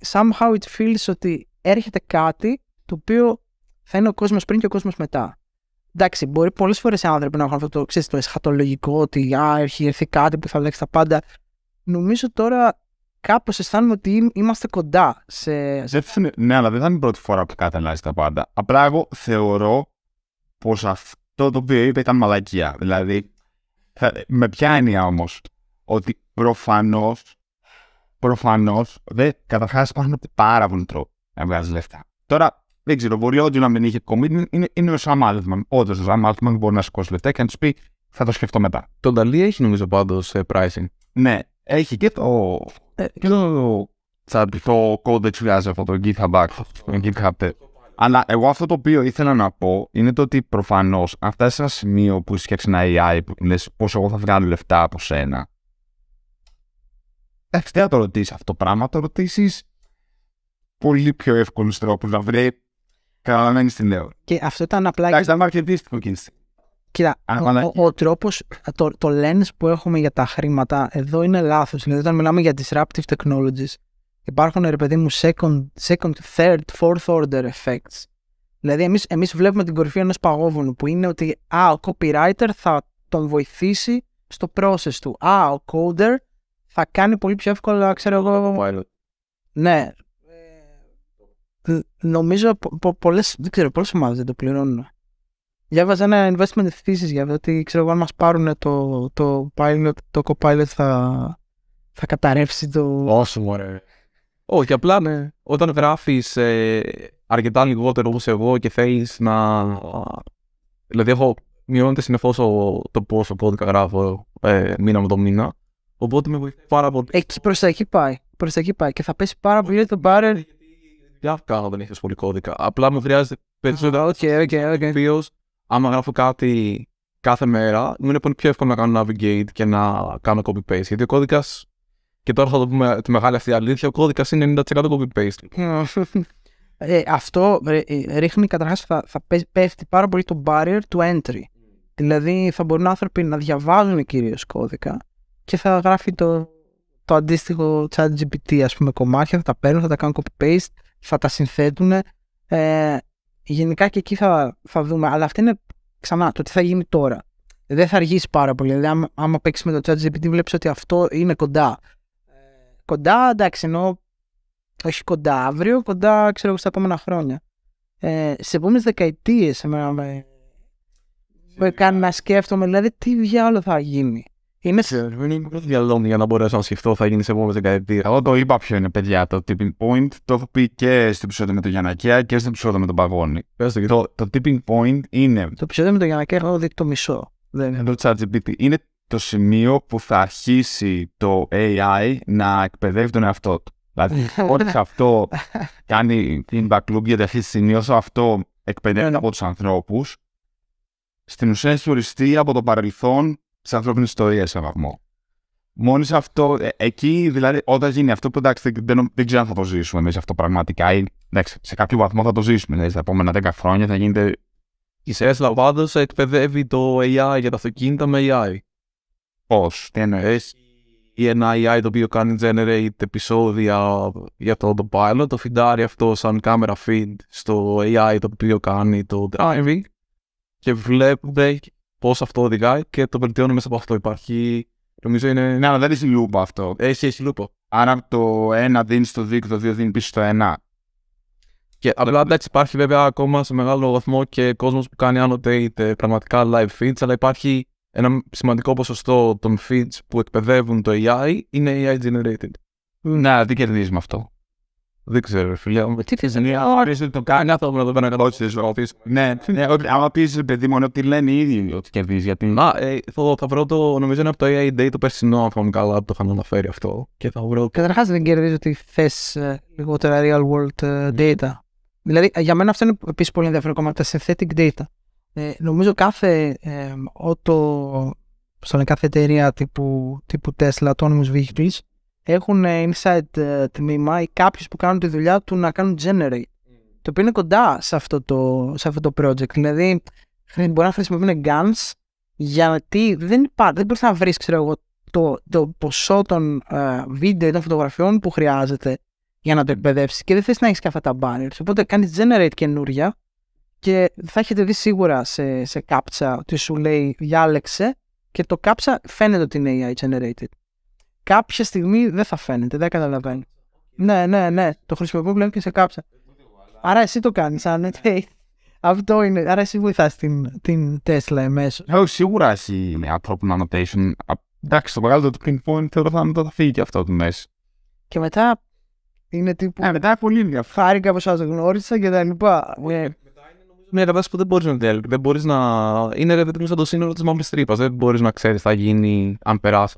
somehow it feels ότι έρχεται κάτι το οποίο θα είναι ο κόσμος πριν και ο κόσμος μετά. Εντάξει, μπορεί πολλές φορές οι άνθρωποι να έχουν αυτό το, το εσχατολογικό ότι α, έχει έρθει κάτι που θα αλλάξει τα πάντα. Νομίζω τώρα κάπως αισθάνομαι ότι είμαστε κοντά σε. ναι, αλλά δεν θα είναι η πρώτη φορά που κάτι αλλάζει τα πάντα. Απλά εγώ θεωρώ πως αυτό το οποίο είπε ήταν μαλακία. Δηλαδή, με ποια έννοια όμως, ότι προφανώς Προφανώς, καταρχάς υπάρχουν πάρα πολλοί τρόποι να βγάζεις λεφτά. Τώρα, δεν ξέρω, μπορεί όντως να μην είχε κομίτη, είναι, είναι ο Σαμ Άλτμαν. Όντω, ο Σαμ Άλτμαν μπορεί να σηκώσει λεφτά και να του πει, θα το σκεφτώ μετά. Το Νταλή έχει νομίζω πάντως ε, pricing. Ναι, έχει και το. Ε, και το. το code αυτό, από το GitHub Αλλά εγώ αυτό το οποίο ήθελα να πω είναι το ότι προφανώς αν φτάσει σε ένα σημείο που σκέψει ένα AI που λες πώς εγώ θα βγάλω λεφτά από σένα, Εντάξει, δεν το ρωτήσεις αυτό το πράγμα. το ρωτήσεις πολύ πιο εύκολο τρόπους να βρει καταλαβαίνει στην νέο. Και αυτό ήταν απλά. Εντάξει, ήταν μαρκετίστικο κίνηση. Κοίτα, ο, ο, ο τρόπος, το, το lens που έχουμε για τα χρήματα εδώ είναι λάθος. Δηλαδή, όταν μιλάμε για disruptive technologies, υπάρχουν ρε παιδί μου second, second third, fourth order effects. Δηλαδή, εμείς εμείς βλέπουμε την κορυφή ενός παγόβουνου που είναι ότι α, ο copywriter θα τον βοηθήσει στο process του. Α, ο coder θα κάνει πολύ πιο εύκολα, ξέρω εγώ. Pilot. Ναι. Ε, νομίζω πο, πο, πολλές, δεν ξέρω, πολλές ομάδες δεν το πληρώνουν. Διάβαζα ένα investment thesis για το ότι ξέρω εγώ αν μας πάρουν το, το pilot, το copilot θα, θα καταρρεύσει το... Όσο μωρέ. Όχι, απλά ναι. όταν γράφεις ε, αρκετά λιγότερο όπως εγώ και θέλεις να. Δηλαδή, έχω μειώνεται συνεχώς το πόσο κώδικα γράφω ε, μήνα με το μήνα. Οπότε με βοηθάει πάρα πολύ. Εκεί προς τα εκεί πάει. Προς τα εκεί πάει. Και θα πέσει πάρα πολύ το Γιατί Δεν κάνω δεν πολύ κώδικα. Απλά μου χρειάζεται περισσότερο. Οκ, οκ, οκ. Άμα γράφω κάτι κάθε μέρα, μου είναι πολύ πιο εύκολο να κάνω navigate και να κάνω copy-paste. Γιατί ο κώδικας. Και τώρα θα το πούμε τη μεγάλη αυτή αλήθεια: ο κώδικας είναι 90% copy-paste. ε, αυτό ρίχνει καταρχάς θα, θα πέφτει πάρα πολύ το barrier του entry. Mm. Δηλαδή θα μπορούν άνθρωποι να διαβάζουν κυρίως κώδικα και θα γράφει το, το αντίστοιχο chat GPT ας πούμε κομμάτια, θα τα παίρνουν, θα τα κάνουν copy-paste, θα τα συνθέτουν. Ε, γενικά και εκεί θα, θα δούμε, αλλά αυτό είναι ξανά το τι θα γίνει τώρα. Δεν θα αργήσει πάρα πολύ. Δηλαδή, άμα, άμα παίξεις με το chat GPT, βλέπεις ότι αυτό είναι κοντά. Ε, κοντά, εντάξει, ενώ όχι κοντά αύριο, κοντά ξέρω εγώ στα επόμενα χρόνια. Ε, σε επόμενες δεκαετίες, εμένα με, με κάνει να σκέφτομαι, δηλαδή, τι διάλογο θα γίνει. Είναι σε πρώτη για να μπορέσω να σκεφτώ θα γίνει σε επόμενη δεκαετία. Εγώ το είπα ποιο είναι, παιδιά. Το tipping point το έχω πει και στην επεισόδιο με τον Γιανακέα και στην επεισόδιο με τον Παγόνι. Το, το, tipping point είναι. Το επεισόδιο με τον Γιανακέα έχω δει το μισό. Δεν είναι. Το ChatGPT είναι το σημείο που θα αρχίσει το AI να εκπαιδεύει τον εαυτό του. Δηλαδή, ό,τι αυτό κάνει την loop γιατί αυτή τη όσο αυτό εκπαιδεύει ναι, ναι. από τους ανθρώπους, στην ουσία έχει οριστεί από το παρελθόν της ανθρώπινης ιστορίας σε έναν βαθμό. Μόλις αυτό, ε, εκεί δηλαδή, όταν γίνει αυτό, που εντάξει, δεν, δεν ξέρω αν θα το ζήσουμε εμείς αυτό πραγματικά. Ή, εντάξει, σε κάποιο βαθμό θα το ζήσουμε. Δηλαδή, στα επόμενα 10 χρόνια θα γίνεται. Η Σέσλα Λαβάδο εκπαιδεύει το AI για τα αυτοκίνητα με AI. Πώς, τι εννοείς. Ή ένα AI το οποίο κάνει generate επεισόδια για το autopilot, το φιντάρει αυτό σαν camera feed στο AI το οποίο κάνει το driving και βλέπουμε πώς αυτό οδηγάει και το βελτιώνει μέσα από αυτό. Υπάρχει. Νομίζω είναι. Ναι, αλλά δεν έχει λούπα αυτό. Έχει, έχει λούπο. Άρα από το 1 δίνεις στο 2 και το 2 δίνεις πίσω στο 1. Και απλά εντάξει, υπάρχει βέβαια ακόμα σε μεγάλο βαθμό και κόσμος που κάνει annotate πραγματικά live feeds, αλλά υπάρχει ένα σημαντικό ποσοστό των feeds που εκπαιδεύουν το AI είναι AI generated. Να, τι κερδίζεις με αυτό. Δεν ξέρω, φίλε. Ε, τι θες να πει. το κάνει άνθρωπο να το να Όχι, δεν σου Ναι, ναι, ναι άμα πεις παιδί μου, ότι λένε οι ίδιοι ότι κερδίζει. Γιατί. Μα, ε, θα βρω το. Νομίζω είναι από το AI Day το περσινό, αν θυμάμαι καλά, το είχαν αναφέρει αυτό. Και θα βρω. Καταρχάς δεν κερδίζει ότι θες ε, λιγότερα real world ναι. data. Δηλαδή, για μένα αυτό είναι επίσης πολύ ενδιαφέρον κομμάτι, τα synthetic data. νομίζω κάθε ε, στον κάθε εταιρεία τύπου, τύπου Tesla, autonomous vehicles, έχουν ε, inside ε, τμήμα ή κάποιους που κάνουν τη δουλειά του να κάνουν generate. Mm. Το οποίο είναι κοντά σε αυτό το, σε αυτό το project. Δηλαδή, μπορεί να χρησιμοποιούν guns, γιατί δεν υπάρχει, δεν μπορείς να βρεις, ξέρω εγώ, το, το ποσό των ε, βίντεο ή των φωτογραφιών που χρειάζεται για να το εκπαιδεύσεις και δεν θες να έχεις και αυτά τα banners. Οπότε κάνεις generate καινούρια και θα έχετε δει σίγουρα σε, σε τι ότι σου λέει διάλεξε και το κάψα φαίνεται ότι είναι AI generated κάποια στιγμή δεν θα φαίνεται, δεν καταλαβαίνει. Ναι, ναι, ναι. Το χρησιμοποιώ πλέον και σε κάποια. Άρα εσύ το κάνεις, αν Αυτό είναι. Άρα εσύ βοηθάς την, την Tesla εμέσως. Εγώ σίγουρα εσύ με ανθρώπινο annotation. Εντάξει, το μεγάλο του pinpoint θεωρώ θα φύγει και αυτό το μέσο. Και μετά είναι τύπου. Ε, μετά πολύ ενδιαφέρον. Χάρηκα που σας γνώρισα και τα λοιπά. Ναι, Μια κατάσταση που δεν μπορείς να διαλέξει. Είναι ρε, σαν το σύνολο της μαύρης τρύπας. Δεν μπορείς να ξέρεις τι θα γίνει αν περάσει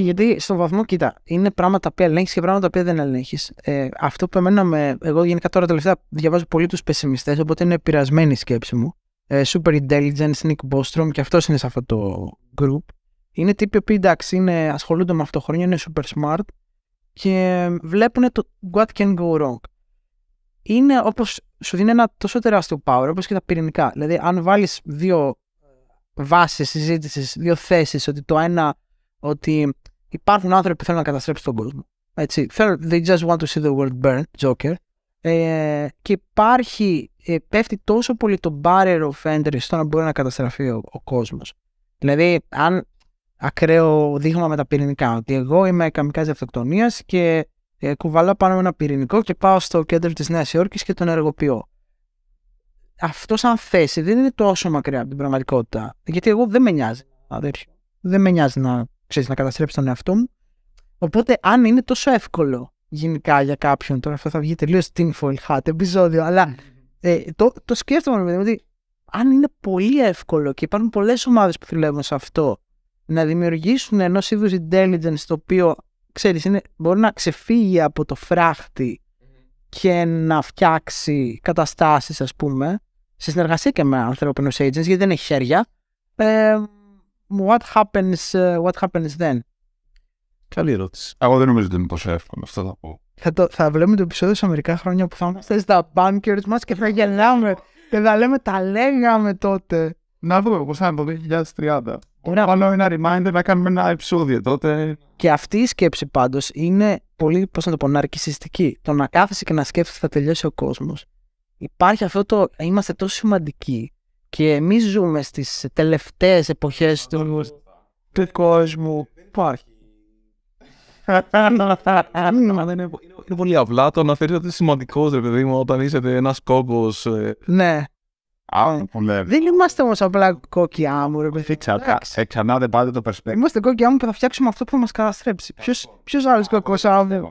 γιατί στον βαθμό, κοίτα, είναι πράγματα που ελέγχεις και πράγματα που δεν ελέγχεις. Ε, αυτό που εμένα με, εγώ γενικά τώρα τελευταία διαβάζω πολύ τους πεσημιστές, οπότε είναι πειρασμένη η σκέψη μου. Ε, Super Intelligence, Nick Bostrom και αυτός είναι σε αυτό το group. Είναι τύποι που εντάξει είναι, ασχολούνται με αυτό χρόνια, είναι super smart και βλέπουν το what can go wrong. Είναι όπως σου δίνει ένα τόσο τεράστιο power όπως και τα πυρηνικά. Δηλαδή, αν βάλεις δύο ε, βάσεις συζήτησης, δύο θέσεις, ότι το ένα ότι υπάρχουν άνθρωποι που θέλουν να καταστρέψουν τον κόσμο. Έτσι. They just want to see the world burn, Joker. Ε, και υπάρχει, ε, πέφτει τόσο πολύ το barrier of entry στο να μπορεί να καταστραφεί ο, ο κόσμος. Δηλαδή, αν ακραίο δείγμα με τα πυρηνικά, ότι εγώ είμαι καμικάς αυτοκτονίας και ε, κουβαλάω πάνω με ένα πυρηνικό και πάω στο κέντρο της Νέας Υόρκης και τον ενεργοποιώ. Αυτός σαν θέση δεν είναι τόσο μακριά από την πραγματικότητα. Γιατί εγώ δεν με νοιάζει. Δεν με νοιάζει να ξέρεις, να καταστρέψει τον εαυτό μου. Οπότε, αν είναι τόσο εύκολο γενικά για κάποιον, τώρα αυτό θα βγει τελείως tinfoil hat επεισόδιο, αλλά ε, το, το σκέφτομαι ότι αν είναι πολύ εύκολο και υπάρχουν πολλές ομάδες που δουλεύουν σε αυτό, να δημιουργήσουν ενό είδους intelligence το οποίο ξέρεις, είναι, μπορεί να ξεφύγει από το φράχτη και να φτιάξει καταστάσεις ας πούμε σε συνεργασία και με ανθρώπινους agents γιατί δεν έχει χέρια ε, what happens, uh, what happens then. Καλή ερώτηση. Εγώ δεν νομίζω ότι είναι τόσο εύκολο, αυτό θα πω. Θα, το, θα βλέπουμε το επεισόδιο σε μερικά χρόνια που θα είμαστε στα bunkers μας και θα γελάμε και θα λέμε τα λέγαμε τότε. Να δούμε πώς θα είναι το 2030. Πάνω ένα reminder να κάνουμε ένα επεισόδιο τότε. Και αυτή η σκέψη πάντως είναι πολύ, πώς να το πω, ναρκιστική. Το να κάθεσαι και να σκέφτεσαι θα τελειώσει ο κόσμος. Υπάρχει αυτό το είμαστε τόσο σημαντικοί και εμείς ζούμε στις τελευταίες εποχές του, του κόσμου. Υπάρχει. Είναι πολύ απλά το να θεωρείτε ότι είναι σημαντικός, ρε παιδί μου, όταν είσαι ένας κόμπος. Ε. Ναι. Δεν είμαστε όμως απλά κόκκι άμμου, ρε παιδί μου. Ε, ξανά δεν πάτε το perspective. Είμαστε κόκκι άμμου που θα φτιάξουμε αυτό που θα μας καταστρέψει. Ποιο άλλο κόκκι άμμου.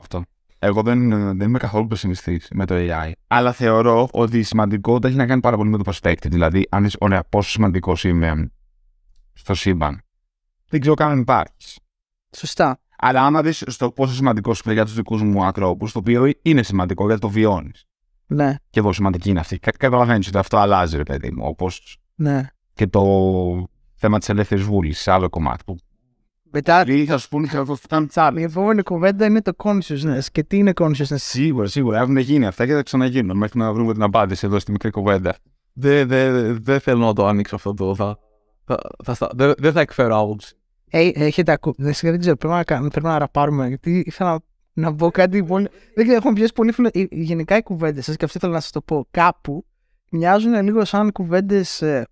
Εγώ δεν, δεν είμαι καθόλου πεσημιστής με το AI. Αλλά θεωρώ ότι η σημαντικότητα έχει να κάνει πάρα πολύ με το perspective. Δηλαδή, αν είσαι, ωραία, πόσο σημαντικός είμαι στο σύμπαν. Δεν ξέρω καν αν υπάρχεις. Σωστά. Αλλά άμα δεις στο πόσο σημαντικός σου για τους δικούς μου ανθρώπους, το οποίο είναι σημαντικό γιατί το βιώνεις. Ναι. Και εγώ σημαντική είναι αυτή. Καταλαβαίνεις ότι αυτό αλλάζει, ρε παιδί μου. Όπως. Ναι. Και το θέμα της ελεύθερης βούλησης, άλλο κομμάτι που μετά... Λίγοι θα σου πούνε ότι αυτό ήταν Η επόμενη κουβέντα είναι το consciousness. Και τι είναι consciousness. Σίγουρα, σίγουρα. Έχουν γίνει αυτά και θα ξαναγίνουν μέχρι να βρούμε την απάντηση εδώ στη μικρή κουβέντα. Δεν δε, δε θέλω να το ανοίξω αυτό εδώ. Θα, θα, θα, δεν δε θα εκφέρω άποψη. Hey, ε, έχετε ακούσει. Δεν ξέρω, πρέπει να, πρέπει να πάρουμε. Γιατί ήθελα να, να πω κάτι πολύ. Δεν ξέρω, έχουν πιέσει πολύ ε, Γενικά οι κουβέντες σας, και αυτό ήθελα να σας το πω κάπου, μοιάζουν λίγο σαν κουβέντες ε,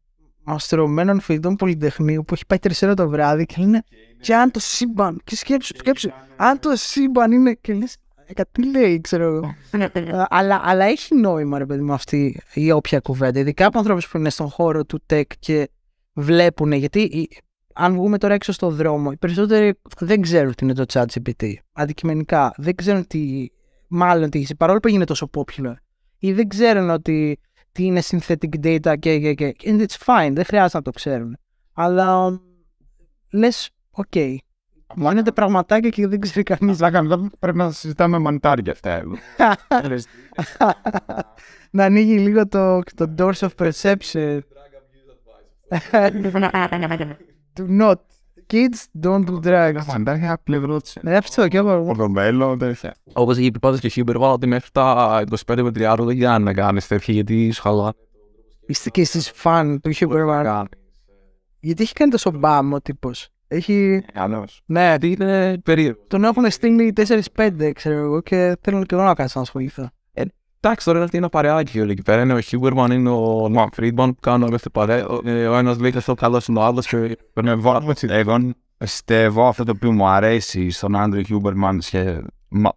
αστρωμένων φοιτητών Πολυτεχνείου που έχει πάει τρισέρα το βράδυ και λένε και αν το σύμπαν, και σκέψου, σκέψου, αν το σύμπαν είναι και λες, «Ε, τι λέει, ξέρω εγώ. Ε, αλλά, έχει νόημα, ρε παιδί μου, αυτή η όποια κουβέντα. Ειδικά από ανθρώπους που είναι στον χώρο του τεκ και βλέπουν. Γιατί αν βγούμε τώρα έξω στον δρόμο, οι περισσότεροι δεν ξέρουν τι είναι το chat GPT. Αντικειμενικά δεν ξέρουν τι. Μάλλον τι. Παρόλο που έγινε τόσο popular, ή δεν ξέρουν ότι τι είναι synthetic data και, και, και. And it's fine, δεν χρειάζεται να το ξέρουν. Αλλά λες, οκ. Okay. Μάνεται πραγματάκια και δεν ξέρει κανείς. να πρέπει να συζητάμε μαντάρια αυτά. να ανοίγει λίγο το, το doors of perception. Do not kids don't do drugs. απλή πλευρώτησε. Ναι, αυτό και εγώ. δεν τέτοια. Όπω είχε πει πάντα και εσύ, βάλα ότι μέχρι τα 25 με 30 δεν γίνανε να κάνεις τέτοια γιατί σου χαλά. Είστε και εσείς φαν του Χιούμπερμαν. Γιατί έχει κάνει τόσο μπαμ ο τύπος. Έχει. Καλώς. Ε, ναι, γιατί είναι περίεργο. Τον έχουν στείλει 4-5, ξέρω εγώ, και θέλω και εγώ να κάνω να ασχοληθώ. Εντάξει, τώρα είναι ένα παρεάκι όλοι εκεί πέρα. Είναι ο Χίγουερμαν, είναι ο Λαμ Φρίντμαν που κάνουν αυτά τα παρέ. Ο ε, ένας λέει θα καλός είναι ο άλλος και Εγώ πιστεύω αυτό το οποίο μου αρέσει στον Άντρου Χίγουερμαν και να.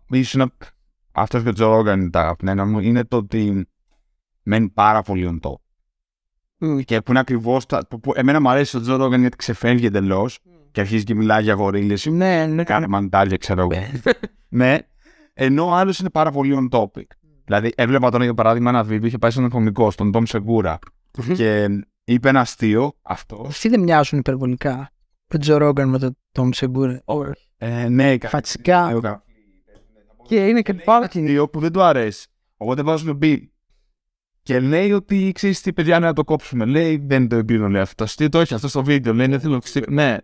αυτό και ο Τζορόγκαν είναι τα αγαπημένα μου, είναι το ότι μένει πάρα πολύ οντό. Και που είναι ακριβώς. Εμένα μου αρέσει ο Τζορόγκαν γιατί ξεφεύγει εντελώς και αρχίζει και μιλάει για γορίλες. Ναι, ναι. Κάνε μαντάλια, ξέρω εγώ. Ε. ναι. Ενώ ο άλλος είναι πάρα πολύ on topic. Δηλαδή, έβλεπα τώρα για παράδειγμα ένα βίντεο, είχε πάει στον κομικό, στον Τόμ Σεγκούρα. και είπε ένα αστείο αυτός. Αυτοί δεν μοιάζουν υπερβολικά. Το Ρόγκαν με τον Τόμ Σεγκούρα. Ε, ναι, φατσικά. Ε, και είναι και πάρα Αστείο που δεν του αρέσει. Οπότε βάζουν μπι. Και λέει ότι ξέρεις τι παιδιά να το κόψουμε. Λέει δεν το εμπίνω, λέει αυτό. Τι το έχει αυτό στο βίντεο. Λέει δεν θέλω να Ναι.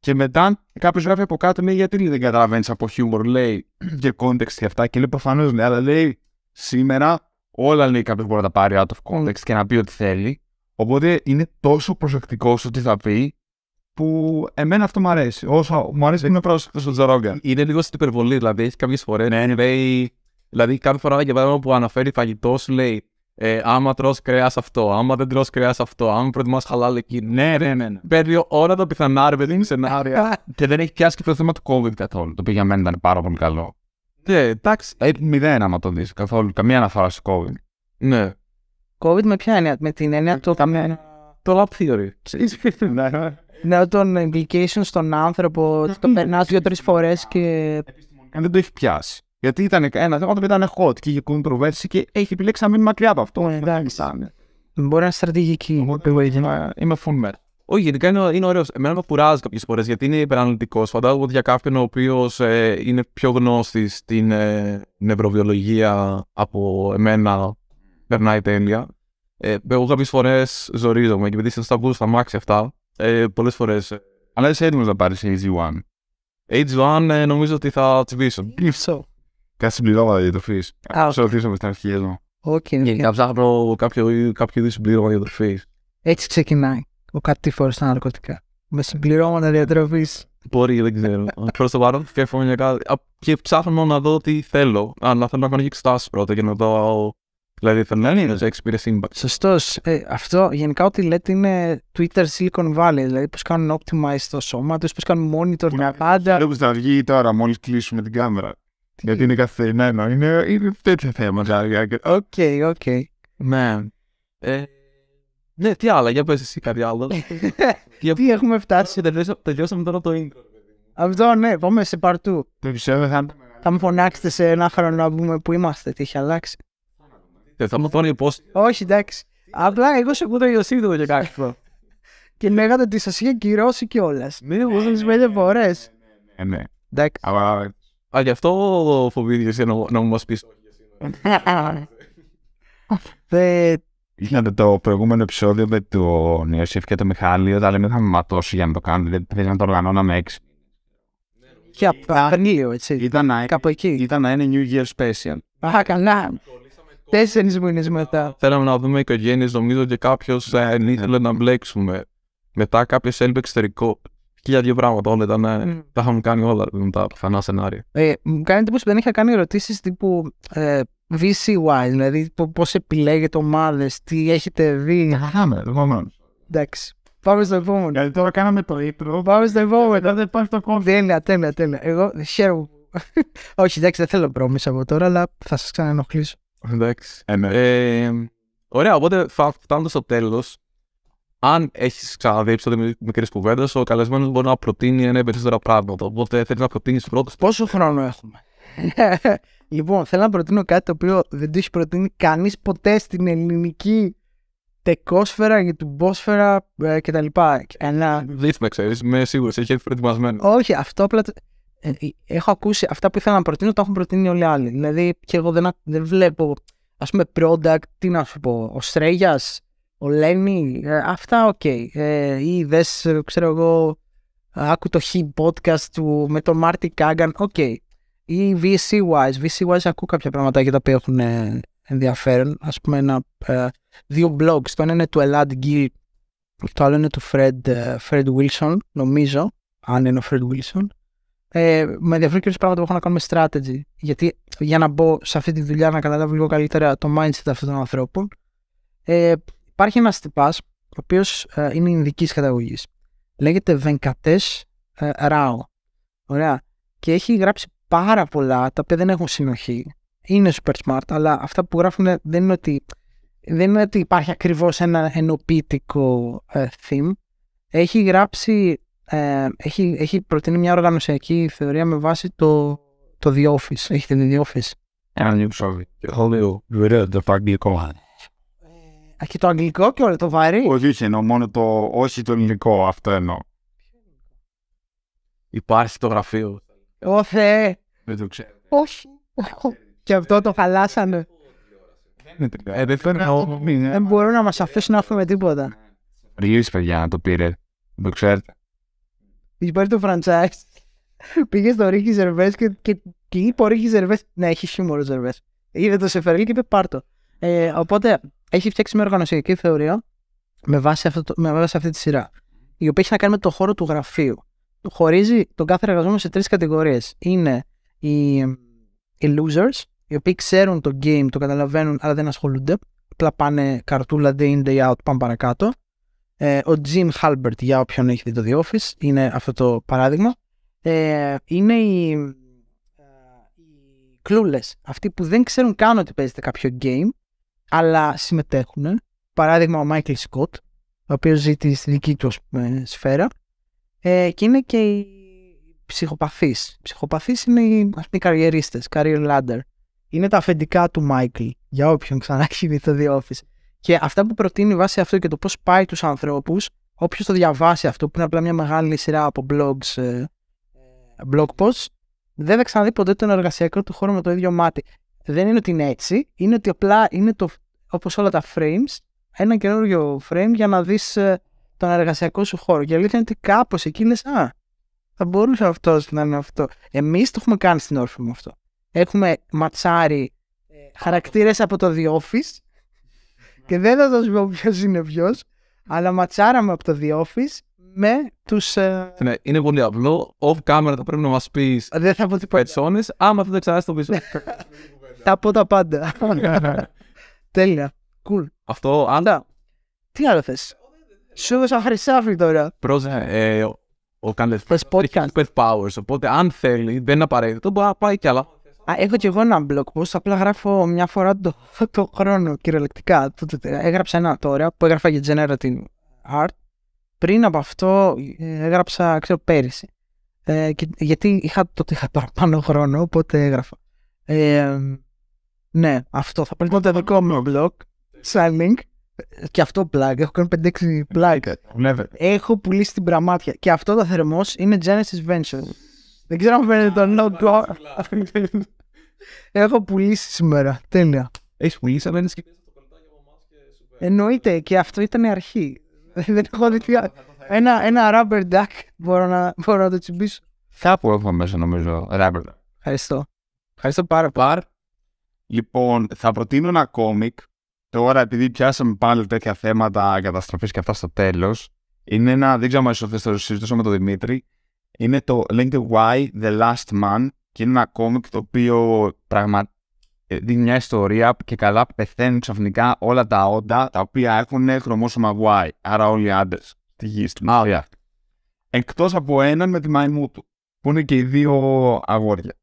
Και μετά κάποιος γράφει από κάτω, λέει γιατί δεν καταλαβαίνεις από χιούμορ, λέει και κόντεξ και αυτά. Και λέει προφανώς ναι, αλλά λέει Σήμερα όλα λέει κάποιος μπορεί να τα πάρει out of context και να πει ό,τι θέλει. Οπότε είναι τόσο προσεκτικός στο τι θα πει που εμένα αυτό μου αρέσει. Όσο μου αρέσει είναι πρόσεκτο στο Τζαρόγκα. Είναι λίγο στην υπερβολή, δηλαδή έχει κάποιες φορές. Ναι, ναι, λέει. Δηλαδή, κάθε φορά για παράδειγμα που αναφέρει φαγητός, σου λέει ε, Άμα τρώ κρέας αυτό, άμα δεν τρώ κρέας αυτό, άμα προτιμάς χαλάλ εκεί. Ναι, ναι, ναι. ναι. Παίρνει όλα τα πιθανά ρε παιδί σενάρια. και δεν έχει πιάσει και το θέμα του COVID καθόλου. Το οποίο για μένα ήταν πάρα πολύ καλό. Ναι, εντάξει. Ε, μηδέν άμα το δεις καθόλου. Καμία αναφορά στο COVID. Ναι. COVID με ποια έννοια, με την έννοια το. Καμία... Το lab theory. Ναι, ναι των implications στον άνθρωπο, το ναι. περνάς δύο-τρει φορές και. Επιστημονικά δεν το έχει πιάσει. Γιατί ήταν ένα θέμα που ήταν hot και είχε και έχει επιλέξει να μείνει μακριά από αυτό. Ναι, εντάξει. Μπορεί να είναι στρατηγική. Είμαι full metal. Όχι, γενικά είναι, είναι ωραίος. Εμένα με κουράζει κάποιες φορές γιατί είναι υπεραναλυτικός. Φαντάζομαι ότι για κάποιον ο οποίος ε, είναι πιο γνώστης στην ε, νευροβιολογία από εμένα, περνάει τέλεια. Ε, εγώ κάποιες φορές ζορίζομαι και επειδή είσαι στα μπου, στα μάξια αυτά, ε, πολλές φορές. Ε, αλλά είσαι έτοιμος να πάρεις AG1. AG1 ε, νομίζω ότι θα τσιμπήσω. Κλείψω. Κάτι συμπληρώματα διατροφή. με στην αρχή εδώ. Okay, Γενικά ψάχνω κάποιο, κάποιο είδου συμπλήρωμα διατροφής. Έτσι ξεκινάει ο κατήφορο στα ναρκωτικά. Με συμπληρώματα διατροφής. Μπορεί, δεν ξέρω. Προς το παρόν σκέφτομαι για κάτι. Και ψάχνω να δω τι θέλω. Αν θέλω να κάνω και εξτάσει πρώτα και να δω. Δηλαδή θέλω να ναι, ναι, είναι ναι. Shakespeare Impact. Σωστός. Ε, αυτό γενικά ό,τι λέτε είναι Twitter Silicon Valley. Δηλαδή πώς κάνουν optimize το σώμα τους, πώς κάνουν monitor τα πάντα. Βλέπω θα βγει τώρα μόλις κλείσουμε την κάμερα. Γιατί είναι καθημερινό. Είναι, είναι τέτοια θέματα. Οκ, οκ. Ναι. Ε, ναι, τι άλλα, για πες εσύ κάτι άλλο. τι, Τι έχουμε φτάσει. Τελειώσα, τελειώσαμε τώρα το intro. Αυτό ναι, πάμε σε παρτού. Δεν ξέρω, θα... θα μου φωνάξετε σε ένα χρόνο να πούμε που είμαστε, τι έχει αλλάξει. Δεν θα μου φωνεί πώς. Όχι, εντάξει. Απλά εγώ σε ακούω το Ιωσίδου και κάτι. και λέγατε ότι σας είχε κυρώσει κιόλας. Μην τι πέντε φορές. Ναι, ναι. ναι. Ε, ναι. Εντάξει. Α, γι' αυτό φοβήθηκε να μου μας πεις. Είχατε το προηγούμενο επεισόδιο με τον Ιωσήφ και τον Μιχάλη, όταν λέμε είχαμε ματώσει για να το κάνουμε, δεν θέλαμε να το οργανώναμε έξι. Και απαγνείο, έτσι. Ήταν, κάπου εκεί. Ήταν ένα New Year Special. Α, καλά. Τέσσερις μήνες μετά. Θέλαμε να δούμε οικογένειες, νομίζω και κάποιος ε, ναι. ήθελε να μπλέξουμε. Μετά κάποιος έλειπε εξωτερικό. Χίλια δύο πράγματα όλα ήταν. Ε, mm. Τα είχαμε κάνει όλα τα πιθανά σενάρια. Ε, μου κάνει εντύπωση που δεν είχα κάνει ερωτήσεις τύπου ε, VC-wise, δηλαδή πώς επιλέγετε ομάδες, τι έχετε δει. Κάναμε, δεδομένως. Εντάξει. Πάμε στο επόμενο. Γιατί τώρα κάναμε το ύπνο. Πάμε στο επόμενο. Δεν υπάρχει το κόμμα. Τέλεια, τέλεια, τέλεια. Εγώ χαίρομαι. Όχι, εντάξει, δεν θέλω πρόμιση από τώρα, αλλά θα σας ξαναενοχλήσω. Εντάξει. Ε, ναι. ε, ωραία, οπότε φτάνοντα στο τέλος, αν έχεις ξαναδεί επεισόδιο μικρή κουβέντα, ο καλεσμένος μπορεί να προτείνει ένα περισσότερα πράγματα. Οπότε θέλεις να προτείνεις πρώτος. Πόσο χρόνο έχουμε. Λοιπόν, θέλω να προτείνω κάτι το οποίο δεν το έχει προτείνει κανείς ποτέ στην ελληνική τεκόσφαιρα και τουμπόσφαιρα ε, κτλ. Ένα... Δεν ξέρεις, είμαι σίγουρος, έχει έρθει προετοιμασμένο. Όχι, αυτό απλά. Ε, έχω ακούσει αυτά που ήθελα να προτείνω, τα έχουν προτείνει όλοι οι άλλοι. Δηλαδή, και εγώ δεν, δεν βλέπω, ας πούμε, product, τι να σου πω, ο Στρέγιας, ο Λένι, ε, αυτά οκ. Ε, ή δες, ξέρω εγώ, άκου το hip podcast του με τον Μάρτι Κάγκαν, οκ ή VC-wise. VC-wise ακούω κάποια για τα οποία έχουν ε, ενδιαφέρον. Ας πούμε ένα, ε, δύο blogs. Το ένα είναι του Ελάντ Γκίλ, το άλλο είναι του Fred, ε, Fred Wilson, νομίζω, αν είναι ο Fred Wilson. Ε, με ενδιαφέρουν πράγματα που έχουν να κάνουν με strategy. Γιατί για να μπω σε αυτή τη δουλειά να καταλάβω λίγο καλύτερα το mindset αυτών των ανθρώπων. Ε, υπάρχει ένας τυπάς, ο οποίος ε, είναι ειδική καταγωγής. Λέγεται Βενκατέ Ράο, Ωραία. Και έχει γράψει πάρα πολλά τα οποία δεν έχουν συνοχή. Είναι super smart, αλλά αυτά που γράφουν δεν είναι ότι, δεν είναι ότι υπάρχει ακριβώς ένα ενοποιητικό ε, theme. Έχει γράψει, ε, έχει, προτείνει μια οργανωσιακή θεωρία με βάση το, το The Office. Έχετε δει The Office. το ε, ε, αγγλικό. Και το αγγλικό και όλο το βαρύ. Όχι, εννοώ μόνο το, όχι το ελληνικό, αυτό εννοώ. Υπάρχει το γραφείο. Ω Θεέ. Δεν το Όχι. Και αυτό το χαλάσανε. Ε, δεν μπορούν να μας αφήσουν να πούμε τίποτα. Ρίγεις παιδιά, το πήρε. Το ξέρετε. Είχε πάρει το franchise. Πήγε στο Ρίκη Ζερβές και, και, είπε ο Ρίκη Ζερβές ναι, έχει χιούμορ Ζερβές. Είδε το Σεφερλί και είπε πάρτο, ε, οπότε έχει φτιάξει μια οργανωσιακή θεωρία με με βάση αυτή τη σειρά. Η οποία έχει να κάνει με το χώρο του γραφείου χωρίζει τον κάθε εργαζόμενο σε τρεις κατηγορίες. Είναι οι, οι losers, οι οποίοι ξέρουν το game, το καταλαβαίνουν, αλλά δεν ασχολούνται. Απλά πάνε καρτούλα day in, day out, πάνε παρακάτω. Ε, ο Jim Halbert, για όποιον έχει δει το The Office, είναι αυτό το παράδειγμα. Ε, είναι οι, ε, οι αυτοί που δεν ξέρουν καν ότι παίζεται κάποιο game, αλλά συμμετέχουν. Παράδειγμα, ο Michael Scott, ο οποίος ζει στη δική του σφαίρα. Ε, και είναι και οι ψυχοπαθείς. Ψυχοπαθείς είναι οι, ας πούμε, οι καριερίστες, career ladder. Είναι τα αφεντικά του Μάικλ, για όποιον ξανά έχει δει το The Office. Και αυτά που προτείνει βάσει αυτό και το πώς πάει τους ανθρώπους, όποιος το διαβάσει αυτό, που είναι απλά μια μεγάλη σειρά από blogs, ε, ε, blog posts, δεν θα ξαναδεί ποτέ τον εργασιακό του χώρο με το ίδιο μάτι. Δεν είναι ότι είναι έτσι, είναι ότι απλά είναι το, όπως όλα τα frames, ένα καινούριο frame για να δεις ε, τον εργασιακό σου χώρο. Και αλήθεια είναι ότι κάπως εκεί Α, θα μπορούσε αυτός να είναι αυτό. Εμείς το έχουμε κάνει στην όρφη μου αυτό. Έχουμε ματσάρει ε, χαρακτήρες χαρακτήρε από το The Office και δεν θα σας πω ποιος είναι ποιος, αλλά ματσάραμε από το The Office με τους. Ε, ναι, είναι πολύ απλό. Off camera θα πρέπει να μας πεις. Δεν θα πω Πετσόνες, άμα δεν ξανά το πίσω. Τα πω τα πάντα. Ναι, ναι, ναι. Τέλεια. Cool. Αυτό, Άντα. Τι άλλο θες. Σου σαν χρυσάφι τώρα. Πρόσεχε. Ε, ο ο καλεσμένος έχει Powers. Οπότε, αν θέλει, δεν είναι απαραίτητο, μπορεί να πάει κι άλλα. Α, έχω κι εγώ ένα blog post. Απλά γράφω μια φορά το, το χρόνο κυριολεκτικά. Έγραψα ένα τώρα που έγραφα για Generative Art. Πριν από αυτό, ε, έγραψα, ξέρω, πέρυσι. Ε, και, γιατί είχα τότε είχα παραπάνω χρόνο, οπότε έγραφα. Ε, ναι, αυτό θα πρέπει να το δικό μου blog. Σαν link. Και αυτο plug, πλάκα. Έχω κάνει 5-6 ε, Never. Έχω πουλήσει την πραμάτια. Και αυτό το θερμός είναι Genesis Venture. Δεν ξέρω αν φαίνεται το no go. Έχω πουλήσει σήμερα. Τέλεια. Έχεις πουλήσει, αλλά είναι σκηνή και Εννοείται και αυτό ήταν η αρχή. Ε, δεν έχω δει τι. Ένα, ένα rubber duck μπορώ να, το τσιμπήσω. πω έχουμε μέσα νομίζω rubber duck. Ευχαριστώ. Ευχαριστώ πάρα πολύ. Λοιπόν, θα προτείνω ένα κόμικ Τώρα, επειδή πιάσαμε πάλι τέτοια θέματα καταστροφής και αυτά στο τέλος, είναι ένα. Δεν ξέρω αν ίσω το με τον Δημήτρη. Είναι το. Λέγεται Why the Last Man και είναι ένα κόμικ το οποίο πραγματικά ε, δίνει μια ιστορία και καλά πεθαίνουν ξαφνικά όλα τα όντα τα οποία έχουν χρωμόσωμα Y. Άρα όλοι οι άντρες στη γη στην yeah. Εκτός από έναν με τη μαϊμού του, που είναι και οι δύο αγόρια.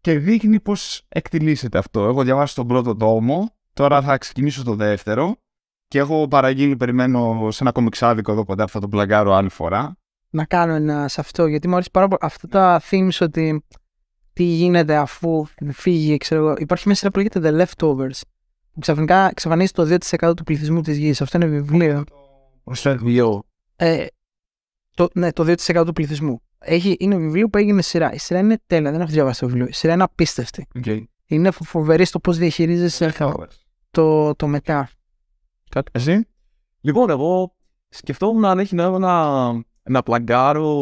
Και δείχνει πώς εκτελήσεται αυτό. Έχω διαβάσει τον πρώτο τόμο Τώρα θα ξεκινήσω το δεύτερο. Και έχω παραγγείλει, περιμένω σε ένα κομιξάδικο εδώ κοντά, θα το πλαγκάρω άλλη φορά. Να κάνω ένα σε αυτό, γιατί μου αρέσει πάρα πολύ. Αυτά τα θύμισε ότι τι γίνεται αφού φύγει, ξέρω εγώ. Υπάρχει μια σειρά που λέγεται The Leftovers. Που ξαφνικά εξαφανίζει το 2% του πληθυσμού της γης. Αυτό είναι βιβλίο. Ο ε, το, ναι, το 2% του πληθυσμού. Έχει, είναι βιβλίο που έγινε σειρά. Η σειρά είναι τέλεια, δεν έχω διαβάσει το βιβλίο. Η σειρά είναι απίστευτη. Okay. Είναι φοβερή στο πώς διαχειρίζεσαι το, το μετά. Κάτι εσύ. Λοιπόν, εγώ σκεφτόμουν αν έχει νόημα να, να πλαγκάρω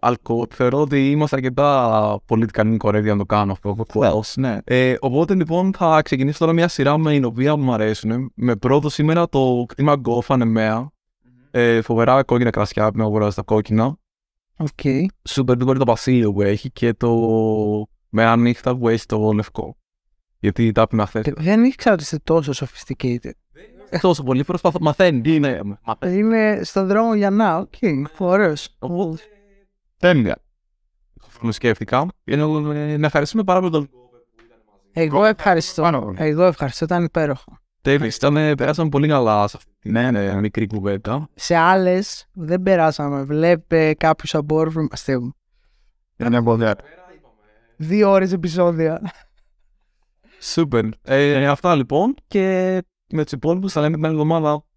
αλκοόλ. Θεωρώ ότι είμαστε αρκετά πολιτικά κορέδια να το κάνω αυτό. Well, ναι. Ε, οπότε λοιπόν θα ξεκινήσω τώρα μια σειρά με την οποία μου αρέσουν. Με πρώτο σήμερα το κτήμα Γκόφαν εμέα. Ε, φοβερά κόκκινα κρασιά που με αγοράζει τα κόκκινα. Οκ. Okay. το Βασίλειο που έχει και το με ανοίχτα που έχει το λευκό. Γιατί τα άπεινα χθε. Ε, δεν ήξερα ότι είσαι τόσο sophisticated. Τόσο πολύ, προσπαθώ. Μαθαίνει. Είναι, είναι στον δρόμο για να. Οκ, ωραίος. Ε, τέλεια. Αυτό σκέφτηκα. Ε, να ευχαριστούμε πάρα πολύ τον. Εγώ ευχαριστώ. Εγώ ευχαριστώ, ήταν υπέροχο. Τέλεια. περάσαμε πολύ καλά σε αυτή την ναι, ναι. μικρή κουβέντα. Σε άλλες δεν περάσαμε. Βλέπε κάποιου από όρου. Αστεύουν. Ήταν πολύ Δύο ώρες επεισόδια. Σούπερ. Ε, αυτά λοιπόν και με τους υπόλοιπους θα λέμε την εβδομάδα.